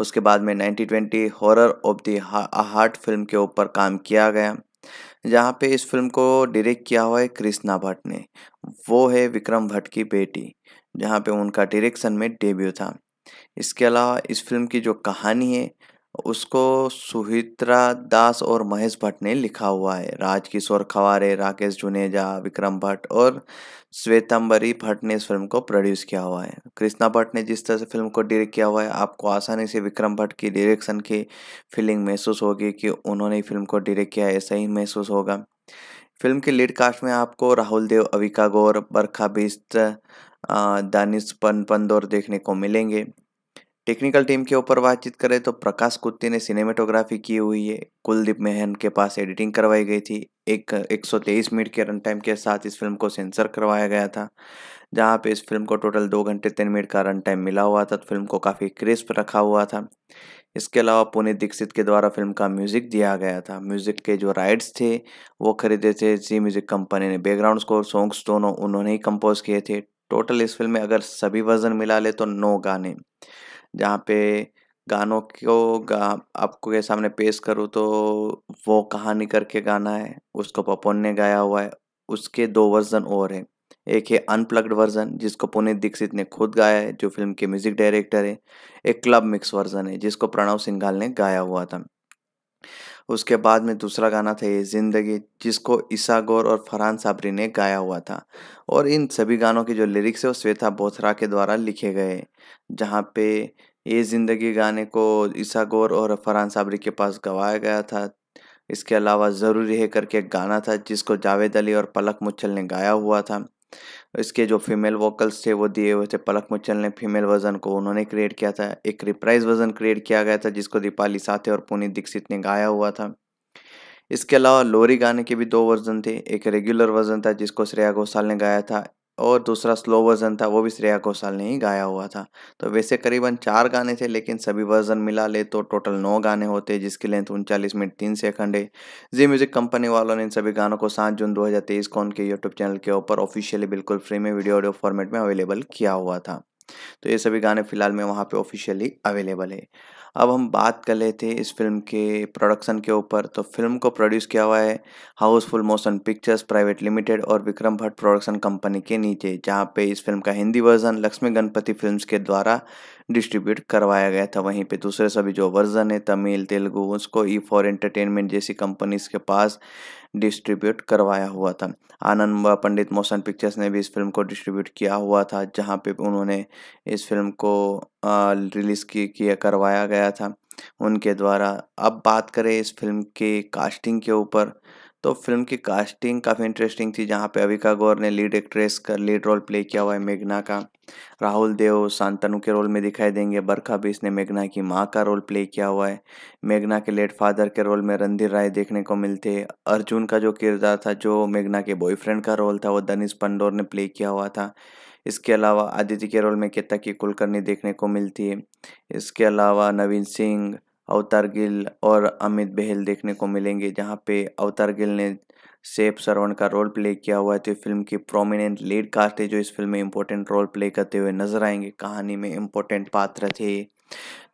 S1: उसके बाद में 1920 twenty horror of the heart film के ऊपर काम किया गया जहाँ पे इस फिल्म को डायरेक्ट किया हुआ है कृष्णा भट्ट ने वो है विक्रम भट्ट की बेटी जहाँ पे उनका डायरेक्शन में डेब्यू था इसके अलावा इस फिल्म की जो कहानी है उसको सुहित्रा दास और महेश भट्ट ने लिखा हुआ है राज किशोर खवारे राकेश जुनेजा विक्रम भट्ट और श्वेतंबरी भट्ट ने इस फिल्म को प्रोड्यूस किया हुआ है कृष्णा भट्ट ने जिस तरह से फिल्म को डायरेक्ट किया हुआ है आपको आसानी से विक्रम भट्ट की डायरेक्शन की फीलिंग महसूस होगी कि उन्होंने फिल्म को डायरेक्ट किया है ऐसा ही महसूस होगा फिल्म के लीड कास्ट में आपको राहुल देव अविका गौर बरखा बिस्त दानिश पन देखने को मिलेंगे टेक्निकल टीम के ऊपर बातचीत करें तो प्रकाश कुत्ती ने सिनेमेटोग्राफी की हुई है कुलदीप मेहन के पास एडिटिंग करवाई गई थी एक 123 मिनट के रन टाइम के साथ इस फिल्म को सेंसर करवाया गया था जहां पे इस फिल्म को टोटल दो घंटे तीन मिनट का रन टाइम मिला हुआ था तो फिल्म को काफ़ी क्रिस्प रखा हुआ था इसके अलावा पुनीत दीक्षित के द्वारा फिल्म का म्यूज़िक दिया गया था म्यूज़िक के जो राइट्स थे वो खरीदे थे जी म्यूज़िक कंपनी ने बैकग्राउंड स्कोर सॉन्ग्स दोनों उन्होंने ही कंपोज किए थे टोटल इस फिल्म में अगर सभी वर्जन मिला ले तो नौ गाने जहाँ पे गानों को गा आपको के सामने पेश करूँ तो वो कहानी करके गाना है उसको पपोन ने गाया हुआ है उसके दो वर्जन और हैं एक है अनप्लग्ड वर्जन जिसको पुनीत दीक्षित ने खुद गाया है जो फिल्म के म्यूजिक डायरेक्टर है एक क्लब मिक्स वर्जन है जिसको प्रणव सिंघाल ने गाया हुआ था उसके बाद में दूसरा गाना था ये ज़िंदगी जिसको ईसा गौर और फरहान साबरी ने गाया हुआ था और इन सभी गानों के जो लिरिक्स है वो श्वेता बोथरा के द्वारा लिखे गए जहाँ पे ये ज़िंदगी गाने को ईसा गौर और फरहान साबरी के पास गवाया गया था इसके अलावा ज़रूरी है करके गाना था जिसको जावेद अली और पलक मुच्छल ने गाया हुआ था इसके जो फीमेल वोकल्स थे वो दिए हुए थे पलक मुचल ने फीमेल वर्जन को उन्होंने क्रिएट किया था एक रिप्राइज वर्जन क्रिएट किया गया था जिसको दीपाली साथे और पुनीत दीक्षित ने गाया हुआ था इसके अलावा लोरी गाने के भी दो वर्जन थे एक रेगुलर वर्जन था जिसको श्रेया घोषाल ने गाया था और दूसरा स्लो वर्जन था वो भी श्रेया घोषाल ने ही गाया हुआ था तो वैसे करीबन चार गाने थे लेकिन सभी वर्जन मिला ले तो टोटल नौ गाने होते जिसकी लेंथ उनचालीस मिनट तीन सेकंड है जी म्यूजिक कंपनी वालों ने इन सभी गानों को सात जून 2023 को उनके यूट्यूब चैनल के ऊपर ऑफिशियली बिल्कुल फ्री में वीडियो ऑडियो फॉर्मेट में अवेलेबल किया हुआ था तो ये सभी गाने फिलहाल में वहाँ पर ऑफिशियली अवेलेबल है अब हम बात कर लेते थे इस फिल्म के प्रोडक्शन के ऊपर तो फिल्म को प्रोड्यूस किया हुआ है housefull motion pictures private limited और विक्रम भट्ट प्रोडक्शन कंपनी के नीचे जहाँ पे इस फिल्म का हिंदी वर्जन लक्ष्मी गणपति फिल्म्स के द्वारा डिस्ट्रीब्यूट करवाया गया था वहीं पे दूसरे सभी जो वर्जन है तमिल तेलुगु उसको ई फॉर एंटरटेनमेंट जैसी कंपनीज के पास डिस्ट्रीब्यूट करवाया हुआ था आनंद पंडित मोशन पिक्चर्स ने भी इस फिल्म को डिस्ट्रीब्यूट किया हुआ था जहाँ पे उन्होंने इस फिल्म को रिलीज़ किया करवाया गया था उनके द्वारा अब बात करें इस फिल्म के कास्टिंग के ऊपर तो फिल्म की कास्टिंग काफ़ी इंटरेस्टिंग थी जहाँ पे अविका गौर ने लीड एक्ट्रेस का लीड रोल प्ले किया हुआ है मेघना का राहुल देव शांतनु के रोल में दिखाई देंगे बरखा भी ने मेघना की माँ का रोल प्ले किया हुआ है मेघना के लेट फादर के रोल में रणधीर राय देखने को मिलते अर्जुन का जो किरदार था जो मेघना के बॉयफ्रेंड का रोल था वो दनिस पंडोर ने प्ले किया हुआ था इसके अलावा आदित्य के रोल में केतकी कुलकर्णी देखने को मिलती है इसके अलावा नवीन सिंह अवतार गिल और अमित बहल देखने को मिलेंगे जहाँ पे अवतार गिल ने सेफ सरवन का रोल प्ले किया हुआ है तो फिल्म की प्रोमिनेंट लीड कास्ट है जो इस फिल्म में इम्पोर्टेंट रोल प्ले करते हुए नजर आएंगे कहानी में इम्पोर्टेंट पात्र थे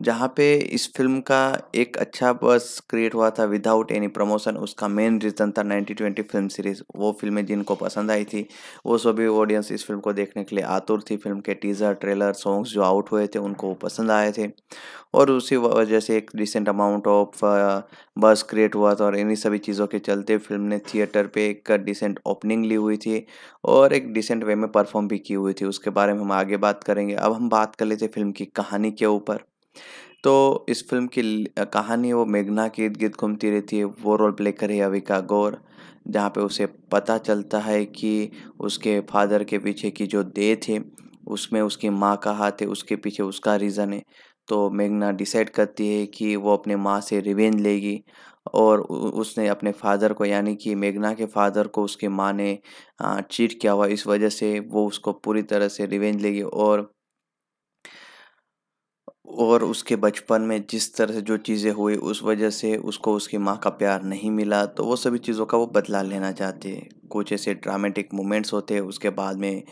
S1: जहाँ पे इस फिल्म का एक अच्छा बस क्रिएट हुआ था विदाउट एनी प्रमोशन उसका मेन रीज़न था नाइनटी ट्वेंटी फिल्म सीरीज़ वो फिल्में जिनको पसंद आई थी वो सभी ऑडियंस इस फिल्म को देखने के लिए आतुर थी फिल्म के टीज़र ट्रेलर सॉन्ग्स जो आउट हुए थे उनको वो पसंद आए थे और उसी वजह से एक decent amount of buzz create हुआ था और इन्हीं सभी चीज़ों के चलते फिल्म ने थिएटर पे एक डिसेंट ओपनिंग ली हुई थी और एक डिसेंट वे में परफॉर्म भी की हुई थी उसके बारे में हम आगे बात करेंगे अब हम बात कर लेते फिल्म की कहानी के ऊपर तो इस फिल्म की कहानी वो मेघना के इर्द गिर्द घूमती रहती है वो रोल प्ले करे अविका गौर जहाँ पे उसे पता चलता है कि उसके फादर के पीछे की जो दे थे उसमें उसकी माँ का हाथ है उसके पीछे उसका रीज़न है तो मेघना डिसाइड करती है कि वो अपने माँ से रिवेंज लेगी और उसने अपने फादर को यानी कि मेघना के फादर को उसकी माँ ने चीट किया हुआ इस वजह से वो उसको पूरी तरह से रिवेंज लेगी और और उसके बचपन में जिस तरह से जो चीज़ें हुई उस वजह से उसको उसकी माँ का प्यार नहीं मिला तो वो सभी चीज़ों का वो बदला लेना चाहते हैं कुछ ऐसे ड्रामेटिक मोमेंट्स होते हैं उसके बाद में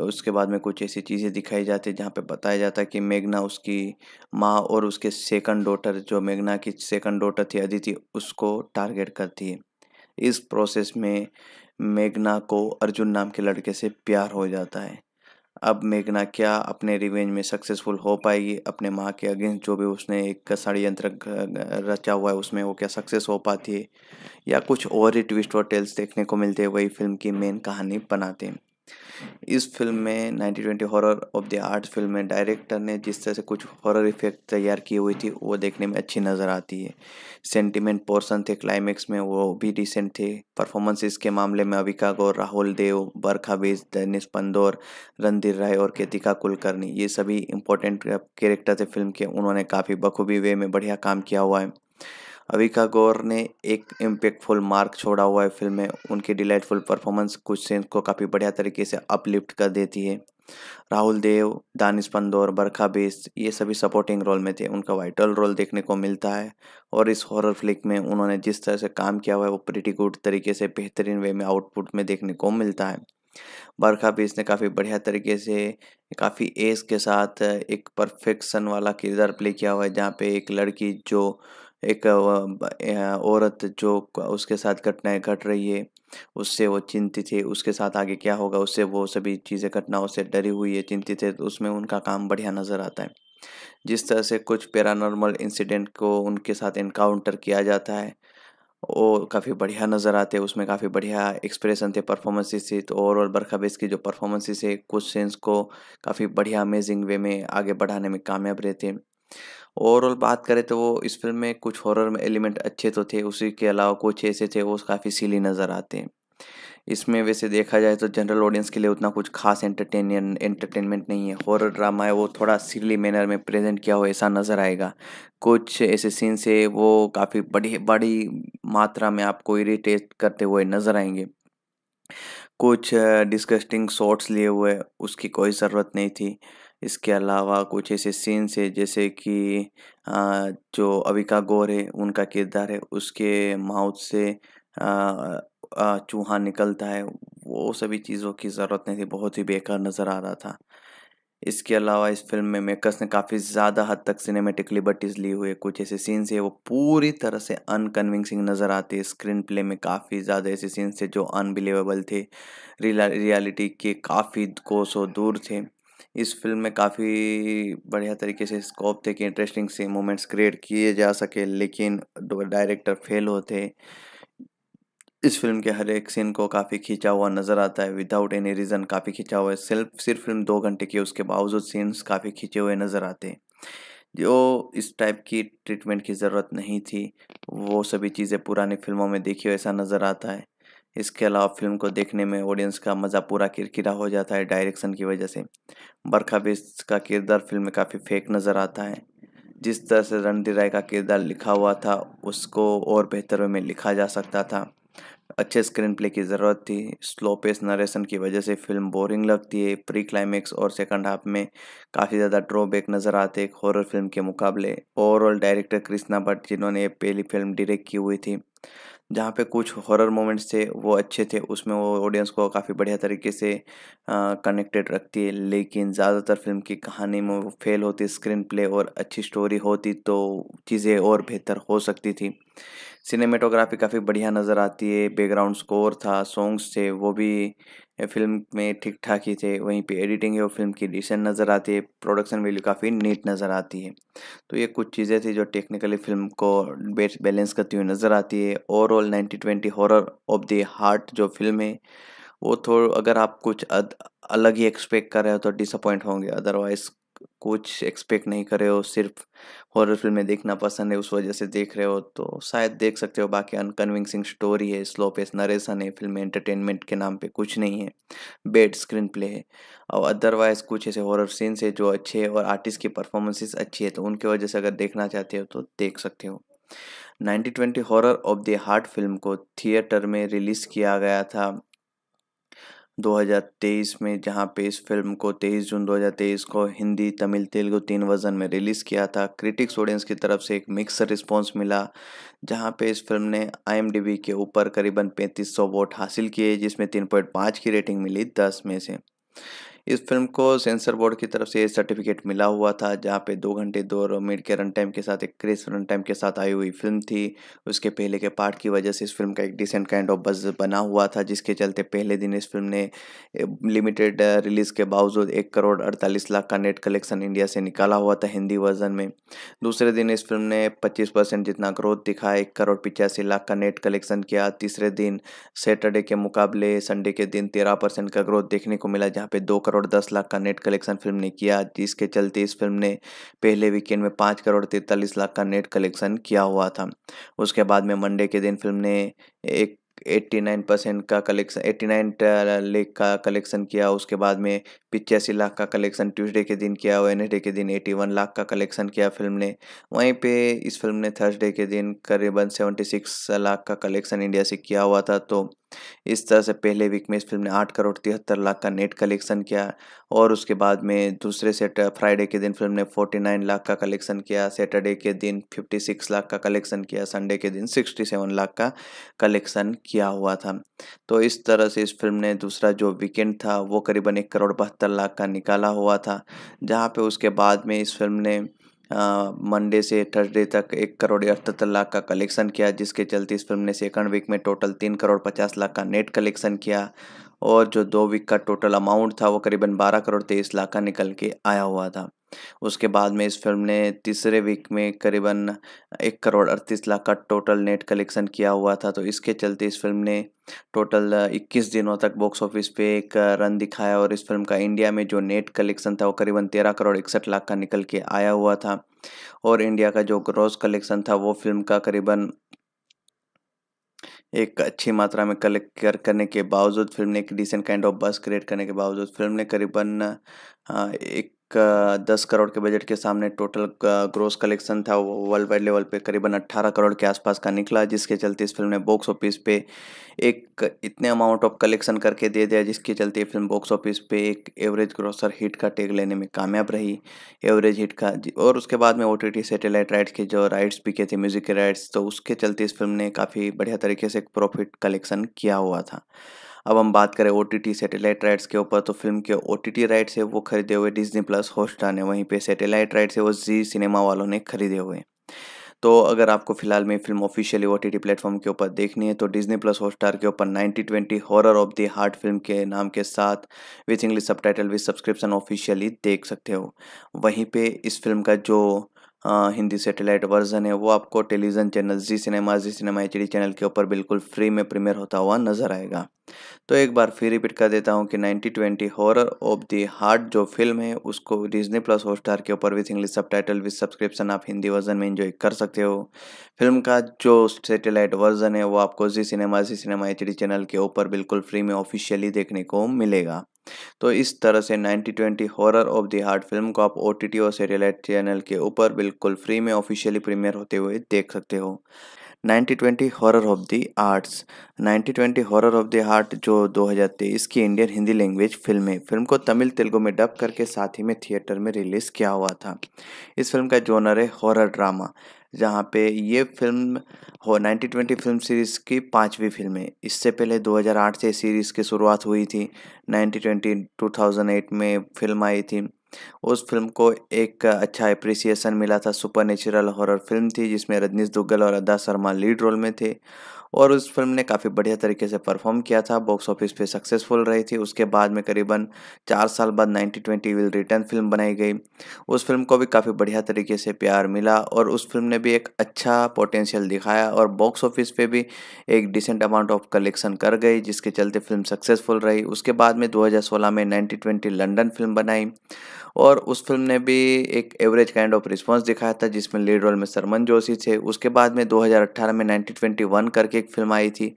S1: उसके बाद में कुछ ऐसी चीज़ें दिखाई जाती है जहाँ पे बताया जाता है कि मेघना उसकी माँ और उसके सेकंड डॉटर जो मेघना की सेकंड डॉटर थी अदिति उसको टारगेट करती है इस प्रोसेस में मेघना को अर्जुन नाम के लड़के से प्यार हो जाता है अब मेघना क्या अपने रिवेंज में सक्सेसफुल हो पाएगी अपने माँ के अगेंस्ट जो भी उसने एक षडयंत्र रचा हुआ है उसमें वो क्या सक्सेस हो पाती है या कुछ और ही ट्विस्ट और टेल्स देखने को मिलते हैं वही फिल्म की मेन कहानी बनाते हैं इस फिल्म में nineteen twenty horror of the art film में डायरेक्टर ने जिस तरह से कुछ हॉरर इफेक्ट तैयार की हुई थी वो देखने में अच्छी नज़र आती है सेंटिमेंट पोर्सन थे क्लाइमेक्स में वो भी डिसेंट थे परफॉर्मेंसेस के मामले में अविका गौर राहुल देव बरखा बेज दैनिश पंदौर रणधीर राय और केतिका कुलकर्णी ये सभी इंपॉर्टेंट कैरेक्टर थे फिल्म के उन्होंने काफ़ी बखूबी वे में बढ़िया काम किया हुआ है अविका गौर ने एक इम्पेक्टफुल मार्क छोड़ा हुआ है फिल्म में उनकी डिलाइटफुल परफॉर्मेंस कुछ सीन को काफ़ी बढ़िया तरीके से अपलिफ्ट कर देती है राहुल देव दानिश पंदौर बरखा बेस ये सभी सपोर्टिंग रोल में थे उनका वाइटल रोल देखने को मिलता है और इस हॉरर फ्लिक में उन्होंने जिस तरह से काम किया हुआ है वो प्रिटी गुड तरीके से बेहतरीन वे में आउटपुट में देखने को मिलता है बरखा बेस ने काफ़ी बढ़िया तरीके से काफ़ी एज के साथ एक परफेक्शन वाला किरदार प्ले किया हुआ है जहाँ पे एक लड़की जो एक औरत जो उसके साथ घटनाएं घट रही है उससे वो चिंतित है उसके साथ आगे क्या होगा उससे वो सभी चीज़ें घटनाओं से डरी हुई है चिंतित है तो उसमें उनका काम बढ़िया नज़र आता है जिस तरह से कुछ पैरानॉर्मल इंसिडेंट को उनके साथ इनकाउंटर किया जाता है वो काफ़ी बढ़िया नज़र आते हैं उसमें काफ़ी बढ़िया एक्सप्रेशन थे परफॉर्मेंसेस थे तो ओवरऑल बेस की जो परफॉर्मेंसेस है कुछ सेंस को काफ़ी बढ़िया अमेजिंग वे में आगे बढ़ाने में कामयाब रहते हैं ओवरऑल बात करें तो वो इस फिल्म में कुछ हॉरर में एलिमेंट अच्छे तो थे उसी के अलावा कुछ ऐसे थे वो काफ़ी सीली नज़र आते हैं इसमें वैसे देखा जाए तो जनरल ऑडियंस के लिए उतना कुछ खास एंटरटेन एंटरटेनमेंट नहीं है हॉरर ड्रामा है वो थोड़ा सीरली मैनर में प्रेजेंट किया हो ऐसा नज़र आएगा कुछ ऐसे सीन्स है वो काफ़ी बड़ी बड़ी मात्रा में आपको इरीटेट करते हुए नज़र आएंगे कुछ डिस्कस्टिंग शॉट्स लिए हुए उसकी कोई ज़रूरत नहीं थी इसके अलावा कुछ ऐसे सीन्स है जैसे कि जो अविका गौर है उनका किरदार है उसके माउथ से चूहा निकलता है वो सभी चीज़ों की ज़रूरत नहीं थी बहुत ही बेकार नज़र आ रहा था इसके अलावा इस फिल्म में मेकर्स ने काफ़ी ज़्यादा हद तक सिनेमेटिक लिबर्टीज़ ली हुई है कुछ ऐसे सीन्स है वो पूरी तरह से अनकन्विंसिंग नज़र आते हैं स्क्रीन प्ले में काफ़ी ज़्यादा ऐसे सीन्स थे जो अनबिलीवेबल थे रियलिटी के काफ़ी कोसों दूर थे इस फिल्म में काफ़ी बढ़िया तरीके से स्कोप थे कि इंटरेस्टिंग से मोमेंट्स क्रिएट किए जा सके लेकिन डायरेक्टर फेल होते इस फिल्म के हर एक सीन को काफ़ी खींचा हुआ नज़र आता है विदाउट एनी रीज़न काफ़ी खींचा हुआ है सिर्फ सिर्फ फिल्म दो घंटे की उसके बावजूद सीन्स काफ़ी खींचे हुए नज़र आते जो इस टाइप की ट्रीटमेंट की ज़रूरत नहीं थी वो सभी चीज़ें पुरानी फिल्मों में देखी हो ऐसा नज़र आता है इसके अलावा फिल्म को देखने में ऑडियंस का मज़ा पूरा किरकिरा हो जाता है डायरेक्शन की वजह से बरखा बेस का किरदार फिल्म में काफ़ी फेक नज़र आता है जिस तरह से रणधीर राय का किरदार लिखा हुआ था उसको और बेहतर में लिखा जा सकता था अच्छे स्क्रीन प्ले की ज़रूरत थी स्लो पेस नरेशन की वजह से फिल्म बोरिंग लगती है प्री क्लाइमैक्स और सेकंड हाफ में काफ़ी ज़्यादा ड्रॉबैक नज़र आते एक हॉरर फिल्म के मुकाबले ओवरऑल डायरेक्टर कृष्णा भट्ट जिन्होंने ये पहली फिल्म डायरेक्ट की हुई थी जहाँ पे कुछ हॉरर मोमेंट्स थे वो अच्छे थे उसमें वो ऑडियंस को काफ़ी बढ़िया तरीके से कनेक्टेड रखती है लेकिन ज़्यादातर फिल्म की कहानी में वो फेल होती स्क्रीन प्ले और अच्छी स्टोरी होती तो चीज़ें और बेहतर हो सकती थी सिनेमेटोग्राफी काफ़ी बढ़िया नज़र आती है बैकग्राउंड स्कोर था सॉन्ग्स थे वो भी फिल्म में ठीक ठाक ही थे वहीं पे एडिटिंग है वो फिल्म की डिसेंट नज़र आती है प्रोडक्शन वैल्यू काफ़ी नीट नज़र आती है तो ये कुछ चीज़ें थी जो टेक्निकली फिल्म को बैलेंस करती हुई नज़र आती है overall ninety twenty horror of the heart जो फिल्म है वो थोड़ा अगर आप कुछ अलग ही एक्सपेक्ट कर रहे हो तो डिसअपॉइंट होंगे अदरवाइज कुछ एक्सपेक्ट नहीं कर रहे हो सिर्फ हॉरर फिल्में देखना पसंद है उस वजह से देख रहे हो तो शायद देख सकते हो बाकी अनकन्विंसिंग स्टोरी है स्लो पेस नरेशन है फिल्म एंटरटेनमेंट के नाम पे कुछ नहीं है बेड स्क्रीन प्ले है और अदरवाइज कुछ ऐसे हॉरर सीन्स है जो अच्छे है और आर्टिस्ट की परफॉर्मेंसेस अच्छी है तो उनकी वजह से अगर देखना चाहते हो तो देख सकते हो 1920 horror of the heart film को थिएटर में रिलीज़ किया गया था 2023 में जहां पे इस फिल्म को 23 जून 2023 को हिंदी तमिल तेलुगु तीन वर्जन में रिलीज़ किया था क्रिटिक्स ऑडियंस की तरफ से एक मिक्स रिस्पांस मिला जहां पे इस फिल्म ने आई के ऊपर करीबन 3500 वोट हासिल किए जिसमें 3.5 की रेटिंग मिली 10 में से इस फिल्म को सेंसर बोर्ड की तरफ से सर्टिफिकेट मिला हुआ था जहाँ पे दो घंटे दो मिनट के रन टाइम के साथ एक क्रेज रन टाइम के साथ आई हुई फिल्म थी उसके पहले के पार्ट की वजह से इस फिल्म का एक डिसेंट काइंड ऑफ बज बना हुआ था जिसके चलते पहले दिन इस फिल्म ने लिमिटेड रिलीज़ uh, के बावजूद एक करोड़ अड़तालीस लाख का नेट कलेक्शन इंडिया से निकाला हुआ था हिंदी वर्जन में दूसरे दिन इस फिल्म ने पच्चीस परसेंट जितना ग्रोथ दिखा एक करोड़ पिचासी लाख का नेट कलेक्शन किया तीसरे दिन सैटरडे के मुकाबले संडे के दिन तेरह परसेंट का ग्रोथ देखने को मिला जहाँ पे दो करोड़ करोड़ दस लाख का नेट कलेक्शन फिल्म ने किया जिसके चलते इस फिल्म ने पहले वीकेंड में पाँच करोड़ तैंतालीस लाख का नेट कलेक्शन किया हुआ था उसके बाद में मंडे के दिन फिल्म ने एक 89 परसेंट का कलेक्शन 89 लेख का कलेक्शन किया उसके बाद में पिचासी लाख का कलेक्शन ट्यूसडे के दिन किया वेनेसडे के दिन एटी वन लाख का कलेक्शन किया फिल्म ने वहीं पे इस फिल्म ने थर्सडे के दिन करीबन सिक्स लाख का कलेक्शन इंडिया से किया हुआ था तो इस तरह से पहले वीक में इस फिल्म ने आठ करोड़ तिहत्तर लाख का नेट कलेक्शन किया और उसके बाद में दूसरे सेट फ्राइडे के दिन फिल्म ने फोर्टी नाइन लाख का कलेक्शन किया सैटरडे के दिन फिफ्टी सिक्स लाख का कलेक्शन किया संडे के दिन सिक्सटी सेवन लाख का कलेक्शन किया हुआ था तो इस तरह से इस फिल्म ने दूसरा जो वीकेंड था वो करीबन एक करोड़ बहत्तर सत्तर लाख का निकाला हुआ था जहाँ पे उसके बाद में इस फिल्म ने मंडे से थर्सडे तक एक करोड़ अठहत्तर लाख का कलेक्शन किया जिसके चलते इस फिल्म ने सेकंड वीक में टोटल तीन करोड़ पचास लाख का नेट कलेक्शन किया और जो दो वीक का टोटल अमाउंट था वो करीबन बारह करोड़ तेईस लाख का निकल के आया हुआ था उसके बाद में इस फिल्म ने तीसरे वीक में करीबन एक करोड़ अड़तीस लाख का टोटल नेट कलेक्शन किया हुआ था तो इसके चलते इस फिल्म ने टोटल 21 दिनों तक बॉक्स ऑफिस पे एक रन दिखाया और इस फिल्म का इंडिया में जो नेट कलेक्शन था वो करीबन तेरह करोड़ इकसठ लाख का निकल के आया हुआ था और इंडिया का जो ग्रॉस कलेक्शन था वो फिल्म का करीबन एक अच्छी मात्रा में कलेक्ट कर करने के बावजूद फिल्म ने एक decent kind of buzz create करने के बावजूद फिल्म ने करीबन एक का दस करोड़ के बजट के सामने टोटल ग्रोस कलेक्शन था वो वर्ल्ड वाइड लेवल पे करीबन अट्ठारह करोड़ के आसपास का निकला जिसके चलते इस फिल्म ने बॉक्स ऑफिस पे एक इतने अमाउंट ऑफ कलेक्शन करके दे दिया जिसके चलते फिल्म बॉक्स ऑफिस पे एक एवरेज ग्रोसर हिट का टेग लेने में कामयाब रही एवरेज हिट का और उसके बाद में ओ टी सेटेलाइट राइट्स के जो राइट्स बिके थे म्यूज़िक के राइट्स तो उसके चलते इस फिल्म ने काफ़ी बढ़िया तरीके से एक प्रॉफिट कलेक्शन किया हुआ था अब हम बात करें ओ टी सैटेलाइट राइट्स के ऊपर तो फिल्म के ओ टी राइट्स है वो खरीदे हुए डिजनी प्लस हॉटस्टार ने वहीं पे सैटेलाइट राइट्स है वो जी सिनेमा वालों ने खरीदे हुए तो अगर आपको फिलहाल में film officially O T T platform के ऊपर देखनी है तो डिजनी प्लस हॉटस्टार के ऊपर ninety twenty horror of the heart film के नाम के साथ with English subtitle with subscription officially देख सकते हो वहीं पे इस फिल्म का जो आ, हिंदी सेटेलाइट वर्जन है वो आपको television channel Zee cinema Zee cinema H channel के ऊपर बिल्कुल फ्री में प्रीमियर होता हुआ नज़र आएगा तो एक बार फिर रिपीट कर देता हूँ कि 1920 हॉरर ऑफ द हार्ट जो फिल्म है उसको डिजनी प्लस हॉटस्टार के ऊपर with English subtitle with subscription आप हिंदी वर्जन में इंजॉय कर सकते हो फिल्म का जो सेटेलाइट वर्जन है वो आपको Zee cinema Zee cinema H channel के ऊपर बिल्कुल फ्री में ऑफिशियली देखने को मिलेगा तो इस तरह से 9020 horror of the heart film को आप ओ और सेटेलाइट चैनल के ऊपर बिल्कुल फ्री में ऑफिशियली प्रीमियर होते हुए देख सकते हो 1920 horror of the arts 1920 horror of the heart जो 2023 की इंडियन हिंदी लैंग्वेज फिल्म है फिल्म को तमिल तेलुगु में डब करके साथ ही में थिएटर में रिलीज़ किया हुआ था इस फिल्म का जोनर है हॉरर ड्रामा जहाँ पे ये फिल्म हो 1920 फिल्म सीरीज़ की पांचवी फिल्म है इससे पहले 2008 से सीरीज़ की शुरुआत हुई थी 1920 2008 में फिल्म आई थी उस फिल्म को एक अच्छा अप्रिसिएशन मिला था सुपर नेचुरल हॉरर फिल्म थी जिसमें रजनीश दुग्गल और अदा शर्मा लीड रोल में थे और उस फिल्म ने काफ़ी बढ़िया तरीके से परफॉर्म किया था बॉक्स ऑफिस पे सक्सेसफुल रही थी उसके बाद में करीबन चार साल बाद nineteen twenty will return film बनाई गई उस फिल्म को भी काफ़ी बढ़िया तरीके से प्यार मिला और उस फिल्म ने भी एक अच्छा पोटेंशियल दिखाया और बॉक्स ऑफिस पे भी एक डिसेंट अमाउंट ऑफ कलेक्शन कर गई जिसके चलते फिल्म सक्सेसफुल रही उसके बाद में दो में 1920 लंदन फिल्म बनाई और उस फिल्म ने भी एक एवरेज काइंड ऑफ रिस्पॉन्स दिखाया था जिसमें लीड रोल में सरमन जोशी थे उसके बाद में 2018 में 1921 करके एक फिल्म आई थी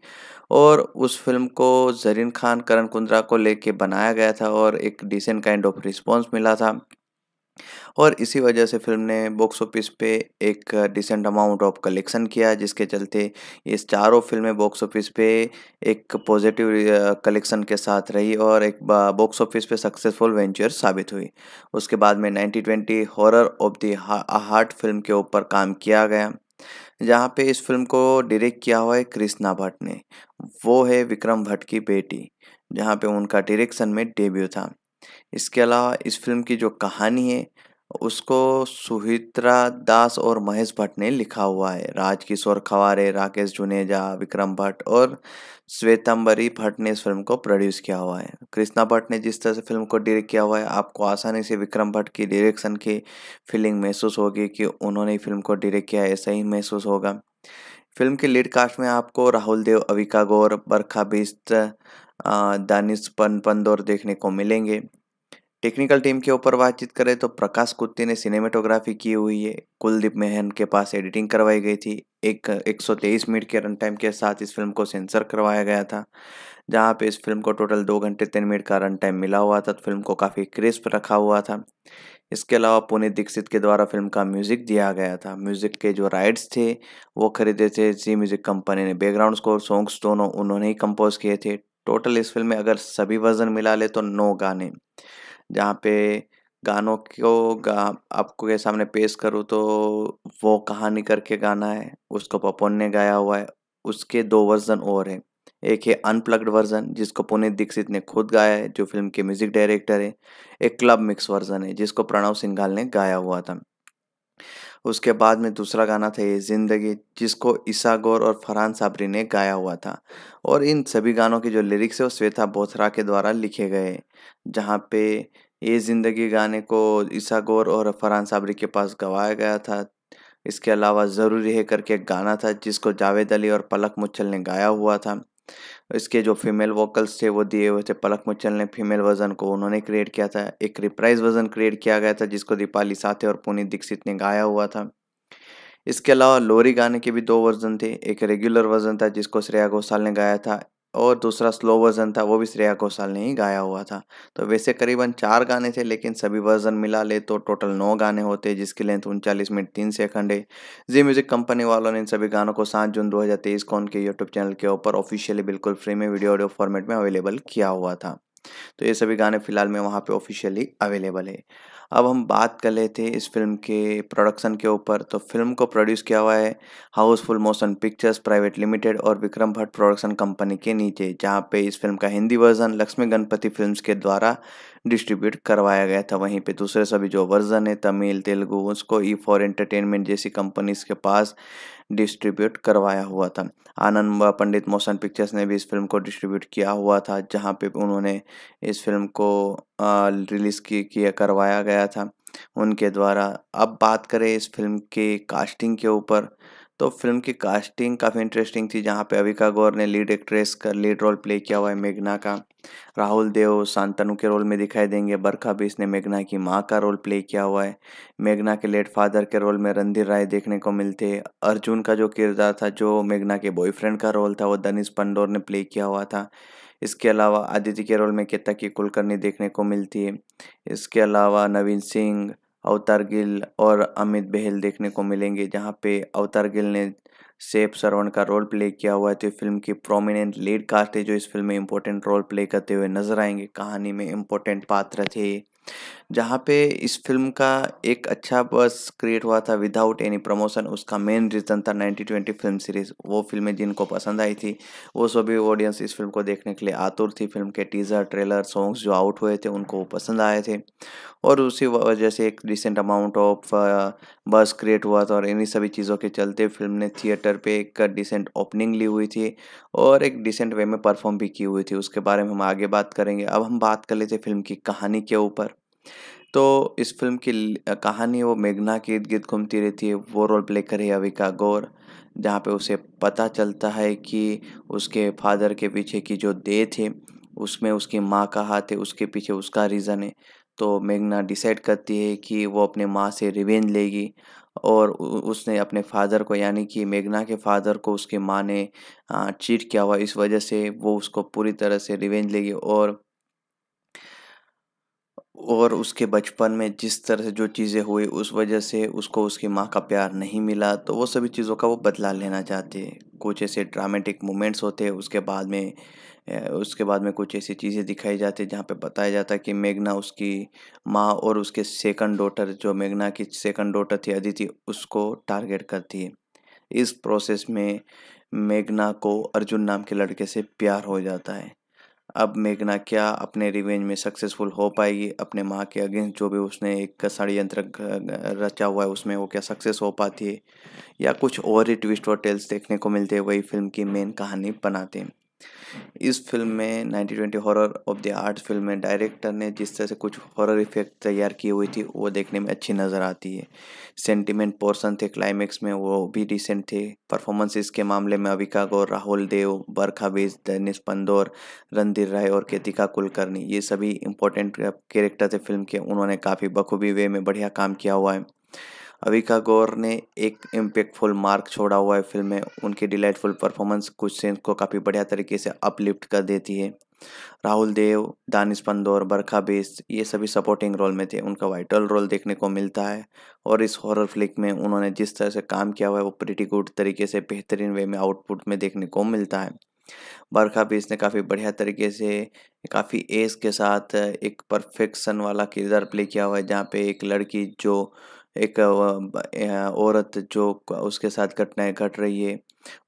S1: और उस फिल्म को जरीन खान करण कुंद्रा को लेके बनाया गया था और एक डिसेंट काइंड ऑफ रिस्पॉन्स मिला था और इसी वजह से फिल्म ने बॉक्स ऑफिस पे एक डिसेंट अमाउंट ऑफ कलेक्शन किया जिसके चलते ये चारों फिल्में बॉक्स ऑफिस पे एक पॉजिटिव कलेक्शन के साथ रही और एक बॉक्स ऑफिस पे सक्सेसफुल वेंचर साबित हुई उसके बाद में 1920 twenty horror of the heart film के ऊपर काम किया गया जहाँ पे इस फिल्म को डायरेक्ट किया हुआ है कृष्णा भट्ट ने वो है विक्रम भट्ट की बेटी जहाँ पे उनका डायरेक्शन में डेब्यू था इसके अलावा इस फिल्म की जो कहानी है उसको सुहित्रा दास और महेश भट्ट ने लिखा हुआ है राज किशोर खवारे राकेश जुनेजा विक्रम भट्ट और श्वेतंबरी भट्ट ने इस फिल्म को प्रोड्यूस किया हुआ है कृष्णा भट्ट ने जिस तरह से फिल्म को डायरेक्ट किया हुआ है आपको आसानी से विक्रम भट्ट की डायरेक्शन की फीलिंग महसूस होगी कि उन्होंने फिल्म को डायरेक्ट किया है ऐसा ही महसूस होगा फिल्म के लीड कास्ट में आपको राहुल देव अविका गौर बरखा बिस्त दानिश पनपंदौर देखने को मिलेंगे टेक्निकल टीम के ऊपर बातचीत करें तो प्रकाश कुत्ती ने सिनेमेटोग्राफी की हुई है कुलदीप मेहन के पास एडिटिंग करवाई गई थी एक 123 मिनट के रन टाइम के साथ इस फिल्म को सेंसर करवाया गया था जहां पे इस फिल्म को टोटल दो घंटे तीन मिनट का रन टाइम मिला हुआ था तो फिल्म को काफ़ी क्रिस्प रखा हुआ था इसके अलावा पुनीत दीक्षित के द्वारा फिल्म का म्यूज़िक दिया गया था म्यूज़िक के जो राइट्स थे वो खरीदे थे जी म्यूज़िक कंपनी ने बैकग्राउंड स्कोर सॉन्ग्स दोनों उन्होंने ही कंपोज किए थे टोटल इस फिल्म में अगर सभी वर्जन मिला ले तो नौ गाने जहाँ पे गानों को गा आपको के सामने पेश करूँ तो वो कहानी करके गाना है उसको पपोन ने गाया हुआ है उसके दो वर्जन और हैं एक है अनप्लग्ड वर्जन जिसको पुनीत दीक्षित ने खुद गाया है जो फिल्म के म्यूजिक डायरेक्टर है एक क्लब मिक्स वर्जन है जिसको प्रणव सिंघाल ने गाया हुआ था उसके बाद में दूसरा गाना था ये ज़िंदगी जिसको ईसा गौर और फरहान साबरी ने गाया हुआ था और इन सभी गानों के जो लिरिक्स है वो श्वेता बोथरा के द्वारा लिखे गए जहाँ पे ये ज़िंदगी गाने को ईसा गौर और फरहान साबरी के पास गवाया गया था इसके अलावा ज़रूरी है करके गाना था जिसको जावेद अली और पलक मुच्छल ने गाया हुआ था इसके जो फीमेल वोकल्स थे वो दिए हुए थे पलक मुचल ने फीमेल वर्जन को उन्होंने क्रिएट किया था एक रिप्राइज वर्जन क्रिएट किया गया था जिसको दीपाली साथे और पुनीत दीक्षित ने गाया हुआ था इसके अलावा लोरी गाने के भी दो वर्जन थे एक रेगुलर वर्जन था जिसको श्रेया घोषाल ने गाया था और दूसरा स्लो वर्जन था वो भी श्रेया घोषाल ने ही गाया हुआ था तो वैसे करीबन चार गाने थे लेकिन सभी वर्जन मिला ले तो टोटल नौ गाने होते जिसकी लेंथ उनचालीस मिनट तीन सेकंड है जी म्यूजिक कंपनी वालों ने इन सभी गानों को सात जून 2023 को उनके यूट्यूब चैनल के ऊपर ऑफिशियली बिल्कुल फ्री में वीडियो ऑडियो फॉर्मेट में अवेलेबल किया हुआ था तो ये सभी गाने फिलहाल में वहाँ पर ऑफिशियली अवेलेबल है अब हम बात कर लेते थे इस फिल्म के प्रोडक्शन के ऊपर तो फिल्म को प्रोड्यूस किया हुआ है housefull motion pictures private limited और विक्रम भट्ट प्रोडक्शन कंपनी के नीचे जहाँ पे इस फिल्म का हिंदी वर्जन लक्ष्मी गणपति फिल्म्स के द्वारा डिस्ट्रीब्यूट करवाया गया था वहीं पे दूसरे सभी जो वर्जन है तमिल तेलुगु उसको ई फॉर एंटरटेनमेंट जैसी कंपनीज के पास डिस्ट्रीब्यूट करवाया हुआ था आनंद पंडित मोशन पिक्चर्स ने भी इस फिल्म को डिस्ट्रीब्यूट किया हुआ था जहाँ पे उन्होंने इस फिल्म को रिलीज़ किया करवाया गया था उनके द्वारा अब बात करें इस फिल्म के कास्टिंग के ऊपर तो फिल्म की कास्टिंग काफ़ी इंटरेस्टिंग थी जहाँ पे अविका गौर ने लीड एक्ट्रेस का लीड रोल प्ले किया हुआ है मेघना का राहुल देव शांतनु के रोल में दिखाई देंगे बरखा भी इसने मेघना की माँ का रोल प्ले किया हुआ है मेघना के लेट फादर के रोल में रणधीर राय देखने को मिलते हैं अर्जुन का जो किरदार था जो मेघना के बॉयफ्रेंड का रोल था वो दनिस पंडोर ने प्ले किया हुआ था इसके अलावा आदित्य के रोल में केतकी कुलकर्णी देखने को मिलती है इसके अलावा नवीन सिंह अवतार गिल और अमित बहल देखने को मिलेंगे जहाँ पे अवतार गिल ने सेफ सरवन का रोल प्ले किया हुआ है तो फिल्म की प्रोमिनेंट लीड कास्ट है जो इस फिल्म में इम्पोर्टेंट रोल प्ले करते हुए नजर आएंगे कहानी में इम्पोर्टेंट पात्र थे जहाँ पे इस फिल्म का एक अच्छा बस क्रिएट हुआ था विदाउट एनी प्रमोशन उसका मेन रीज़न था नाइनटी ट्वेंटी फिल्म सीरीज़ वो फिल्में जिनको पसंद आई थी वो सभी ऑडियंस इस फिल्म को देखने के लिए आतुर थी फिल्म के टीज़र ट्रेलर सॉन्ग्स जो आउट हुए थे उनको वो पसंद आए थे और उसी वजह से एक decent amount of buzz create हुआ था और इन्हीं सभी चीज़ों के चलते फिल्म ने थिएटर पे एक डिसेंट ओपनिंग ली हुई थी और एक डिसेंट वे में परफॉर्म भी की हुई थी उसके बारे में हम आगे बात करेंगे अब हम बात कर लेते फिल्म की कहानी के ऊपर तो इस फिल्म की कहानी वो मेघना के इर्द गिर्द घूमती रहती है वो रोल प्ले करे अविका गौर जहाँ पे उसे पता चलता है कि उसके फादर के पीछे की जो दे थे उसमें उसकी माँ का हाथ है उसके पीछे उसका रीज़न है तो मेघना डिसाइड करती है कि वो अपने माँ से रिवेंज लेगी और उसने अपने फादर को यानी कि मेघना के फादर को उसकी माँ ने चीट किया हुआ इस वजह से वो उसको पूरी तरह से रिवेंज लेगी और और उसके बचपन में जिस तरह से जो चीज़ें हुई उस वजह से उसको उसकी माँ का प्यार नहीं मिला तो वो सभी चीज़ों का वो बदला लेना चाहते हैं कुछ ऐसे ड्रामेटिक मोमेंट्स होते हैं उसके बाद में उसके बाद में कुछ ऐसी चीज़ें दिखाई जाती है जहाँ पे बताया जाता है कि मेघना उसकी माँ और उसके सेकंड डॉटर जो मेघना की सेकंड डॉटर थी अदिति उसको टारगेट करती है इस प्रोसेस में मेघना को अर्जुन नाम के लड़के से प्यार हो जाता है अब मेघना क्या अपने रिवेंज में सक्सेसफुल हो पाएगी अपने माँ के अगेंस्ट जो भी उसने एक षडयंत्र रचा हुआ है उसमें वो क्या सक्सेस हो पाती है या कुछ और ही ट्विस्ट और टेल्स देखने को मिलते हैं वही फिल्म की मेन कहानी बनाते हैं इस फिल्म में nineteen twenty horror of the art film में डायरेक्टर ने जिस तरह से कुछ हॉरर इफेक्ट तैयार की हुई थी वो देखने में अच्छी नज़र आती है सेंटिमेंट पोर्सन थे क्लाइमैक्स में वो भी डिसेंट थे परफॉर्मेंसेस के मामले में अविका गौर राहुल देव बरखा बेज दैनिश पंदौर रणधीर राय और केतिका कुलकर्णी ये सभी इंपॉर्टेंट कैरेक्टर थे फिल्म के उन्होंने काफ़ी बखूबी वे में बढ़िया काम किया हुआ है अविका गौर ने एक इम्पेक्टफुल मार्क छोड़ा हुआ है फिल्म में उनकी डिलाइटफुल परफॉर्मेंस कुछ सीन को काफ़ी बढ़िया तरीके से अपलिफ्ट कर देती है राहुल देव दानिश पंदौर बरखा बेस ये सभी सपोर्टिंग रोल में थे उनका वाइटल रोल देखने को मिलता है और इस हॉरर फ्लिक में उन्होंने जिस तरह से काम किया हुआ है वो प्रिटी गुड तरीके से बेहतरीन वे में आउटपुट में देखने को मिलता है बरखा बेस ने काफ़ी बढ़िया तरीके से काफ़ी एज के साथ एक परफेक्शन वाला किरदार प्ले किया हुआ है जहाँ पे एक लड़की जो एक औरत जो उसके साथ घटनाएं घट रही है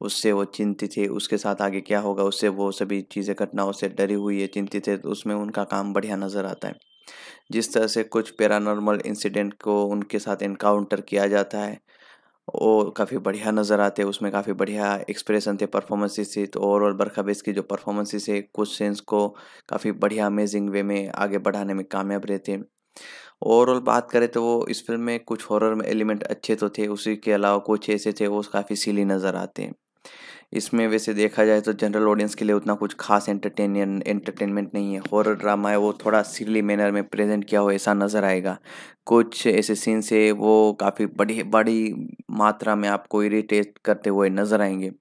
S1: उससे वो चिंतित है उसके साथ आगे क्या होगा उससे वो सभी चीज़ें घटनाओं से डरी हुई है चिंतित है तो उसमें उनका काम बढ़िया नज़र आता है जिस तरह से कुछ पैरानॉर्मल इंसिडेंट को उनके साथ इनकाउंटर किया जाता है वो काफ़ी बढ़िया नज़र आते हैं उसमें काफ़ी बढ़िया एक्सप्रेशन थे परफॉर्मेंसेस थे तो ओवरऑल बरखाबेज की जो परफॉर्मेंसेस है कुछ सेंस को काफ़ी बढ़िया अमेजिंग वे में आगे बढ़ाने में कामयाब रहते हैं ओवरऑल बात करें तो वो इस फिल्म में कुछ हॉरर में एलिमेंट अच्छे तो थे उसी के अलावा कुछ ऐसे थे वो काफ़ी सीली नज़र आते हैं इसमें वैसे देखा जाए तो जनरल ऑडियंस के लिए उतना कुछ खास एंटरटेन एंटरटेनमेंट नहीं है हॉरर ड्रामा है वो थोड़ा सीरली मैनर में प्रेजेंट किया हो ऐसा नज़र आएगा कुछ ऐसे सीन्स से वो काफ़ी बड़ी बड़ी मात्रा में आपको इरीटेट करते हुए नज़र आएंगे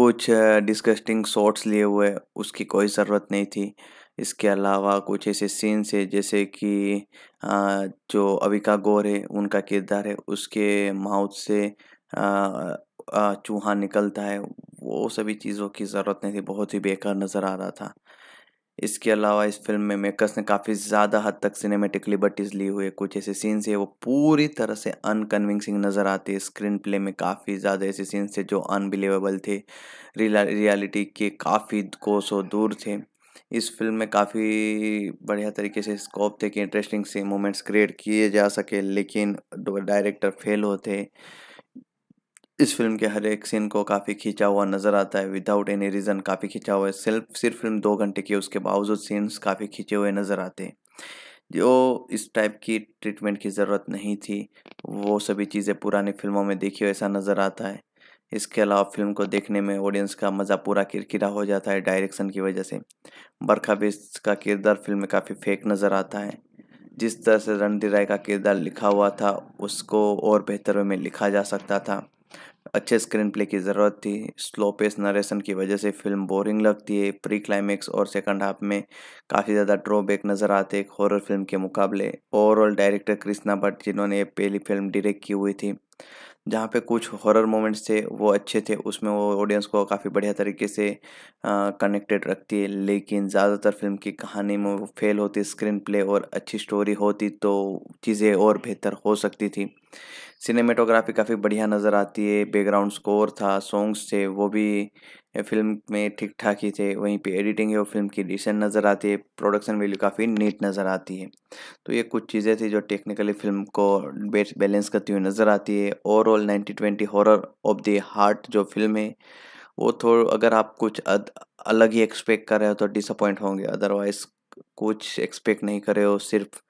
S1: कुछ डिस्कस्टिंग शॉट्स लिए हुए उसकी कोई ज़रूरत नहीं थी इसके अलावा कुछ ऐसे सीन्स है जैसे कि जो अविका गौर है उनका किरदार है उसके माउथ से चूहा निकलता है वो सभी चीज़ों की ज़रूरत नहीं थी बहुत ही बेकार नज़र आ रहा था इसके अलावा इस फिल्म में मेकर्स ने काफ़ी ज़्यादा हद तक सिनेमेटिक लिबर्टीज़ ली हुई है कुछ ऐसे सीन्स है वो पूरी तरह से अनकन्विंसिंग नज़र आते हैं स्क्रीन प्ले में काफ़ी ज़्यादा ऐसे सीन्स थे जो अनबिलीवेबल थे रियलिटी के काफ़ी कोसों दूर थे इस फिल्म में काफ़ी बढ़िया तरीके से स्कोप थे कि इंटरेस्टिंग से मोमेंट्स क्रिएट किए जा सके लेकिन डायरेक्टर फेल होते इस फिल्म के हर एक सीन को काफ़ी खींचा हुआ नज़र आता है विदाउट एनी रीज़न काफ़ी खींचा हुआ है सिर्फ सिर्फ फिल्म दो घंटे की उसके बावजूद सीन्स काफ़ी खींचे हुए नज़र आते जो इस टाइप की ट्रीटमेंट की ज़रूरत नहीं थी वो सभी चीज़ें पुरानी फिल्मों में देखी हो ऐसा नज़र आता है इसके अलावा फिल्म को देखने में ऑडियंस का मज़ा पूरा किरकिरा हो जाता है डायरेक्शन की वजह से बरखा बेस का किरदार फिल्म में काफ़ी फेक नज़र आता है जिस तरह से रणधीर राय का किरदार लिखा हुआ था उसको और बेहतर में लिखा जा सकता था अच्छे स्क्रीन प्ले की ज़रूरत थी स्लो पेस नरेशन की वजह से फिल्म बोरिंग लगती है प्री क्लाइमैक्स और सेकंड हाफ में काफ़ी ज़्यादा ड्रॉबैक नज़र आते एक हॉरर फिल्म के मुकाबले ओवरऑल डायरेक्टर कृष्णा भट्ट जिन्होंने ये पहली फिल्म डायरेक्ट की हुई थी जहाँ पे कुछ हॉरर मोमेंट्स थे वो अच्छे थे उसमें वो ऑडियंस को काफ़ी बढ़िया तरीके से कनेक्टेड रखती है लेकिन ज़्यादातर फिल्म की कहानी में वो फेल होती स्क्रीन प्ले और अच्छी स्टोरी होती तो चीज़ें और बेहतर हो सकती थी सिनेमेटोग्राफी काफ़ी बढ़िया नज़र आती है बैकग्राउंड स्कोर था सॉन्ग्स थे वो भी फिल्म में ठीक ठाक ही थे वहीं पे एडिटिंग है वो फिल्म की डिसेंट नज़र आती है प्रोडक्शन वैल्यू काफ़ी नीट नज़र आती है तो ये कुछ चीज़ें थी जो टेक्निकली फिल्म को बैलेंस करती हुई नज़र आती है overall ninety twenty horror of the heart जो फिल्म है वो थोड़ा अगर आप कुछ अलग ही एक्सपेक्ट कर रहे हो तो डिसअपॉइंट होंगे अदरवाइज कुछ एक्सपेक्ट नहीं कर रहे हो सिर्फ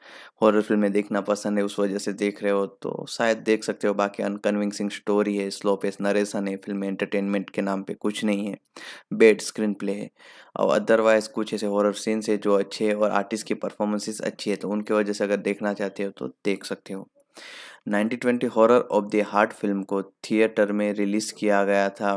S1: हॉरर फिल्में देखना पसंद है उस वजह से देख रहे हो तो शायद देख सकते हो बाकी अनकन्विंसिंग स्टोरी है स्लो पेस नरेशन है फिल्म एंटरटेनमेंट के नाम पे कुछ नहीं है बेड स्क्रीन प्ले है और अदरवाइज कुछ ऐसे हॉरर सीन्स है जो अच्छे है और आर्टिस्ट की परफॉर्मेंसेस अच्छी है तो उनके वजह से अगर देखना चाहते हो तो देख सकते हो 1920 horror of the heart film को थिएटर में रिलीज़ किया गया था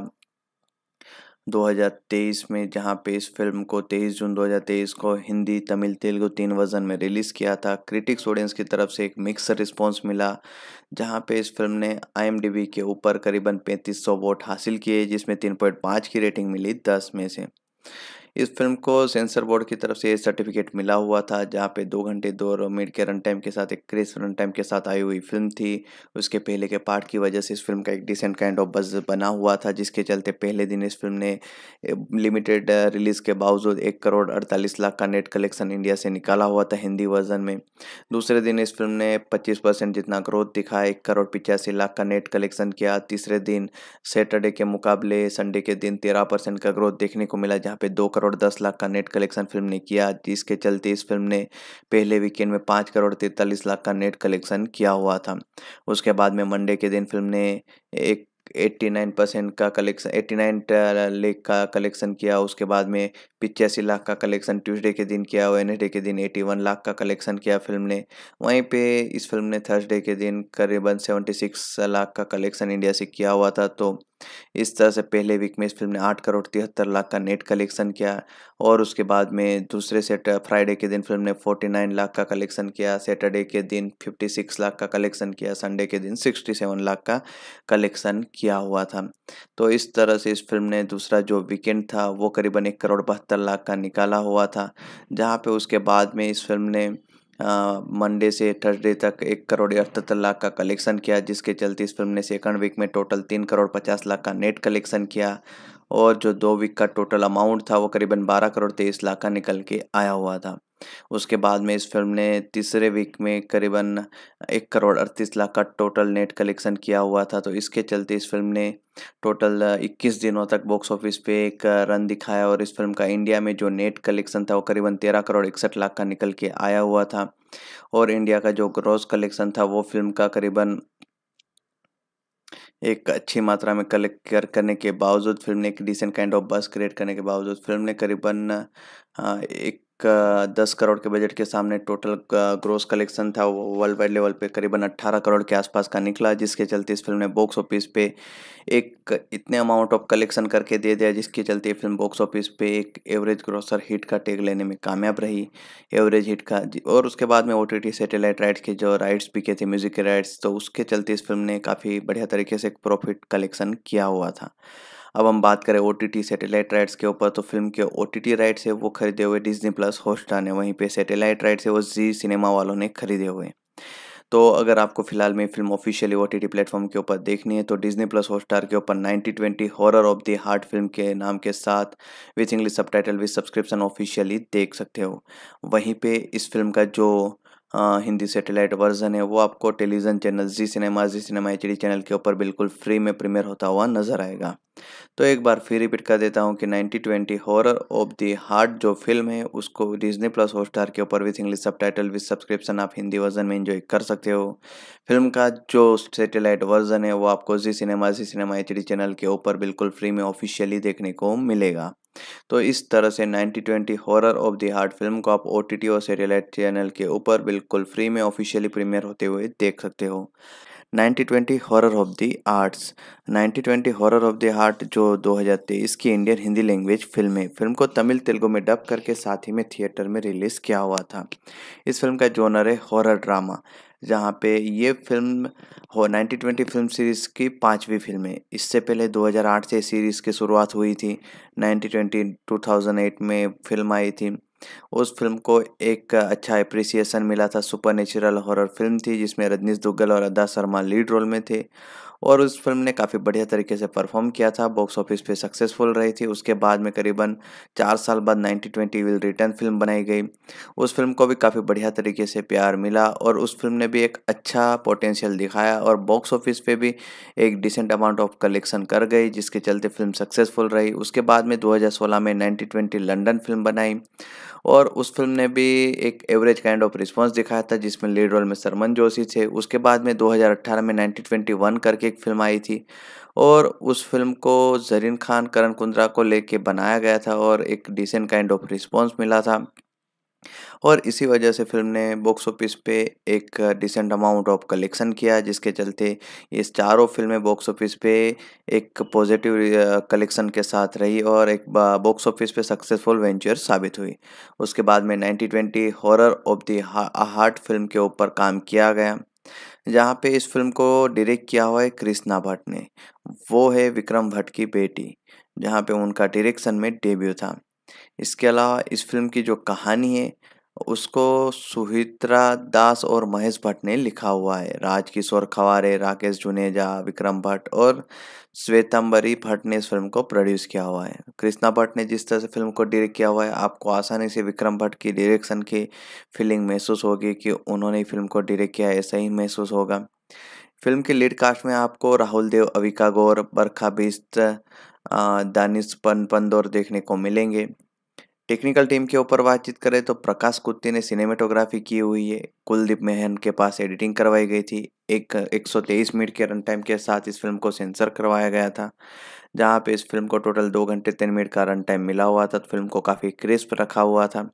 S1: 2023 में जहां पे इस फिल्म को 23 जून 2023 को हिंदी तमिल तेलुगु तीन वर्जन में रिलीज़ किया था क्रिटिक्स ऑडियंस की तरफ से एक मिक्स रिस्पांस मिला जहां पे इस फिल्म ने आई के ऊपर करीबन 3500 वोट हासिल किए जिसमें 3.5 की रेटिंग मिली 10 में से इस फिल्म को सेंसर बोर्ड की तरफ से सर्टिफिकेट मिला हुआ था जहाँ पे दो घंटे दो मिनट के रन टाइम के साथ एक क्रेज रन टाइम के साथ आई हुई फिल्म थी उसके पहले के पार्ट की वजह से इस फिल्म का एक डिसेंट काइंड ऑफ बज बना हुआ था जिसके चलते पहले दिन इस फिल्म ने लिमिटेड रिलीज़ uh, के बावजूद एक करोड़ अड़तालीस लाख का नेट कलेक्शन इंडिया से निकाला हुआ था हिंदी वर्जन में दूसरे दिन इस फिल्म ने पच्चीस परसेंट जितना ग्रोथ दिखा एक करोड़ पिचासी लाख का नेट कलेक्शन किया तीसरे दिन सैटरडे के मुकाबले संडे के दिन तेरह परसेंट का ग्रोथ देखने को मिला जहाँ पे दो करोड़ करोड़ दस लाख का नेट कलेक्शन फिल्म ने किया जिसके चलते इस फिल्म ने पहले वीकेंड में पाँच करोड़ तैंतालीस लाख का नेट कलेक्शन किया हुआ था उसके बाद में मंडे के दिन फिल्म ने एक 89 परसेंट का कलेक्शन 89 लेख का कलेक्शन किया उसके बाद में पिचासी लाख का कलेक्शन ट्यूसडे के दिन किया वेनसडे के दिन 81 लाख का कलेक्शन किया फिल्म ने वहीं पे इस फिल्म ने थर्सडे के दिन करीबन 76 लाख का कलेक्शन इंडिया से किया हुआ था तो इस तरह से पहले वीक में इस फिल्म ने आठ करोड़ तिहत्तर लाख का नेट कलेक्शन किया और उसके बाद में दूसरे सेट फ्राइडे के दिन फिल्म ने फोर्टी नाइन लाख का कलेक्शन किया सैटरडे के दिन फिफ्टी सिक्स लाख का कलेक्शन किया संडे के दिन सिक्सटी सेवन लाख का कलेक्शन किया हुआ था तो इस तरह से इस फिल्म ने दूसरा जो वीकेंड था वो करीबन एक करोड़ बहत्तर लाख का निकाला हुआ था जहाँ पे उसके बाद में इस फिल्म ने मंडे से थर्सडे तक एक करोड़ अठहत्तर लाख का कलेक्शन किया जिसके चलते इस फिल्म ने सेकंड वीक में टोटल तीन करोड़ पचास लाख का नेट कलेक्शन किया और जो दो वीक का टोटल अमाउंट था वो करीबन बारह करोड़ तेईस लाख का निकल के आया हुआ था उसके बाद में इस फिल्म ने तीसरे वीक में करीबन एक करोड़ अड़तीस लाख का टोटल नेट कलेक्शन किया हुआ था तो इसके चलते इस फिल्म ने टोटल 21 दिनों तक बॉक्स ऑफिस पे एक रन दिखाया और इस फिल्म का इंडिया में जो नेट कलेक्शन था वो करीबन तेरह करोड़ इकसठ लाख का निकल के आया हुआ था और इंडिया का जो ग्रॉस कलेक्शन था वो फिल्म का करीबन एक अच्छी मात्रा में कलेक्ट कर करने के बावजूद फिल्म ने एक decent kind of buzz create करने के बावजूद फिल्म ने करीबन एक का दस करोड़ के बजट के सामने टोटल ग्रोस कलेक्शन था वो वर्ल्ड वाइड लेवल पे करीबन अट्ठारह करोड़ के आसपास का निकला जिसके चलते इस फिल्म ने बॉक्स ऑफिस पे एक इतने अमाउंट ऑफ कलेक्शन करके दे दिया जिसके चलते फिल्म बॉक्स ऑफिस पे एक एवरेज ग्रोसर हिट का टेग लेने में कामयाब रही एवरेज हिट का और उसके बाद में ओ टी सेटेलाइट राइट्स के जो राइट्स बिके थे म्यूज़िक के राइट्स तो उसके चलते इस फिल्म ने काफ़ी बढ़िया तरीके से एक प्रॉफिट कलेक्शन किया हुआ था अब हम बात करें ओ टी सैटेलाइट राइट्स के ऊपर तो फिल्म के ओ टी राइट्स है वो खरीदे हुए डिजनी प्लस हॉटस्टार ने वहीं पे सैटेलाइट राइट्स है वो जी सिनेमा वालों ने खरीदे हुए तो अगर आपको फिलहाल में film officially O T T platform के ऊपर देखनी है तो डिजनी प्लस हॉटस्टार के ऊपर ninety twenty horror of the heart film के नाम के साथ with English subtitle with subscription officially देख सकते हो वहीं पे इस फिल्म का जो आ, हिंदी सेटेलाइट वर्जन है वो आपको television channel Zee cinema Zee cinema H channel के ऊपर बिल्कुल फ्री में प्रीमियर होता हुआ नज़र आएगा तो एक बार फिर रिपीट कर देता हूँ कि ninety twenty horror of the heart जो फिल्म है उसको डिजनी प्लस हॉटस्टार के ऊपर with English subtitle with subscription आप हिंदी वर्जन में इंजॉय कर सकते हो फिल्म का जो सेटेलाइट वर्जन है वो आपको Zee cinema Zee cinema H channel के ऊपर बिल्कुल फ्री में ऑफिशियली देखने को मिलेगा तो इस तरह से twenty horror of the heart film को आप ओ और सेटेलाइट चैनल के ऊपर बिल्कुल फ्री में ऑफिशियली प्रीमियर होते हुए देख सकते हो 90 twenty horror of the arts ninety twenty horror of the art जो 2023 की इंडियन हिंदी लैंग्वेज फिल्म है फिल्म को तमिल तेलुगु में डब करके साथ ही में थिएटर में रिलीज़ किया हुआ था इस फिल्म का जोनर है हॉरर ड्रामा जहाँ पे ये फिल्म हो नाइनटी ट्वेंटी फिल्म सीरीज़ की पाँचवीं फिल्म है इससे पहले 2008 से सीरीज़ की शुरुआत हुई थी nineteen twenty two thousand eight में फिल्म आई थी उस फिल्म को एक अच्छा अप्रिसिएशन मिला था सुपर नेचुरल हॉरर फिल्म थी जिसमें रजनीश दुग्गल और अदा शर्मा लीड रोल में थे और उस फिल्म ने काफ़ी बढ़िया तरीके से परफॉर्म किया था बॉक्स ऑफिस पे सक्सेसफुल रही थी उसके बाद में करीबन चार साल बाद 1920 विल रिटर्न फिल्म बनाई गई उस फिल्म को भी काफ़ी बढ़िया तरीके से प्यार मिला और उस फिल्म ने भी एक अच्छा पोटेंशियल दिखाया और बॉक्स ऑफिस पे भी एक डिसेंट अमाउंट ऑफ कलेक्शन कर गई जिसके चलते फिल्म सक्सेसफुल रही उसके बाद में दो में नाइनटीन लंडन फिल्म बनाई और उस फिल्म ने भी एक एवरेज काइंड ऑफ रिस्पॉन्स दिखाया था जिसमें लीड रोल में सरमन जोशी थे उसके बाद में 2018 में 1921 करके एक फिल्म आई थी और उस फिल्म को जरीन खान करण कुंद्रा को लेके बनाया गया था और एक डिसेंट काइंड ऑफ रिस्पॉन्स मिला था और इसी वजह से फिल्म ने बॉक्स ऑफिस पे एक डिसेंट अमाउंट ऑफ कलेक्शन किया जिसके चलते ये चारों फिल्में बॉक्स ऑफिस पे एक पॉजिटिव कलेक्शन के साथ रही और एक बॉक्स ऑफिस पे सक्सेसफुल वेंचर साबित हुई उसके बाद में 1920 twenty horror of the heart film के ऊपर काम किया गया जहाँ पे इस फिल्म को डायरेक्ट किया हुआ है कृष्णा भट्ट ने वो है विक्रम भट्ट की बेटी जहाँ पे उनका डायरेक्शन में डेब्यू था इसके अलावा इस फिल्म की जो कहानी है उसको सुहित्रा दास और महेश भट्ट ने लिखा हुआ है राज किशोर खवारे राकेश जुनेजा विक्रम भट्ट और श्वेतंबरी भट्ट ने इस फिल्म को प्रोड्यूस किया हुआ है कृष्णा भट्ट ने जिस तरह से फिल्म को डायरेक्ट किया हुआ है आपको आसानी से विक्रम भट्ट की डायरेक्शन की फीलिंग महसूस होगी कि उन्होंने फिल्म को डायरेक्ट किया है ऐसा ही महसूस होगा फिल्म के लीड कास्ट में आपको राहुल देव अविका गौर बरखा बिस्त दानिश पन देखने को मिलेंगे टेक्निकल टीम के ऊपर बातचीत करें तो प्रकाश कुत्ती ने सिनेमेटोग्राफी की हुई है कुलदीप मेहन के पास एडिटिंग करवाई गई थी एक 123 मिनट के रन टाइम के साथ इस फिल्म को सेंसर करवाया गया था जहां पे इस फिल्म को टोटल दो घंटे तीन मिनट का रन टाइम मिला हुआ था तो फिल्म को काफ़ी क्रिस्प रखा हुआ था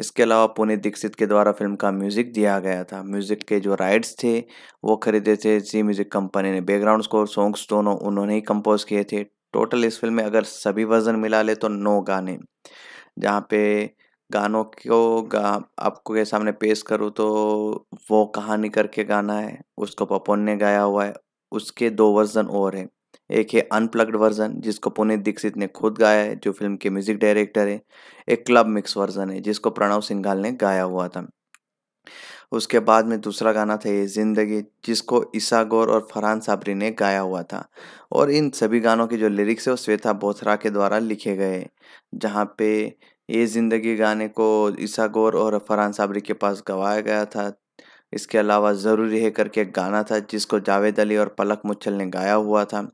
S1: इसके अलावा पुणे दीक्षित के द्वारा फिल्म का म्यूज़िक दिया गया था म्यूज़िक के जो राइट्स थे वो खरीदे थे जी म्यूज़िक कंपनी ने बैकग्राउंड स्कोर सॉन्ग्स दोनों उन्होंने ही कंपोज किए थे टोटल इस फिल्म में अगर सभी वर्जन मिला ले तो नौ गाने जहाँ पे गानों को गा आपको के सामने पेश करूँ तो वो कहानी करके गाना है उसको पपोन ने गाया हुआ है उसके दो वर्जन और हैं एक है अनप्लग्ड वर्जन जिसको पुनीत दीक्षित ने खुद गाया है जो फिल्म के म्यूजिक डायरेक्टर है एक क्लब मिक्स वर्जन है जिसको प्रणव सिंघाल ने गाया हुआ था उसके बाद में दूसरा गाना था ये ज़िंदगी जिसको ईसा गौर और फरहान साबरी ने गाया हुआ था और इन सभी गानों के जो लिरिक्स है वो श्वेता बोथरा के द्वारा लिखे गए जहाँ पे ये ज़िंदगी गाने को ईसा गौर और फरहान साबरी के पास गवाया गया था इसके अलावा ज़रूरी है करके गाना था जिसको जावेद अली और पलक मुच्छल ने गाया हुआ था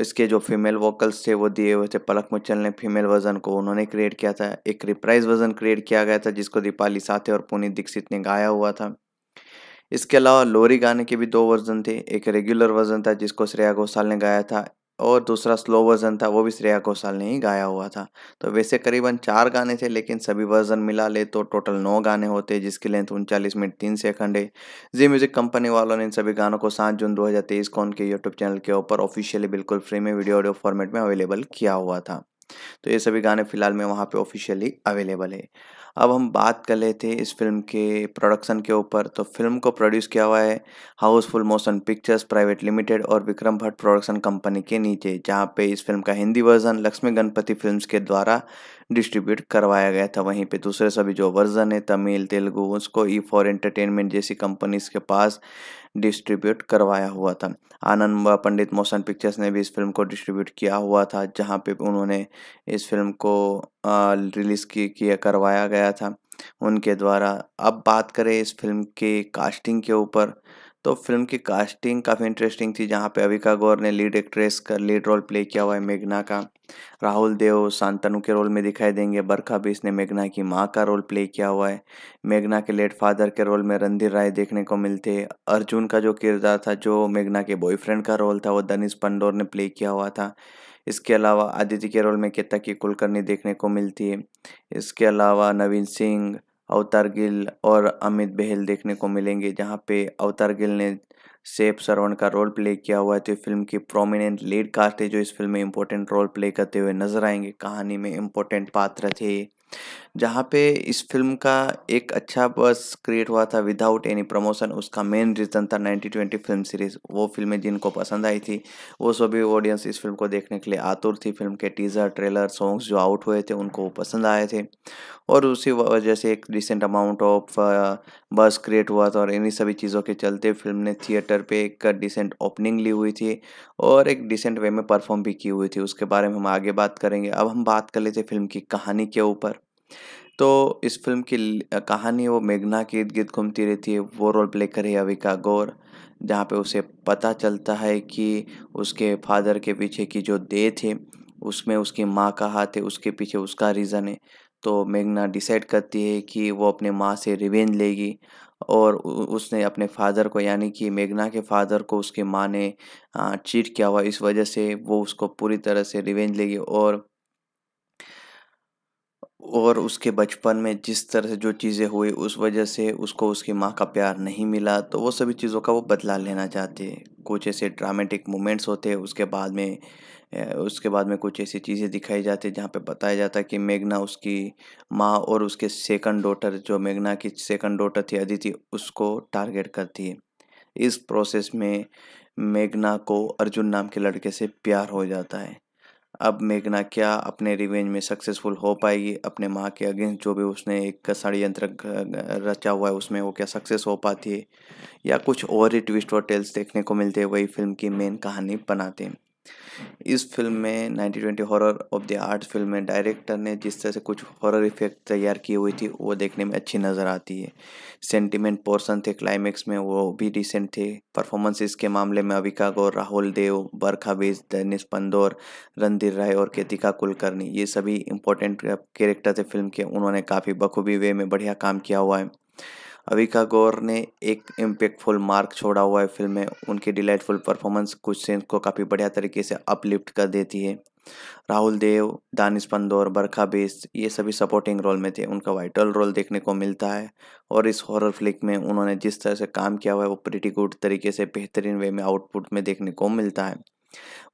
S1: इसके जो फीमेल वोकल्स थे वो दिए हुए थे पलक मुचल ने फीमेल वर्जन को उन्होंने क्रिएट किया था एक रिप्राइज वर्जन क्रिएट किया गया था जिसको दीपाली साथे और पुनीत दीक्षित ने गाया हुआ था इसके अलावा लोरी गाने के भी दो वर्जन थे एक रेगुलर वर्जन था जिसको श्रेया घोषाल ने गाया था और दूसरा स्लो वर्जन था वो भी श्रेया घोषाल ने ही गाया हुआ था तो वैसे करीबन चार गाने थे लेकिन सभी वर्जन मिला ले तो टोटल नौ गाने होते जिसकी लेंथ उनचालीस मिनट तीन सेकंड है जी म्यूजिक कंपनी वालों ने इन सभी गानों को सात जून 2023 को उनके यूट्यूब चैनल के ऊपर ऑफिशियली बिल्कुल फ्री में वीडियो ऑडियो फॉर्मेट में अवेलेबल किया हुआ था तो ये सभी गाने फिलहाल में वहाँ पर ऑफिशियली अवेलेबल है अब हम बात कर लेते थे इस फिल्म के प्रोडक्शन के ऊपर तो फिल्म को प्रोड्यूस किया हुआ है housefull motion pictures private limited और विक्रम भट्ट प्रोडक्शन कंपनी के नीचे जहाँ पे इस फिल्म का हिंदी वर्जन लक्ष्मी गणपति फिल्म के द्वारा डिस्ट्रीब्यूट करवाया गया था वहीं पे दूसरे सभी जो वर्जन है तमिल तेलुगु उसको ई फॉर एंटरटेनमेंट जैसी कंपनीज के पास डिस्ट्रीब्यूट करवाया हुआ था आनंद पंडित मोशन पिक्चर्स ने भी इस फिल्म को डिस्ट्रीब्यूट किया हुआ था जहाँ पे उन्होंने इस फिल्म को रिलीज़ की किया करवाया गया था उनके द्वारा अब बात करें इस फिल्म के कास्टिंग के ऊपर तो फिल्म की कास्टिंग काफ़ी इंटरेस्टिंग थी जहाँ पे अविका गौर ने लीड एक्ट्रेस का लीड रोल प्ले किया हुआ है मेघना का राहुल देव शांतनु के रोल में दिखाई देंगे बरखा भी ने मेघना की माँ का रोल प्ले किया हुआ है मेघना के लेट फादर के रोल में रणधीर राय देखने को मिलते अर्जुन का जो किरदार था जो मेघना के बॉयफ्रेंड का रोल था वो दनिस पंडोर ने प्ले किया हुआ था इसके अलावा आदित्य के रोल में केतकी कुलकर्णी देखने को मिलती है इसके अलावा नवीन सिंह अवतार गिल और अमित बहल देखने को मिलेंगे जहाँ पे अवतार गिल ने सेफ सरवन का रोल प्ले किया हुआ है तो फिल्म की प्रोमिनेंट लीड कास्ट है जो इस फिल्म में इम्पोर्टेंट रोल प्ले करते हुए नजर आएंगे कहानी में इम्पोर्टेंट पात्र थे जहाँ पे इस फिल्म का एक अच्छा बस क्रिएट हुआ था विदाउट एनी प्रमोशन उसका मेन रीज़न था नाइनटी ट्वेंटी फिल्म सीरीज़ वो फिल्में जिनको पसंद आई थी वो सभी ऑडियंस इस फिल्म को देखने के लिए आतुर थी फिल्म के टीज़र ट्रेलर सॉन्ग्स जो आउट हुए थे उनको वो पसंद आए थे और उसी वजह से एक decent amount of buzz create हुआ था और इन्हीं सभी चीज़ों के चलते फिल्म ने थिएटर पे एक डिसेंट ओपनिंग ली हुई थी और एक डिसेंट वे में परफॉर्म भी की हुई थी उसके बारे में हम आगे बात करेंगे अब हम बात कर लेते फिल्म की कहानी के ऊपर तो इस फिल्म की कहानी वो मेघना के इर्द गिर्द घूमती रहती है वो रोल प्ले करे अविका गौर जहाँ पे उसे पता चलता है कि उसके फादर के पीछे की जो दे थे उसमें उसकी माँ का हाथ है उसके पीछे उसका रीज़न है तो मेघना डिसाइड करती है कि वो अपने माँ से रिवेंज लेगी और उसने अपने फादर को यानी कि मेघना के फादर को उसकी माँ ने चीट किया हुआ इस वजह से वो उसको पूरी तरह से रिवेंज लेगी और और उसके बचपन में जिस तरह से जो चीज़ें हुई उस वजह से उसको उसकी माँ का प्यार नहीं मिला तो वो सभी चीज़ों का वो बदला लेना चाहते कुछ ऐसे ड्रामेटिक मोमेंट्स होते उसके बाद में उसके बाद में कुछ ऐसी चीज़ें दिखाई जाती जहाँ पे बताया जाता है कि मेघना उसकी माँ और उसके सेकंड डॉटर जो मेघना की सेकंड डॉटर थी अदिति उसको टारगेट करती है इस प्रोसेस में मेघना को अर्जुन नाम के लड़के से प्यार हो जाता है अब मेघना क्या अपने रिवेंज में सक्सेसफुल हो पाएगी अपने माँ के अगेंस्ट जो भी उसने एक षडयंत्र रचा हुआ है उसमें वो क्या सक्सेस हो पाती है या कुछ और ही ट्विस्ट और टेल्स देखने को मिलते हैं वही फिल्म की मेन कहानी बनाते हैं इस फिल्म में nineteen twenty horror of the art film में डायरेक्टर ने जिस तरह से कुछ हॉरर इफेक्ट तैयार की हुई थी वो देखने में अच्छी नज़र आती है सेंटिमेंट पोर्सन थे क्लाइमेक्स में वो भी डिसेंट थे परफॉर्मेंसेस के मामले में अविका गौर राहुल देव बरखा बेज दैनिश पंदौर रणधीर राय और केतिका कुलकर्णी ये सभी इंपॉर्टेंट कैरेक्टर थे फिल्म के उन्होंने काफ़ी बखूबी वे में बढ़िया काम किया हुआ है अविका गौर ने एक इम्पेक्टफुल मार्क छोड़ा हुआ है फिल्म में उनकी डिलाइटफुल परफॉर्मेंस कुछ सीन्स को काफ़ी बढ़िया तरीके से अपलिफ्ट कर देती है राहुल देव दानिश पंदौर बरखा बेस ये सभी सपोर्टिंग रोल में थे उनका वाइटल रोल देखने को मिलता है और इस हॉरर फ्लिक में उन्होंने जिस तरह से काम किया हुआ है वो प्रिटी गुड तरीके से बेहतरीन वे में आउटपुट में देखने को मिलता है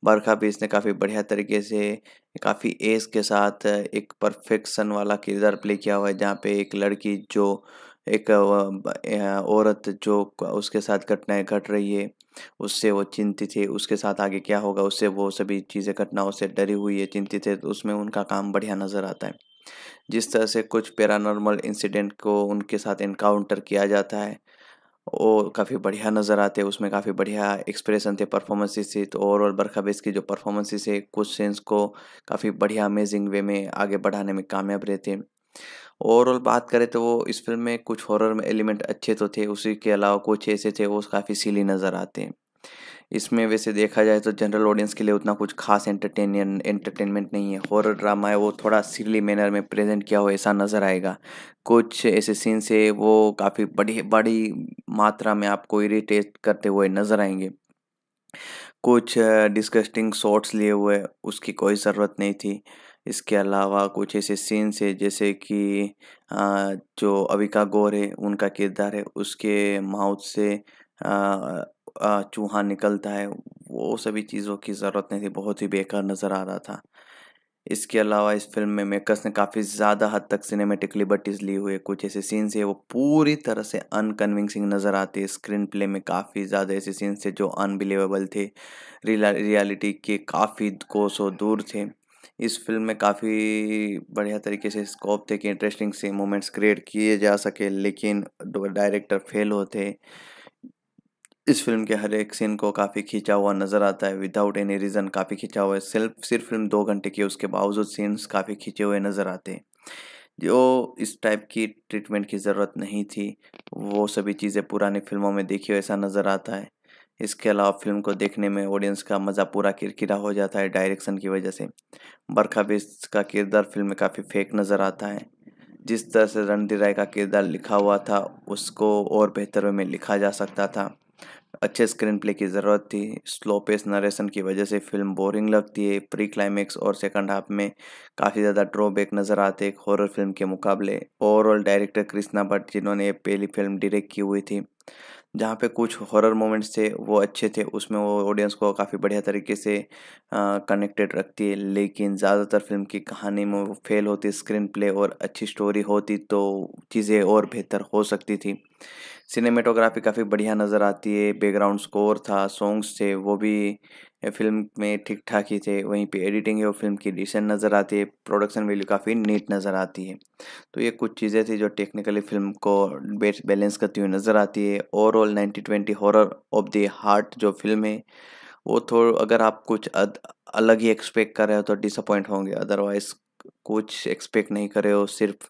S1: बरखा बेस ने काफ़ी बढ़िया तरीके से काफ़ी एज के साथ एक परफेक्शन वाला किरदार प्ले किया हुआ है जहाँ पे एक लड़की जो एक औरत जो उसके साथ घटनाएं घट रही है उससे वो चिंतित है उसके साथ आगे क्या होगा उससे वो सभी चीज़ें घटनाओं से डरी हुई है चिंतित है तो उसमें उनका काम बढ़िया नज़र आता है जिस तरह से कुछ पैरानॉर्मल इंसिडेंट को उनके साथ इनकाउंटर किया जाता है वो काफ़ी बढ़िया नज़र आते हैं उसमें काफ़ी बढ़िया एक्सप्रेशन थे परफॉर्मेंसेस थे तो ओवरऑल बरखाबेज की जो परफॉर्मेंसेस है कुछ सेंस को काफ़ी बढ़िया अमेजिंग वे में आगे बढ़ाने में कामयाब रहते हैं ओवरऑल बात करें तो वो इस फिल्म में कुछ हॉरर में एलिमेंट अच्छे तो थे उसी के अलावा कुछ ऐसे थे वो काफ़ी सीली नज़र आते हैं इसमें वैसे देखा जाए तो जनरल ऑडियंस के लिए उतना कुछ खास एंटरटेन एंटरटेनमेंट नहीं है हॉरर ड्रामा है वो थोड़ा सीरली मैनर में प्रेजेंट किया हो ऐसा नज़र आएगा कुछ ऐसे सीन्स है वो काफ़ी बड़ी बड़ी मात्रा में आपको इरीटेट करते हुए नज़र आएंगे कुछ डिस्कस्टिंग शॉट्स लिए हुए उसकी कोई ज़रूरत नहीं थी इसके अलावा कुछ ऐसे सीन्स है जैसे कि जो अविका गौर है उनका किरदार है उसके माउथ से चूहा निकलता है वो सभी चीज़ों की ज़रूरत नहीं थी बहुत ही बेकार नज़र आ रहा था इसके अलावा इस फिल्म में मेकर्स ने काफ़ी ज़्यादा हद तक सिनेमेटिक लिबर्टीज़ ली हुई है कुछ ऐसे सीन्स है वो पूरी तरह से अनकन्विंसिंग नज़र आते हैं स्क्रीन प्ले में काफ़ी ज़्यादा ऐसे सीन्स थे जो अनबिलीवेबल थे रियलिटी के काफ़ी कोसों दूर थे इस फिल्म में काफ़ी बढ़िया तरीके से स्कोप थे कि इंटरेस्टिंग से मोमेंट्स क्रिएट किए जा सके लेकिन डायरेक्टर फेल होते इस फिल्म के हर एक सीन को काफ़ी खींचा हुआ नज़र आता है विदाउट एनी रीज़न काफ़ी खींचा हुआ है सिर्फ सिर्फ फिल्म दो घंटे की उसके बावजूद सीन्स काफ़ी खींचे हुए नज़र आते जो इस टाइप की ट्रीटमेंट की ज़रूरत नहीं थी वो सभी चीज़ें पुरानी फिल्मों में देखी हो ऐसा नज़र आता है इसके अलावा फिल्म को देखने में ऑडियंस का मज़ा पूरा किरकिरा हो जाता है डायरेक्शन की वजह से बरखा बेस का किरदार फिल्म में काफ़ी फेक नज़र आता है जिस तरह से रणधीर राय का किरदार लिखा हुआ था उसको और बेहतर में लिखा जा सकता था अच्छे स्क्रीन प्ले की ज़रूरत थी स्लो पेस नरेशन की वजह से फिल्म बोरिंग लगती है प्री क्लाइमैक्स और सेकंड हाफ में काफ़ी ज़्यादा ड्रॉबैक नज़र आते एक हॉरर फिल्म के मुकाबले ओवरऑल डायरेक्टर कृष्णा भट्ट जिन्होंने ये पहली फिल्म डायरेक्ट की हुई थी जहाँ पे कुछ हॉरर मोमेंट्स थे वो अच्छे थे उसमें वो ऑडियंस को काफ़ी बढ़िया तरीके से कनेक्टेड रखती है लेकिन ज़्यादातर फिल्म की कहानी में वो फेल होती स्क्रीन प्ले और अच्छी स्टोरी होती तो चीज़ें और बेहतर हो सकती थी सिनेमेटोग्राफी काफ़ी बढ़िया नज़र आती है बैकग्राउंड स्कोर था सॉन्ग्स थे वो भी फिल्म में ठीक ठाक ही थे वहीं पे एडिटिंग है वो फिल्म की डिसेंट नज़र आती है प्रोडक्शन वैल्यू काफ़ी नीट नज़र आती है तो ये कुछ चीज़ें थी जो टेक्निकली फिल्म को बैलेंस करती हुई नज़र आती है overall ninety twenty horror of the heart जो फिल्म है वो थोड़ा अगर आप कुछ अलग ही एक्सपेक्ट कर रहे हो तो डिसअपॉइंट होंगे अदरवाइज कुछ एक्सपेक्ट नहीं कर रहे हो सिर्फ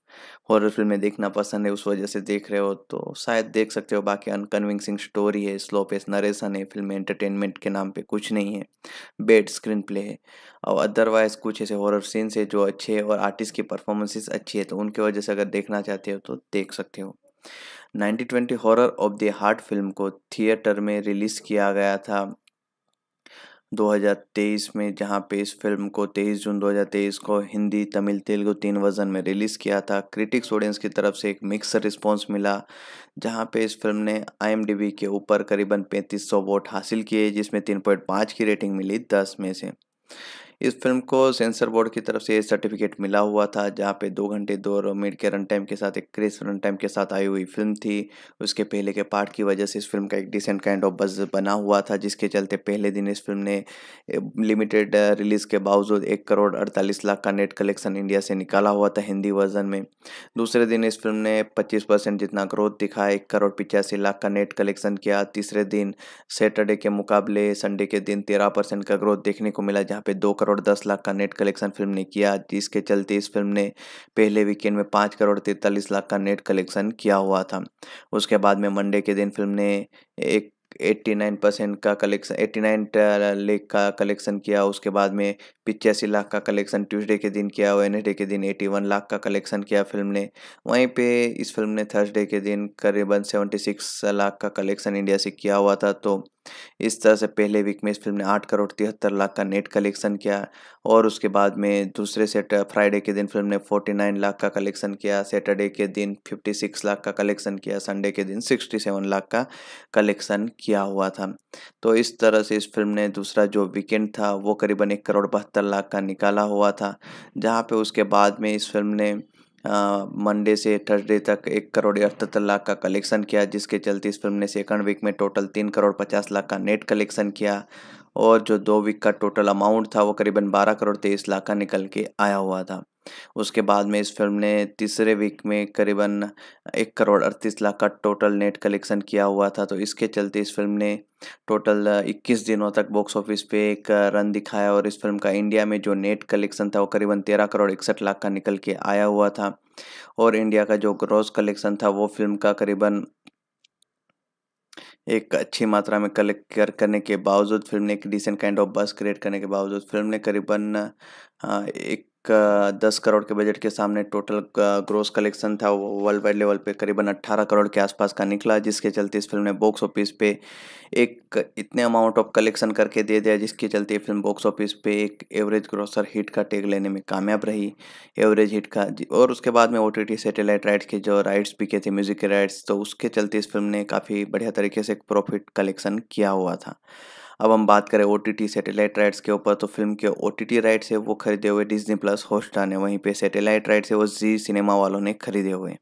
S1: हॉरर फिल्में देखना पसंद है उस वजह से देख रहे हो तो शायद देख सकते हो बाकी अनकन्विंसिंग स्टोरी है स्लो पेस नरेशन है फिल्म एंटरटेनमेंट के नाम पे कुछ नहीं है बेड स्क्रीन प्ले है और अदरवाइज कुछ ऐसे हॉरर सीन्स है जो अच्छे है और आर्टिस्ट की परफॉर्मेंसेस अच्छी है तो उनके वजह से अगर देखना चाहते हो तो देख सकते हो 1920 horror of the heart film को थिएटर में रिलीज़ किया गया था 2023 में जहां पे इस फिल्म को 23 जून 2023 को हिंदी तमिल तेलुगु तीन वर्जन में रिलीज़ किया था क्रिटिक्स ऑडियंस की तरफ से एक मिक्स रिस्पांस मिला जहां पे इस फिल्म ने आई के ऊपर करीबन 3500 वोट हासिल किए जिसमें 3.5 की रेटिंग मिली 10 में से इस फिल्म को सेंसर बोर्ड की तरफ से सर्टिफिकेट मिला हुआ था जहाँ पे दो घंटे दो मिनट के रन टाइम के साथ एक क्रेज रन टाइम के साथ आई हुई फिल्म थी उसके पहले के पार्ट की वजह से इस फिल्म का एक डिसेंट काइंड ऑफ बज बना हुआ था जिसके चलते पहले दिन इस फिल्म ने लिमिटेड रिलीज़ uh, के बावजूद एक करोड़ अड़तालीस लाख का नेट कलेक्शन इंडिया से निकाला हुआ था हिंदी वर्जन में दूसरे दिन इस फिल्म ने पच्चीस परसेंट जितना ग्रोथ दिखा एक करोड़ पिचासी लाख का नेट कलेक्शन किया तीसरे दिन सैटरडे के मुकाबले संडे के दिन तेरह परसेंट का ग्रोथ देखने को मिला जहाँ पे दो करोड़ करोड़ दस लाख का नेट कलेक्शन फिल्म ने किया जिसके चलते इस फिल्म ने पहले वीकेंड में पाँच करोड़ तैंतालीस लाख का नेट कलेक्शन किया हुआ था उसके बाद में मंडे के दिन फिल्म ने एक 89 परसेंट का कलेक्शन 89 लेख का कलेक्शन किया उसके बाद में पिचासी लाख का कलेक्शन ट्यूसडे के दिन किया वेनसडे के दिन 81 लाख का कलेक्शन किया फिल्म ने वहीं पे इस फिल्म ने थर्सडे के दिन करीबन 76 लाख का कलेक्शन इंडिया से किया हुआ था तो इस तरह से पहले वीक में इस फिल्म ने आठ करोड़ तिहत्तर लाख का नेट कलेक्शन किया और उसके बाद में दूसरे सेट फ्राइडे के दिन फिल्म ने फोर्टी नाइन लाख का कलेक्शन किया सैटरडे के दिन फिफ्टी सिक्स लाख का कलेक्शन किया संडे के दिन सिक्सटी सेवन लाख का कलेक्शन किया हुआ था तो इस तरह से इस फिल्म ने दूसरा जो वीकेंड था वो करीबन एक करोड़ बहत्तर लाख का निकाला हुआ था जहाँ पे उसके बाद में इस फिल्म ने मंडे से थर्सडे तक एक करोड़ अठहत्तर लाख का कलेक्शन किया जिसके चलते इस फिल्म ने सेकंड वीक में टोटल तीन करोड़ पचास लाख का नेट कलेक्शन किया और जो दो वीक का टोटल अमाउंट था वो करीबन बारह करोड़ तेईस लाख का निकल के आया हुआ था उसके बाद में इस फिल्म ने तीसरे वीक में करीबन एक करोड़ अड़तीस लाख का टोटल नेट कलेक्शन किया हुआ था तो इसके चलते इस फिल्म ने टोटल 21 दिनों तक बॉक्स ऑफिस पे एक रन दिखाया और इस फिल्म का इंडिया में जो नेट कलेक्शन था वो करीबन तेरह करोड़ इकसठ लाख का निकल के आया हुआ था और इंडिया का जो ग्रॉस कलेक्शन था वो फिल्म का करीबन एक अच्छी मात्रा में कलेक्ट कर करने के बावजूद फिल्म ने एक decent kind of buzz create करने के बावजूद फिल्म ने करीबन एक का दस करोड़ के बजट के सामने टोटल ग्रोस कलेक्शन था वो वर्ल्ड वाइड लेवल पे करीबन अट्ठारह करोड़ के आसपास का निकला जिसके चलते इस फिल्म ने बॉक्स ऑफिस पे एक इतने अमाउंट ऑफ कलेक्शन करके दे दिया जिसके चलते फिल्म बॉक्स ऑफिस पे एक एवरेज ग्रोसर हिट का टेग लेने में कामयाब रही एवरेज हिट का और उसके बाद में ओ टी सेटेलाइट राइट्स के जो राइट्स किए थे म्यूज़िक के राइट्स तो उसके चलते इस फिल्म ने काफ़ी बढ़िया तरीके से एक प्रॉफिट कलेक्शन किया हुआ था अब हम बात करें ओ टी सैटेलाइट राइट्स के ऊपर तो फिल्म के ओ टी राइट्स है वो खरीदे हुए डिजनी प्लस हॉटस्टार ने वहीं पे सैटेलाइट राइट्स है वो जी सिनेमा वालों ने खरीदे हुए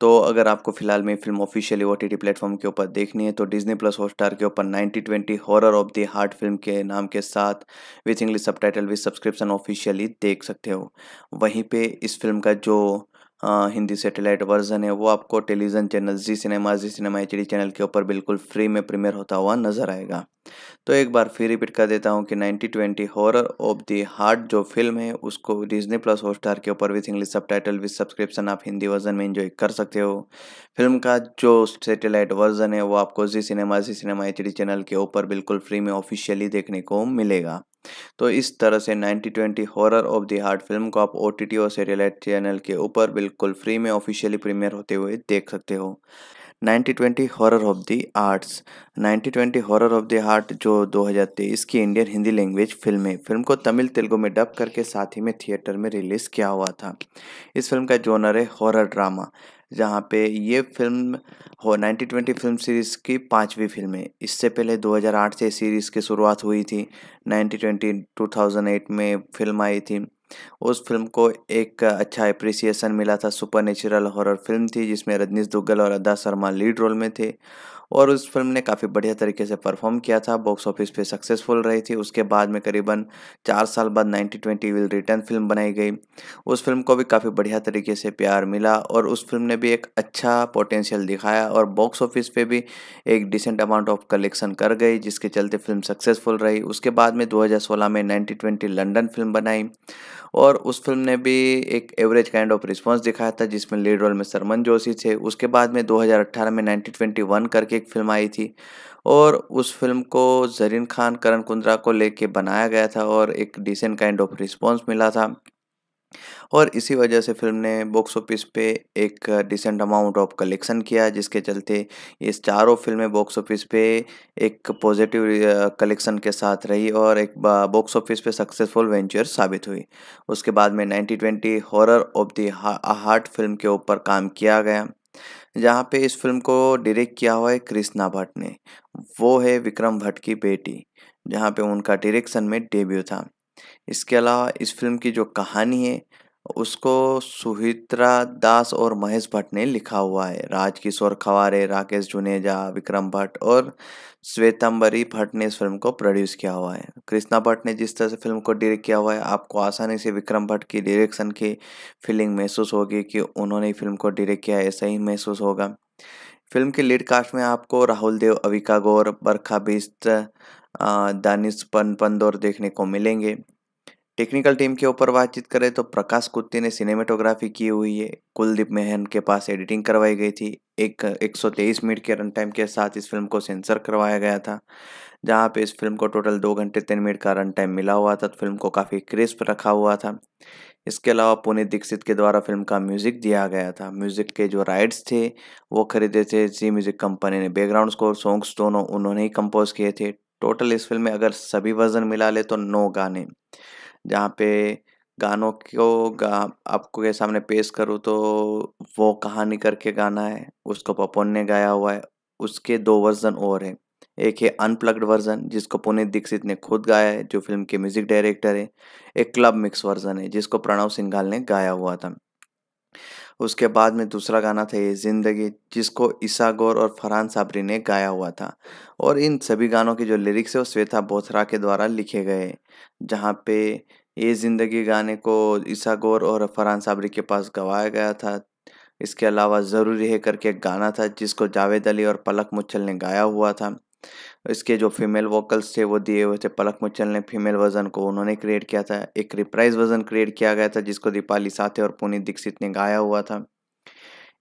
S1: तो अगर आपको फिलहाल में film officially O T T platform के ऊपर देखनी है तो डिजनी प्लस हॉटस्टार के ऊपर ninety twenty horror of the heart film के नाम के साथ with English subtitle with subscription officially देख सकते हो वहीं पे इस फिल्म का जो आ, हिंदी सैटेलाइट वर्जन है वो आपको television channel Zee cinema Zee cinema H channel के ऊपर बिल्कुल फ्री में प्रीमियर होता हुआ नज़र आएगा तो एक बार फिर रिपीट कर देता हूँ कि twenty horror of the heart जो फिल्म है उसको डिजनी प्लस हॉटस्टार के ऊपर with English subtitle with subscription आप हिंदी वर्जन में इंजॉय कर सकते हो फिल्म का जो सेटेलाइट वर्जन है वो आपको Zee cinema Zee cinema H channel के ऊपर बिल्कुल फ्री में ऑफिशियली देखने को मिलेगा तो इस तरह से twenty horror of the heart film को आप ओ और सैटेलाइट चैनल के ऊपर बिल्कुल फ्री में ऑफिशियली प्रीमियर होते हुए देख सकते हो 90 twenty horror of the arts ninety twenty horror of the art जो 2023 की इंडियन हिंदी लैंग्वेज फिल्म है फिल्म को तमिल तेलुगु में डब करके साथ ही में थिएटर में रिलीज़ किया हुआ था इस फिल्म का जोनर है हॉरर ड्रामा जहाँ पे ये फिल्म हो नाइनटी ट्वेंटी फिल्म सीरीज़ की पाँचवीं फिल्म है इससे पहले 2008 से सीरीज़ की शुरुआत हुई थी nineteen twenty two thousand eight में फिल्म आई थी उस फिल्म को एक अच्छा अप्रिसिएशन मिला था सुपर नेचुरल हॉरर फिल्म थी जिसमें रजनीश दुग्गल और अदा शर्मा लीड रोल में थे और उस फिल्म ने काफ़ी बढ़िया तरीके से परफॉर्म किया था बॉक्स ऑफिस पे सक्सेसफुल रही थी उसके बाद में करीबन चार साल बाद ninety twenty will return film बनाई गई उस फिल्म को भी काफ़ी बढ़िया तरीके से प्यार मिला और उस फिल्म ने भी एक अच्छा पोटेंशियल दिखाया और बॉक्स ऑफिस पे भी एक डिसेंट अमाउंट ऑफ कलेक्शन कर गई जिसके चलते फिल्म सक्सेसफुल रही उसके बाद में दो में नाइनटीन लंदन फिल्म बनाई और उस फिल्म ने भी एक एवरेज काइंड ऑफ रिस्पॉन्स दिखाया था जिसमें लीड रोल में सरमन जोशी थे उसके बाद में 2018 में 1921 करके एक फिल्म आई थी और उस फिल्म को जरीन खान करण कुंद्रा को लेके बनाया गया था और एक डिसेंट काइंड ऑफ रिस्पॉन्स मिला था और इसी वजह से फिल्म ने बॉक्स ऑफिस पे एक डिसेंट अमाउंट ऑफ कलेक्शन किया जिसके चलते ये चारों फिल्में बॉक्स ऑफिस पे एक पॉजिटिव कलेक्शन के साथ रही और एक बॉक्स ऑफिस पे सक्सेसफुल वेंचर साबित हुई उसके बाद में 1920 twenty horror of the heart film के ऊपर काम किया गया जहाँ पे इस फिल्म को डायरेक्ट किया हुआ है कृष्णा भट्ट ने वो है विक्रम भट्ट की बेटी जहाँ पे उनका डायरेक्शन में डेब्यू था इसके अलावा इस फिल्म की जो कहानी है उसको सुहित्रा दास और महेश भट्ट ने लिखा हुआ है राज किशोर खवारे राकेश जुनेजा विक्रम भट्ट और श्वेतंबरी भट्ट ने इस फिल्म को प्रोड्यूस किया हुआ है कृष्णा भट्ट ने जिस तरह से फिल्म को डायरेक्ट किया हुआ है आपको आसानी से विक्रम भट्ट की डायरेक्शन की फीलिंग महसूस होगी कि उन्होंने फिल्म को डायरेक्ट किया है ऐसा ही महसूस होगा फिल्म के लीड कास्ट में आपको राहुल देव अविका गौर बरखा बिस्त दानिश पनपंदौर देखने को मिलेंगे टेक्निकल टीम के ऊपर बातचीत करें तो प्रकाश कुत्ती ने सिनेमेटोग्राफी की हुई है कुलदीप मेहन के पास एडिटिंग करवाई गई थी एक 123 मिनट के रन टाइम के साथ इस फिल्म को सेंसर करवाया गया था जहां पे इस फिल्म को टोटल दो घंटे तीन मिनट का रन टाइम मिला हुआ था तो फिल्म को काफ़ी क्रिस्प रखा हुआ था इसके अलावा पुनीत दीक्षित के द्वारा फिल्म का म्यूज़िक दिया गया था म्यूज़िक के जो राइट्स थे वो खरीदे थे जी म्यूज़िक कंपनी ने बैकग्राउंड स्कोर सॉन्ग्स दोनों उन्होंने ही कंपोज किए थे टोटल इस फिल्म में अगर सभी वर्जन मिला ले तो नौ गाने जहाँ पे गानों को गा आपको के सामने पेश करूँ तो वो कहानी करके गाना है उसको पपोन ने गाया हुआ है उसके दो वर्जन और हैं एक है अनप्लग्ड वर्जन जिसको पुनीत दीक्षित ने खुद गाया है जो फिल्म के म्यूजिक डायरेक्टर है एक क्लब मिक्स वर्जन है जिसको प्रणव सिंघाल ने गाया हुआ था उसके बाद में दूसरा गाना था ये ज़िंदगी जिसको ईसा गौर और फरहान साबरी ने गाया हुआ था और इन सभी गानों के जो लिरिक्स है वो श्वेता बोथरा के द्वारा लिखे गए जहाँ पे ये ज़िंदगी गाने को ईसा गौर और फरहान साबरी के पास गवाया गया था इसके अलावा ज़रूरी है करके गाना था जिसको जावेद अली और पलक मुच्छल ने गाया हुआ था इसके जो फीमेल वोकल्स थे वो दिए हुए थे पलक मुचल ने फीमेल वर्जन को उन्होंने क्रिएट किया था एक रिप्राइज वर्जन क्रिएट किया गया था जिसको दीपाली साथे और पुनीत दीक्षित ने गाया हुआ था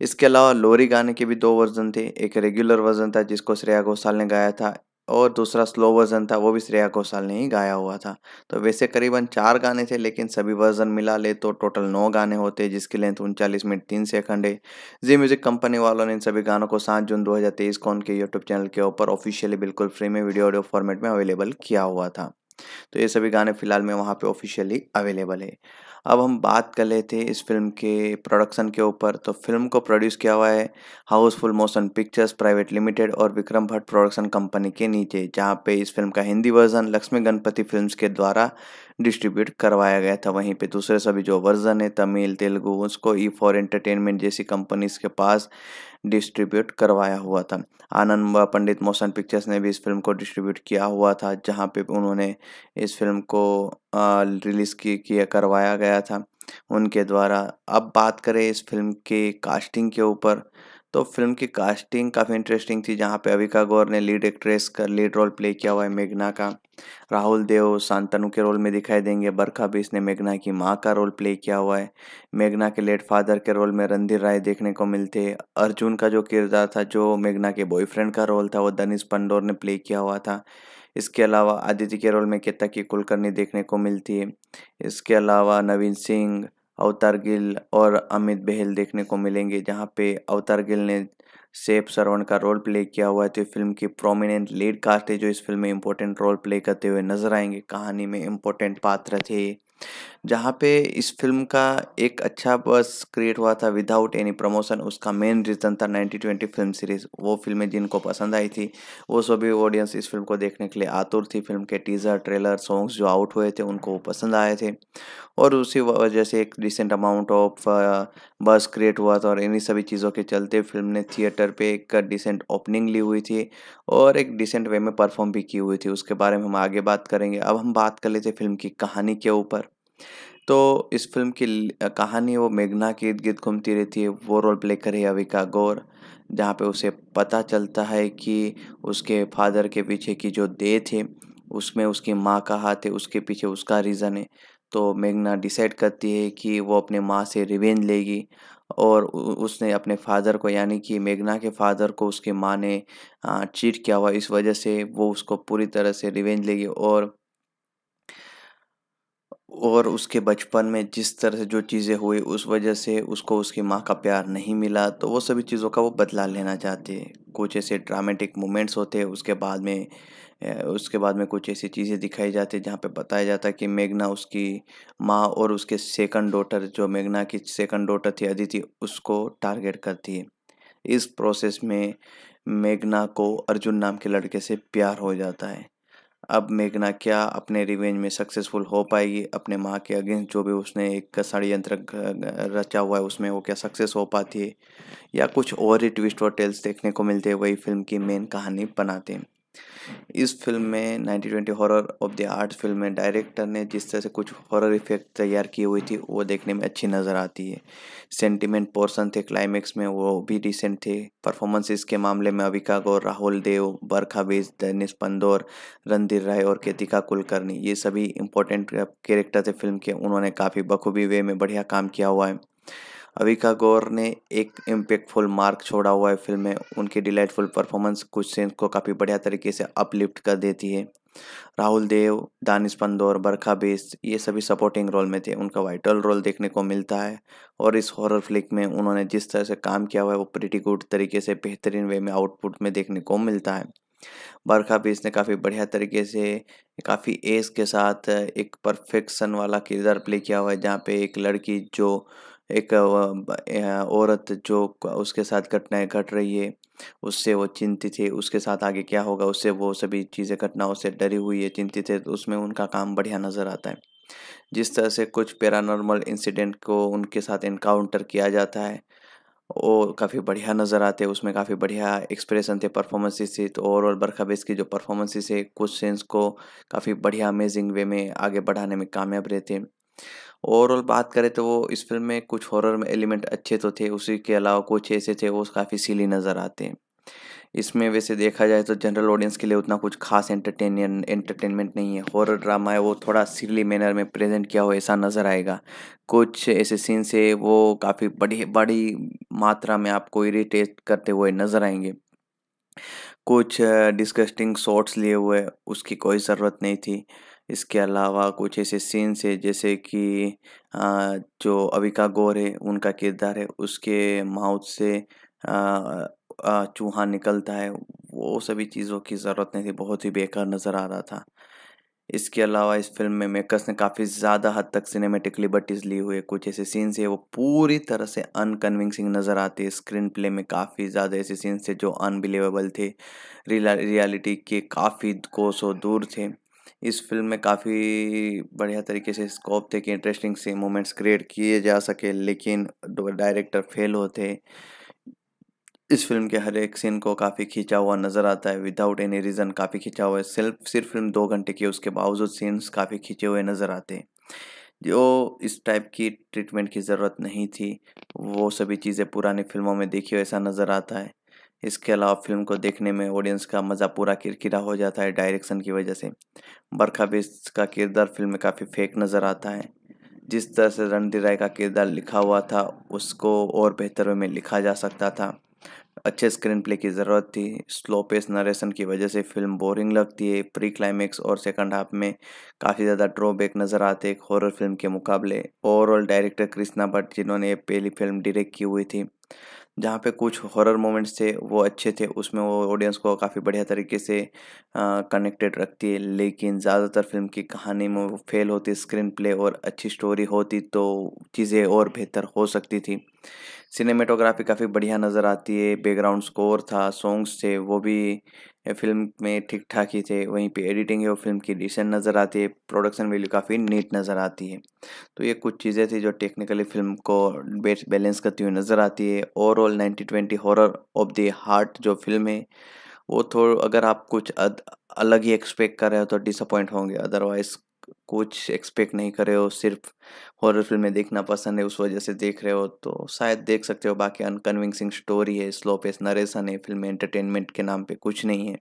S1: इसके अलावा लोरी गाने के भी दो वर्जन थे एक रेगुलर वर्जन था जिसको श्रेया घोषाल ने गाया था और दूसरा स्लो वर्जन था वो भी श्रेया घोषाल ने ही गाया हुआ था तो वैसे करीबन चार गाने थे लेकिन सभी वर्जन मिला ले तो टोटल नौ गाने होते जिसकी लेंथ उनचालीस मिनट तीन सेकंड है जी म्यूजिक कंपनी वालों ने इन सभी गानों को सात जून 2023 को उनके यूट्यूब चैनल के ऊपर ऑफिशियली बिल्कुल फ्री में वीडियो ऑडियो फॉर्मेट में अवेलेबल किया हुआ था तो ये सभी गाने फिलहाल में वहाँ पर ऑफिशियली अवेलेबल है अब हम बात कर लेते थे इस फिल्म के प्रोडक्शन के ऊपर तो फिल्म को प्रोड्यूस किया हुआ है housefull motion pictures private limited और विक्रम भट्ट प्रोडक्शन कंपनी के नीचे जहाँ पे इस फिल्म का हिंदी वर्जन लक्ष्मी गणपति फिल्म के द्वारा डिस्ट्रीब्यूट करवाया गया था वहीं पे दूसरे सभी जो वर्जन है तमिल तेलुगु उसको ई फॉर एंटरटेनमेंट जैसी कंपनीज के पास डिस्ट्रीब्यूट करवाया हुआ था आनंद पंडित मोशन पिक्चर्स ने भी इस फिल्म को डिस्ट्रीब्यूट किया हुआ था जहाँ पे उन्होंने इस फिल्म को रिलीज़ किया करवाया गया था उनके द्वारा अब बात करें इस फिल्म के कास्टिंग के ऊपर तो फिल्म की कास्टिंग काफ़ी इंटरेस्टिंग थी जहाँ पे अविका गौर ने लीड एक्ट्रेस का लीड रोल प्ले किया हुआ है मेघना का राहुल देव शांतनु के रोल में दिखाई देंगे बरखा भी ने मेघना की माँ का रोल प्ले किया हुआ है मेघना के लेट फादर के रोल में रणधीर राय देखने को मिलते अर्जुन का जो किरदार था जो मेघना के बॉयफ्रेंड का रोल था वो दनिस पंडोर ने प्ले किया हुआ था इसके अलावा आदित्य के रोल में केतकी कुलकर्णी देखने को मिलती है इसके अलावा नवीन सिंह अवतार गिल और अमित बहल देखने को मिलेंगे जहाँ पे अवतार गिल ने सेफ सरवन का रोल प्ले किया हुआ है तो फिल्म की प्रोमिनेंट लीड कास्ट है जो इस फिल्म में इम्पोर्टेंट रोल प्ले करते हुए नजर आएंगे कहानी में इम्पोर्टेंट पात्र थे जहाँ पे इस फिल्म का एक अच्छा बस क्रिएट हुआ था विदाउट एनी प्रमोशन उसका मेन रीज़न था नाइनटी ट्वेंटी फिल्म सीरीज़ वो फिल्में जिनको पसंद आई थी वो सभी ऑडियंस इस फिल्म को देखने के लिए आतुर थी फिल्म के टीज़र ट्रेलर सॉन्ग्स जो आउट हुए थे उनको वो पसंद आए थे और उसी वजह से एक decent amount of buzz create हुआ था और इन्हीं सभी चीज़ों के चलते फिल्म ने थिएटर पे एक डिसेंट ओपनिंग ली हुई थी और एक डिसेंट वे में परफॉर्म भी की हुई थी उसके बारे में हम आगे बात करेंगे अब हम बात कर लेते फिल्म की कहानी के ऊपर तो इस फिल्म की कहानी वो मेघना के इर्द गिर्द घूमती रहती है वो रोल प्ले करे अविका गौर जहाँ पे उसे पता चलता है कि उसके फादर के पीछे की जो दे थे उसमें उसकी माँ का हाथ है उसके पीछे उसका रीज़न है तो मेघना डिसाइड करती है कि वो अपने माँ से रिवेंज लेगी और उसने अपने फादर को यानी कि मेघना के फादर को उसकी माँ ने चीट किया हुआ इस वजह से वो उसको पूरी तरह से रिवेंज लेगी और और उसके बचपन में जिस तरह से जो चीज़ें हुई उस वजह से उसको उसकी माँ का प्यार नहीं मिला तो वो सभी चीज़ों का वो बदला लेना चाहते हैं कुछ ऐसे ड्रामेटिक मोमेंट्स होते हैं उसके बाद में उसके बाद में कुछ ऐसी चीज़ें दिखाई जाती है जहाँ पे बताया जाता है कि मेघना उसकी माँ और उसके सेकंड डॉटर जो मेघना की सेकंड डॉटर थी अदिति उसको टारगेट करती है इस प्रोसेस में मेघना को अर्जुन नाम के लड़के से प्यार हो जाता है अब मेघना क्या अपने रिवेंज में सक्सेसफुल हो पाएगी अपने माँ के अगेंस्ट जो भी उसने एक षडयंत्र रचा हुआ है उसमें वो क्या सक्सेस हो पाती है या कुछ और ही ट्विस्ट और टेल्स देखने को मिलते हैं वही फिल्म की मेन कहानी बनाते हैं इस फिल्म में nineteen twenty horror of the art film में डायरेक्टर ने जिस तरह से कुछ हॉरर इफेक्ट तैयार की हुई थी वो देखने में अच्छी नज़र आती है सेंटिमेंट पोर्सन थे क्लाइमेक्स में वो भी डिसेंट थे परफॉर्मेंसेस के मामले में अविका गौर राहुल देव बरखा बेज दैनिश पंदौर रणधीर राय और केतिका कुलकर्णी ये सभी इंपॉर्टेंट कैरेक्टर थे फिल्म के उन्होंने काफ़ी बखूबी वे में बढ़िया काम किया हुआ है अविका गौर ने एक इम्पेक्टफुल मार्क छोड़ा हुआ है फिल्म में उनकी डिलाइटफुल परफॉर्मेंस कुछ सीन्स को काफ़ी बढ़िया तरीके से अपलिफ्ट कर देती है राहुल देव दानिश पंदौर बरखा बेस ये सभी सपोर्टिंग रोल में थे उनका वाइटल रोल देखने को मिलता है और इस हॉरर फ्लिक में उन्होंने जिस तरह से काम किया हुआ है वो प्रिटी गुड तरीके से बेहतरीन वे में आउटपुट में देखने को मिलता है बरखा बेस ने काफ़ी बढ़िया तरीके से काफ़ी एज के साथ एक परफेक्शन वाला किरदार प्ले किया हुआ है जहाँ पे एक लड़की जो एक औरत जो उसके साथ घटनाएं घट रही है उससे वो चिंतित है उसके साथ आगे क्या होगा उससे वो सभी चीज़ें घटनाओं से डरी हुई है चिंतित है तो उसमें उनका काम बढ़िया नज़र आता है जिस तरह से कुछ पैरानॉर्मल इंसिडेंट को उनके साथ इनकाउंटर किया जाता है वो काफ़ी बढ़िया नज़र आते हैं उसमें काफ़ी बढ़िया एक्सप्रेशन थे परफॉर्मेंसेस थे तो ओवरऑल बेस की जो परफॉर्मेंसेस है कुछ सेंस को काफ़ी बढ़िया अमेजिंग वे में आगे बढ़ाने में कामयाब रहते हैं ओवरऑल बात करें तो वो इस फिल्म में कुछ हॉरर में एलिमेंट अच्छे तो थे उसी के अलावा कुछ ऐसे थे वो काफ़ी सीली नज़र आते हैं इसमें वैसे देखा जाए तो जनरल ऑडियंस के लिए उतना कुछ खास एंटरटेन एंटरटेनमेंट नहीं है हॉरर ड्रामा है वो थोड़ा सीरली मैनर में प्रेजेंट किया हो ऐसा नज़र आएगा कुछ ऐसे सीन्स है वो काफ़ी बड़ी बड़ी मात्रा में आपको इरिटेट करते हुए नज़र आएंगे कुछ डिस्कस्टिंग शॉट्स लिए हुए उसकी कोई ज़रूरत नहीं थी इसके अलावा कुछ ऐसे सीन्स है जैसे कि जो अविका गौर है उनका किरदार है उसके माउथ से चूहा निकलता है वो सभी चीज़ों की ज़रूरत नहीं थी बहुत ही बेकार नज़र आ रहा था इसके अलावा इस फिल्म में मेकर्स ने काफ़ी ज़्यादा हद तक सिनेमेटिक लिबर्टीज़ ली हुई है कुछ ऐसे सीन्स है वो पूरी तरह से अनकन्विंसिंग नज़र आते हैं स्क्रीन प्ले में काफ़ी ज़्यादा ऐसे सीन्स थे जो अनबिलीवेबल थे रियलिटी के काफ़ी कोसों दूर थे इस फिल्म में काफ़ी बढ़िया तरीके से स्कोप थे कि इंटरेस्टिंग से मोमेंट्स क्रिएट किए जा सके लेकिन डायरेक्टर फेल होते इस फिल्म के हर एक सीन को काफ़ी खींचा हुआ नज़र आता है विदाउट एनी रीज़न काफ़ी खींचा हुआ है सिर्फ सिर्फ फिल्म दो घंटे की उसके बावजूद सीन्स काफ़ी खींचे हुए नज़र आते जो इस टाइप की ट्रीटमेंट की ज़रूरत नहीं थी वो सभी चीज़ें पुरानी फिल्मों में देखी हो ऐसा नज़र आता है इसके अलावा फिल्म को देखने में ऑडियंस का मज़ा पूरा किरकिरा हो जाता है डायरेक्शन की वजह से बरखा बेस का किरदार फिल्म में काफ़ी फेक नज़र आता है जिस तरह से रणधीर राय का किरदार लिखा हुआ था उसको और बेहतर में लिखा जा सकता था अच्छे स्क्रीन प्ले की ज़रूरत थी स्लो पेस नरेशन की वजह से फिल्म बोरिंग लगती है प्री क्लाइमैक्स और सेकंड हाफ में काफ़ी ज़्यादा ड्रॉबैक नज़र आते एक हॉरर फिल्म के मुकाबले ओवरऑल डायरेक्टर कृष्णा भट्ट जिन्होंने ये पहली फिल्म डायरेक्ट की हुई थी जहाँ पे कुछ हॉरर मोमेंट्स थे वो अच्छे थे उसमें वो ऑडियंस को काफ़ी बढ़िया तरीके से कनेक्टेड रखती है लेकिन ज़्यादातर फिल्म की कहानी में वो फेल होती स्क्रीन प्ले और अच्छी स्टोरी होती तो चीज़ें और बेहतर हो सकती थी सिनेमेटोग्राफी काफ़ी बढ़िया नज़र आती है बैकग्राउंड स्कोर था सॉन्ग्स थे वो भी फिल्म में ठीक ठाक ही थे वहीं पे एडिटिंग है वो फिल्म की डिसेंट नज़र आती है प्रोडक्शन वैल्यू काफ़ी नीट नज़र आती है तो ये कुछ चीज़ें थी जो टेक्निकली फिल्म को बैलेंस करती हुई नज़र आती है overall ninety twenty horror of the heart जो फिल्म है वो थोड़ा अगर आप कुछ अलग ही एक्सपेक्ट कर रहे हो तो डिसअपॉइंट होंगे अदरवाइज कुछ एक्सपेक्ट नहीं कर रहे हो सिर्फ हॉरर फिल्में देखना पसंद है उस वजह से देख रहे हो तो शायद देख सकते हो बाकी अनकन्विंसिंग स्टोरी है स्लो पेस नरेशन है फिल्म एंटरटेनमेंट के नाम पे कुछ नहीं है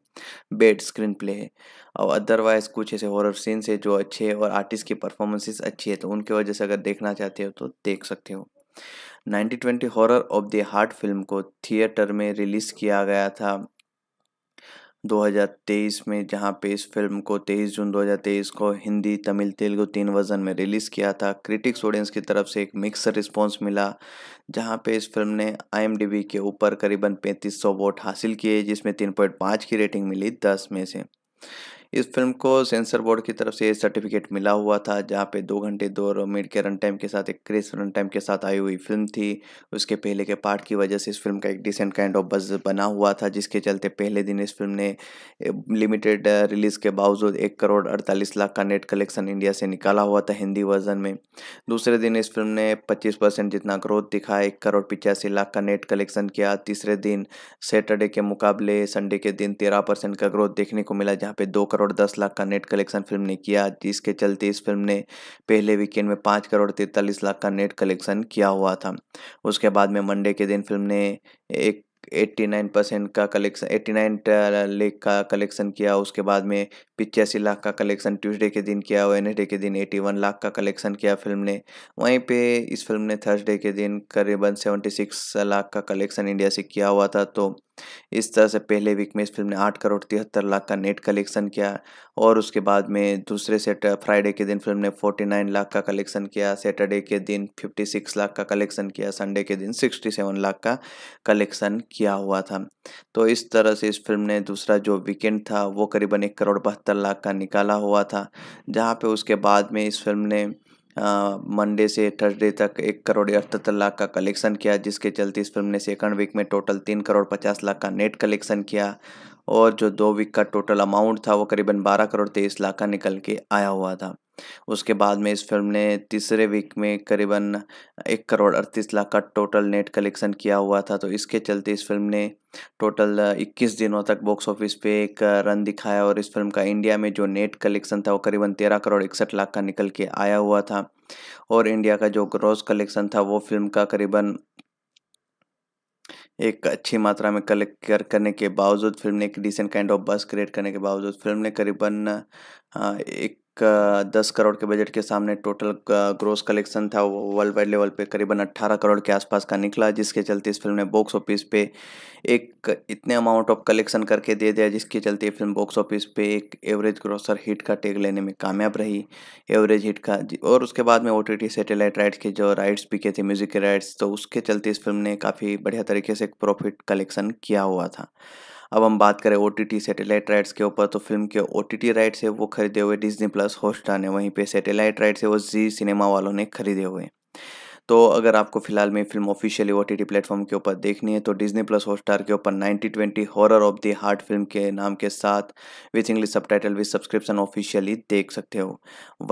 S1: बेड स्क्रीन प्ले है और अदरवाइज कुछ ऐसे हॉरर सीन्स है जो अच्छे है और आर्टिस्ट की परफॉर्मेंसेस अच्छी है तो उनकी वजह से अगर देखना चाहते हो तो देख सकते हो 1920 horror of the heart film को थिएटर में रिलीज़ किया गया था 2023 में जहां पे इस फिल्म को 23 जून 2023 को हिंदी तमिल तेलुगु तीन वर्जन में रिलीज़ किया था क्रिटिक्स ऑडियंस की तरफ से एक मिक्स रिस्पांस मिला जहां पे इस फिल्म ने आई के ऊपर करीबन 3500 वोट हासिल किए जिसमें 3.5 की रेटिंग मिली 10 में से इस फिल्म को सेंसर बोर्ड की तरफ से सर्टिफिकेट मिला हुआ था जहाँ पे दो घंटे दो मिनट के रन टाइम के साथ एक क्रेज रन टाइम के साथ आई हुई फिल्म थी उसके पहले के पार्ट की वजह से इस फिल्म का एक डिसेंट काइंड ऑफ बज बना हुआ था जिसके चलते पहले दिन इस फिल्म ने लिमिटेड रिलीज़ uh, के बावजूद एक करोड़ अड़तालीस लाख का नेट कलेक्शन इंडिया से निकाला हुआ था हिंदी वर्जन में दूसरे दिन इस फिल्म ने पच्चीस परसेंट जितना ग्रोथ दिखा एक करोड़ पिचासी लाख का नेट कलेक्शन किया तीसरे दिन सैटरडे के मुकाबले संडे के दिन तेरह परसेंट का ग्रोथ देखने को मिला जहाँ पे दो करोड़ करोड़ दस लाख का नेट कलेक्शन फिल्म ने किया जिसके चलते इस फिल्म ने पहले वीकेंड में पाँच करोड़ तैंतालीस लाख का नेट कलेक्शन किया हुआ था उसके बाद में मंडे के दिन फिल्म ने एक 89 परसेंट का कलेक्शन 89 लेख का कलेक्शन किया उसके बाद में पिचासी लाख का कलेक्शन ट्यूसडे के दिन किया वेनसडे के दिन 81 लाख का कलेक्शन किया फिल्म ने वहीं पे इस फिल्म ने थर्सडे के दिन करीबन 76 लाख का कलेक्शन इंडिया से किया हुआ था तो इस तरह से पहले वीक में इस फिल्म ने आठ करोड़ तिहत्तर लाख का नेट कलेक्शन किया और उसके बाद में दूसरे सेट फ्राइडे के दिन फिल्म ने फोर्टी नाइन लाख का कलेक्शन किया सैटरडे के दिन फिफ्टी सिक्स लाख का कलेक्शन किया संडे के दिन सिक्सटी सेवन लाख का कलेक्शन किया हुआ था तो इस तरह से इस फिल्म ने दूसरा जो वीकेंड था वो करीबन एक करोड़ बहत्तर लाख का निकाला हुआ था जहाँ पे उसके बाद में इस फिल्म ने मंडे से थर्सडे तक एक करोड़ अठहत्तर लाख का कलेक्शन किया जिसके चलते इस फिल्म ने सेकंड वीक में टोटल तीन करोड़ पचास लाख का नेट कलेक्शन किया और जो दो वीक का टोटल अमाउंट था वो करीबन 12 करोड़ तेईस लाख का निकल के आया हुआ था उसके बाद में इस फिल्म ने तीसरे वीक में करीबन एक करोड़ अड़तीस लाख का टोटल नेट कलेक्शन किया हुआ था तो इसके चलते इस फिल्म ने टोटल 21 दिनों तक बॉक्स ऑफिस पे एक रन दिखाया और इस फिल्म का इंडिया में जो नेट कलेक्शन था वो करीबन तेरह करोड़ इकसठ लाख का निकल के आया हुआ था और इंडिया का जो ग्रॉस कलेक्शन था वो फिल्म का करीबन एक अच्छी मात्रा में कलेक्ट कर करने के बावजूद फिल्म ने एक decent kind of buzz create करने के बावजूद फिल्म ने करीबन एक का दस करोड़ के बजट के सामने टोटल ग्रोस कलेक्शन था वो वर्ल्ड वाइड लेवल पे करीबन अट्ठारह करोड़ के आसपास का निकला जिसके चलते इस फिल्म ने बॉक्स ऑफिस पे एक इतने अमाउंट ऑफ कलेक्शन करके दे दिया जिसके चलते फिल्म बॉक्स ऑफिस पे एक एवरेज ग्रोसर हिट का टेग लेने में कामयाब रही एवरेज हिट का और उसके बाद में ओ टी सेटेलाइट राइट्स के जो राइट्स किए थे म्यूज़िक के राइट्स तो उसके चलते इस फिल्म ने काफ़ी बढ़िया तरीके से एक प्रॉफिट कलेक्शन किया हुआ था अब हम बात करें ओ टी सैटेलाइट राइट्स के ऊपर तो फिल्म के ओ टी राइट्स है वो खरीदे हुए डिजनी प्लस हॉटस्टार ने वहीं पे सैटेलाइट राइट्स है वो जी सिनेमा वालों ने खरीदे हुए तो अगर आपको फिलहाल में film officially O T T platform के ऊपर देखनी है तो डिजनी प्लस हॉटस्टार के ऊपर ninety twenty horror of the heart film के नाम के साथ with English subtitle with subscription officially देख सकते हो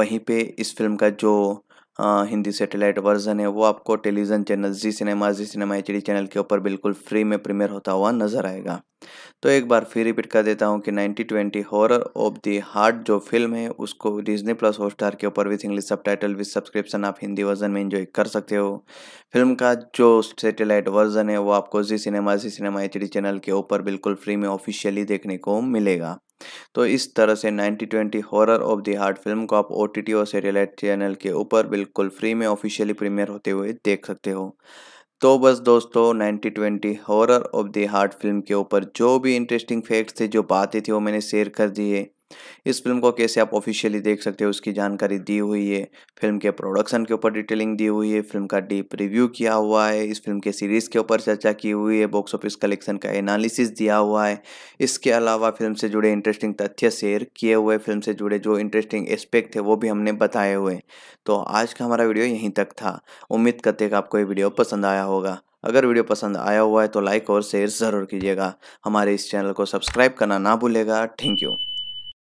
S1: वहीं पे इस फिल्म का जो आ, हिंदी सैटेलाइट वर्जन है वो आपको television channel Zee cinema Zee cinema H channel के ऊपर बिल्कुल फ्री में प्रीमियर होता हुआ नजर आएगा तो एक बार फिर रिपीट कर देता हूँ कि twenty horror of the heart जो फिल्म है उसको डिजनी प्लस हॉटस्टार के ऊपर with English subtitle with subscription आप हिंदी वर्जन में इंजॉय कर सकते हो फिल्म का जो सेटेलाइट वर्जन है वो आपको Zee cinema Zee cinema H channel के ऊपर बिल्कुल फ्री में ऑफिशियली देखने को मिलेगा तो इस तरह से twenty horror of the heart film को आप ओ और सेटेलाइट चैनल के ऊपर बिल्कुल फ्री में ऑफिशियली प्रीमियर होते हुए देख सकते हो तो बस दोस्तों 90 twenty horror of the heart film के ऊपर जो भी इंटरेस्टिंग फैक्ट्स थे जो बातें थी वो मैंने शेयर कर दी है इस फिल्म को कैसे आप ऑफिशियली देख सकते हो उसकी जानकारी दी हुई है फिल्म के प्रोडक्शन के ऊपर डिटेलिंग दी हुई है फिल्म का डीप रिव्यू किया हुआ है इस फिल्म के सीरीज़ के ऊपर चर्चा की हुई है बॉक्स ऑफिस कलेक्शन का एनालिसिस दिया हुआ है इसके अलावा फिल्म से जुड़े इंटरेस्टिंग तथ्य शेयर किए हुए फिल्म से जुड़े जो इंटरेस्टिंग एस्पेक्ट थे वो भी हमने बताए हुए तो आज का हमारा वीडियो यहीं तक था उम्मीद करते हैं आपको ये वीडियो पसंद आया होगा अगर वीडियो पसंद आया हुआ है तो लाइक और शेयर ज़रूर कीजिएगा हमारे इस चैनल को सब्सक्राइब करना ना भूलेगा थैंक यू